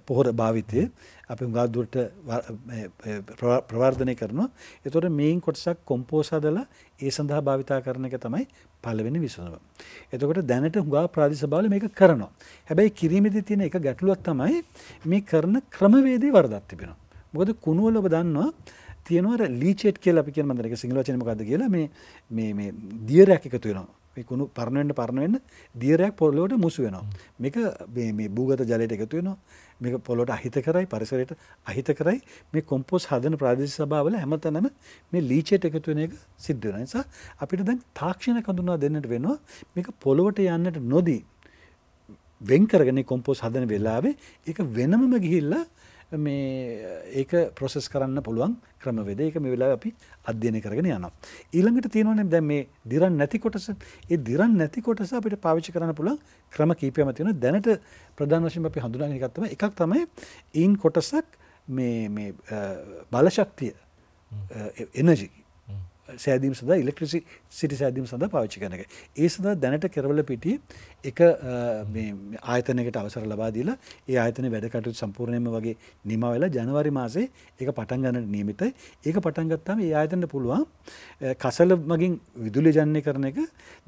පොහොර භාවිතය අපි උගාදුරට ප්‍රවර්ධනය කරනවා එතොට මේන් කොටසක් කොම්පෝසාදල ඒ සඳහා භාවිතා කරන එක තමයි පලවෙනි විසඳව. එතකොට දැනට හුඟා ප්‍රාධිසභාල මේක කරනවා. හැබැයි කිරීමදි තියෙන එක ගැටලුවක් තමයි මේ කරන ක්‍රමවේදී වරදත් තිබෙනවා. මොකද කුණුවල ඔබ දන්නවා තියෙනවර ලීචේට් කියල අපි කියන මදරක සිංහල වචනමකද කියලා මේ දියරැක් එකතු වෙනවා කුණු පරණුවෙන්ට පරණවෙන්න දීරයක් පොල්ලෝට මුසු වෙනවා. මේක මේ භූගත ජලයට එකතු වෙනවා මේක පොලොට අහිත කරයි පරිසරයට අහිත කරයි මේ කොම්පෝස් හදන ප්‍රාදේශ සභාවල හැමතැනම මේ ලීචයට එකතු වෙන එක සිද්ධ වෙන නිසා අපිට දැන් තාක්ෂණ කඳුනා දෙන්නට වෙනවා මේක පොළොවට යන්නට නොදී වෙන්කරගෙන කොම්පෝස් හදන වෙලාවේ ඒක වෙනමම ගිහිල්ලා මේ eh, ඒක ප්‍රොසෙස් කරන්න පුළුවන් ක්‍රමවෙද ඒක මේ වෙලා අපි අධ්‍යයනය කරගෙන යනවා. ඊළඟට තියෙනවනේ දැන් මේ දිරන් නැති කොටස ඒ දිරන් නැති කොටස අපිට පාවිච්චි කරන්න පුළුවන් ක්‍රම කීපයක් තියෙනවා. දැනට ප්‍රධාන වශයෙන් අපි හඳුනාගෙන එකක් තමයි එකක් තමයි ඊන් කොටසක් මේ මේ eh, බලශක්තිය එනර්ජි සෑදීම සඳ ඉලෙක්ට්‍රසි සිටි සෑදීම සඳ පාච්චි කනක. ඒ සඳ දැනට කෙරවල පිටි එක ආයතනකට අවසර ලබාදීලා ඒ ආයතන වැඩකටු සම්පූර්ණයම වගේ නිමවෙලා ජනවරි මාසේ එක පටන්ගන්න නියමිතයි ඒක පටන්ගත්තාම ඒ ආයතනට පුළුවන් කසල මගින් විදුලි ජන්නේ කරන එක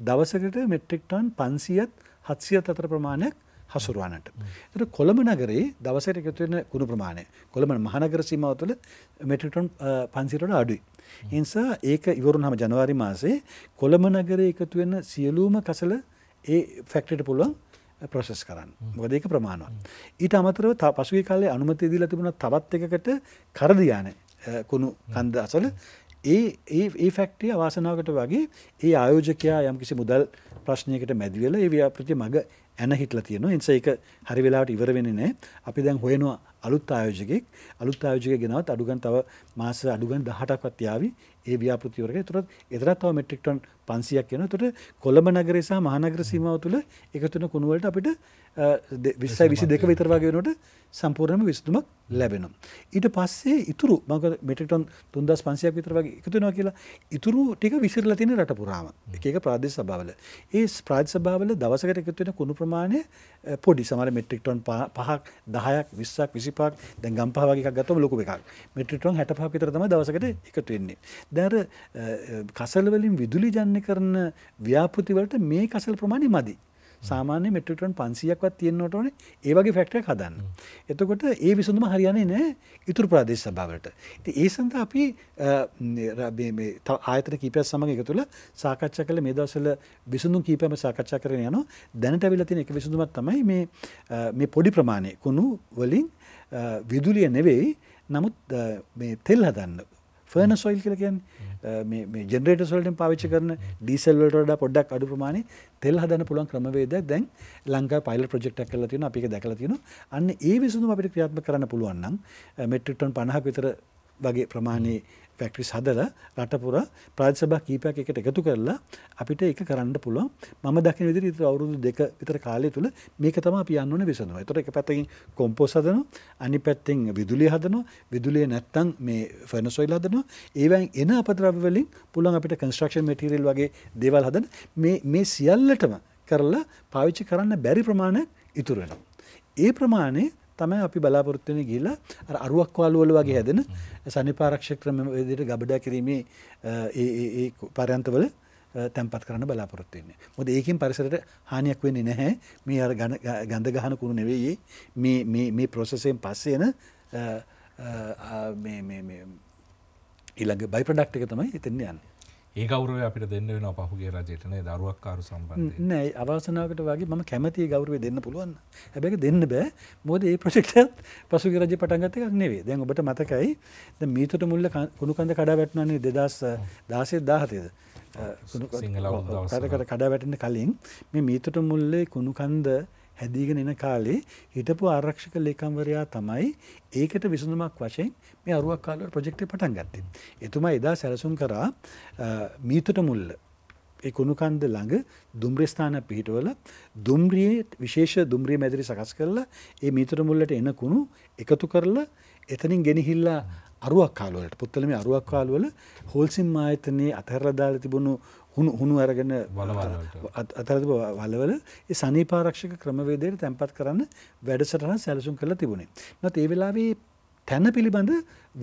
දවසකට මෙට්‍රික්ටන් පන්සියත් හත්සියත් අතර ප්‍රමාණයක් හසුරුවනට. එතකොට කොළඹ නගරේ දවසට එකතු වෙන කුණු ප්‍රමාණය කොළඹ මහනගර සීමාව තුළ මෙට්‍රික් ටන් 500ට අඩුයි. ඒ නිසා ඒක ඉවර වුණාම ජනවාරි මාසේ කොළඹ නගරේ එකතු වෙන සියලුම කසල ඒ ෆැක්ටරියට පුළුවන් ප්‍රොසෙස් කරන්න. මොකද ඒක ප්‍රමාණවත්. ඊට අමතරව පසුගිය කාලේ අනුමැතිය දීලා තිබුණා තවත් එකකට කරදියාන කුණු කන්ද අසල ඒ ඒ ෆැක්ට්‍රිය අවාසනාවකට වගේ ඒ ආයෝජකයා යම්කිසි මුදල් ප්‍රශ්නයකට මැදිවෙලා ඒ ව්‍යාපෘති මඟ ඇන හිටලා තියෙනවා. එනිසා ඒක හරි වෙලාවට ඉවර වෙන්නේ නැහැ. අපි දැන් හොයනවා අලුත් ආයෝජකෙක්. අලුත් ආයෝජකයෙක් ගෙනවත් අඩුගන් තව මාස අඩුගන් 18ක්වත් යාවි. ඒ ව්‍යාපෘති වර්ගය. ඒතරත් ඒතරත් තව මෙට්‍රික් ටන් 500ක් යනවා. ඒතර කොළඹ නගරය සහ මහනගර සීමාව තුළ එකතු වෙන කුණු වලට අපිට 20 22 විතර වගේ වෙනකොට සම්පූර්ණයෙන්ම විසඳුමක් ලැබෙනවා. ඊට පස්සේ ඉතුරු මඟ මෙටටොන් තුන්දස් පන්සයක් විතර වගේ එකතුනවා කියලා ඉතුරු ටික විසිරල තින රට පුරාම එකක ප්‍රාදේශ සභාවල ඒ ප්‍රාධ සභාවල දවසකට එකතුවෙන කුණු ප්‍රමාණය පොඩි සමර මෙට්‍රික්ටොන් පහක් දහයක් විස්සක් විසිපාක් දැන් ගම්පහ වගේ ගත්ත ලොකු එකක් මෙට්‍රිටොන් හැට පහ විතර තම දවසකට එකතුවෙන්නේ. දැර කසල්වලින් විදුලි ජන්න කරන ව්‍යාපෘතිවලට මේ කසල් ප්‍රමාණය මදි. සාමාන්‍ය මෙට්‍රිටන් පන්සියක්වත් තියෙන්න්නට ඕන ඒවගේ ෆෙක්ටර හදන්න. එතකොට ඒ විසඳම හරියන්නේ නෑ ඉතුරු ප්‍රදේශ සභාවට. ඒ සඳ අපි ආයතන කීපයක් සමඟ එක තුළ සාකච්ඡ කළ මේ දවසල විසඳු කීපම සාකච්ඡා කරන යන දැනට විලතින එක විසඳුමත් තමයි මේ පොඩි ප්‍රමාණය කුණු වලින් විදුලිය නෙවෙයි නමුත් තෙල් හදන්න ෆර්න සොයිල් කලකයන්නේ ජෙනරේට සොල්ටෙන් පාවිච්ච කරන ඩීසල්වලට පොඩ්ඩක් අඩු ප්‍රමාණ තෙල් හදන පුළුවන් ක්‍රමවේදයක් දැන් ලංකා පයිල් ප්‍රජෙක්ටක් කල තියෙන අපික දැකල තියෙන අන්න ඒ විසඳුම අපිට ක්‍රියාත්ම කරන්න පුළුවන්නම් මෙට්‍රිටොන් පණහක් විතර වගේ ප්‍රමාණයේ ෆැක්ටරිස් හදලා රටපුරා ප්‍රාජසභා කීපයක් එකට එකතු කරලා අපිට එක කරන්න පුළුවන් මම දකින විදිහට ඉතින් අවුරුදු දෙක විතර කාලය තුල මේක තමයි අපි යන්න ඕනේ විසඳනවා. ඒතර එක පැත්තකින් කොම්පෝස් හදනවා අනිත් පැත්තෙන් විදුලිය හදනවා විදුලිය නැත්තම් මේ ෆර්නස් ඔයිල් හදනවා ඒවෙන් එන අපද්‍රව්‍ය වලින් පුළුවන් අපිට කන්ස්ට්‍රක්ෂන් මටීරියල් වගේ දේවල් හදන්න මේ මේ සියල්ලටම කරලා පාවිච්චි කරන්න බැරි ප්‍රමාණයක් ඉතුරු වෙනවා. ඒ ප්‍රමාණය තමයි අපි බලාපොරොත්වෙන ගිල්ලා අර අරුවක් වාලුවල වගේ හැදෙන සනිපාරක්ෂ ක්‍රම විදිහට ගබඩා කිරීමේ ඒ පරයන්තවල තැන්පත් කරන්න බලාපොරොත්වවෙන්නේ මොද ඒකින් පරිසරට හානියක් වෙන්නේ නැහැ මේ අර ගඳ ගහන කුණු නෙවෙයි මේ ප්‍රොසෙසයෙන් පස්සේන ඊළඟ බයිපඩක්් එක තමයි එතෙන්නේ යන්න ඒ ගෞරවය අපිට දෙන්න වෙනවා පහුගේ රජයට නේද අරුවක්කාරු සම්බන්ධයෙන් නෑ අවසනාවකට වගේ මම කැමති ගෞරවය දෙන්න පුළුවන් හැබැයි දෙන්න බෑ මොකද මේ ප්‍රොජෙක්ට් එකත් පසුගිය රජය පටන් ගත්ත එකක් නෙවෙයි දැන් ඔබට මතකයි දැන් මීතොට මුල්ල කුණුකන්ද කඩා වැටුණානේ 2016 17 ද කඩා වැටෙන කලින් මේ මීතොට මුල්ලේ කුණුකන්ද හැදීගෙන එන කාලේ හිටපු ආරක්ෂක ලේකම්වරයා තමයි ඒකට විසඳුමක් වශයෙන් මේ අරුවක් කාලවට ප්‍රජෙක්ටේ පටන් ගත්තේ. එතුමා එදා සැලසුම් කරා මීතට මුල්ල ඒ කුණුකන්ද ළඟ දුම්්‍රස්ථාන පිහිටවල දුම්රියේ විශේෂ දුම්රිය මැදිරි සකස් කරලා ඒ මීතර මුල්ලට එන කුණු එකතු කරලා එතනින් ගෙනහිල්ලා අරුවක් කාලවලට පුත්තලම අරුවක් කාලවල හෝල්සිම් ආයතනයේ අතහැරලා දාලා තිබුණු හුණු හුණු අරගෙන අතරතිබ වලවල සනීපාරක්ෂක ක්‍රමවේදයට තැන්පත් කරන්න වැඩසටහන සැලසුම් කරලා තිබුණේ. නොත් ඒ වෙලාවේ තැන පිළිබඳ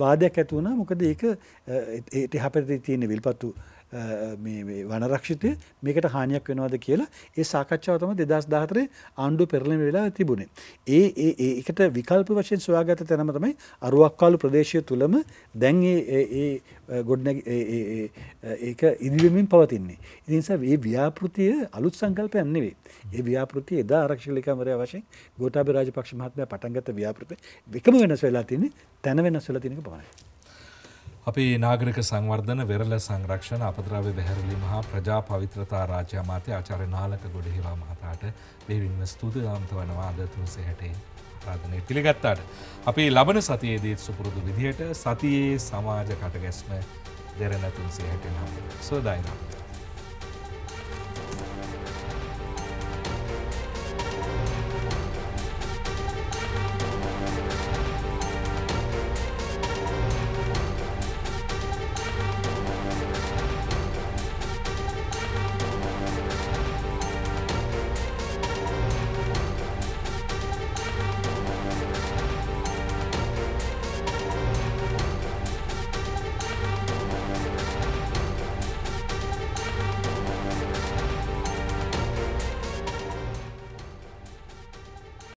වාදයක් ඇතුවනා මොකද ඒක එට හපරදි තියෙන විල්පත්තු වනරක්ෂිතය මේකට හානියක් වෙනවාද කියලා ඒ සාකච්ඡාව තම දෙදස් දාහතරේ ආණ්ඩු පෙරලෙන වෙලා තිබුණේ. ඒ ඒ එකට විකල්ප වශයෙන් සොයාගත තැනම තමයි අරුවක්කාලු ප්‍රදේශය තුළම දැන් ගොඩන ඒක ඉදිවෙමින් පවතින්නේ. ඉතිනිසා ඒ ව්‍යාපෘතිය අලුත් සංකල්ප යන්නේවේ. ඒ ව්‍යාපෘතිය එදා ආරක්ෂලිකමරය වශයෙන් ගෝටාබි රාජපක්ෂ මහත්මය පටන්ගත ව්‍යාපෘති එකම වෙනස් වෙලා තින්නේ තැන වෙනස් වෙලා තිනක පමණයි. අපේ නාගරික සංවර්ධන වෙරල සංරක්ෂණ අපද්‍රව්‍ය බැහැරලීම හා ප්‍රජා පවිත්‍රතා රාජ්‍ය අමාත්‍ය ආචාර්ය නාලක ගොඩහිවා මහතාට බේවින්ම ස්තුතිවන්ත වනවා අද 360 ආරාධනය පිළිගත්තාට අපේ ලබන සතියේදී සුපුරුදු විදිහට සතියේ සමාජ කටගැස්ම දෙරණ 360 නම් සෝදායි නාමයෙන්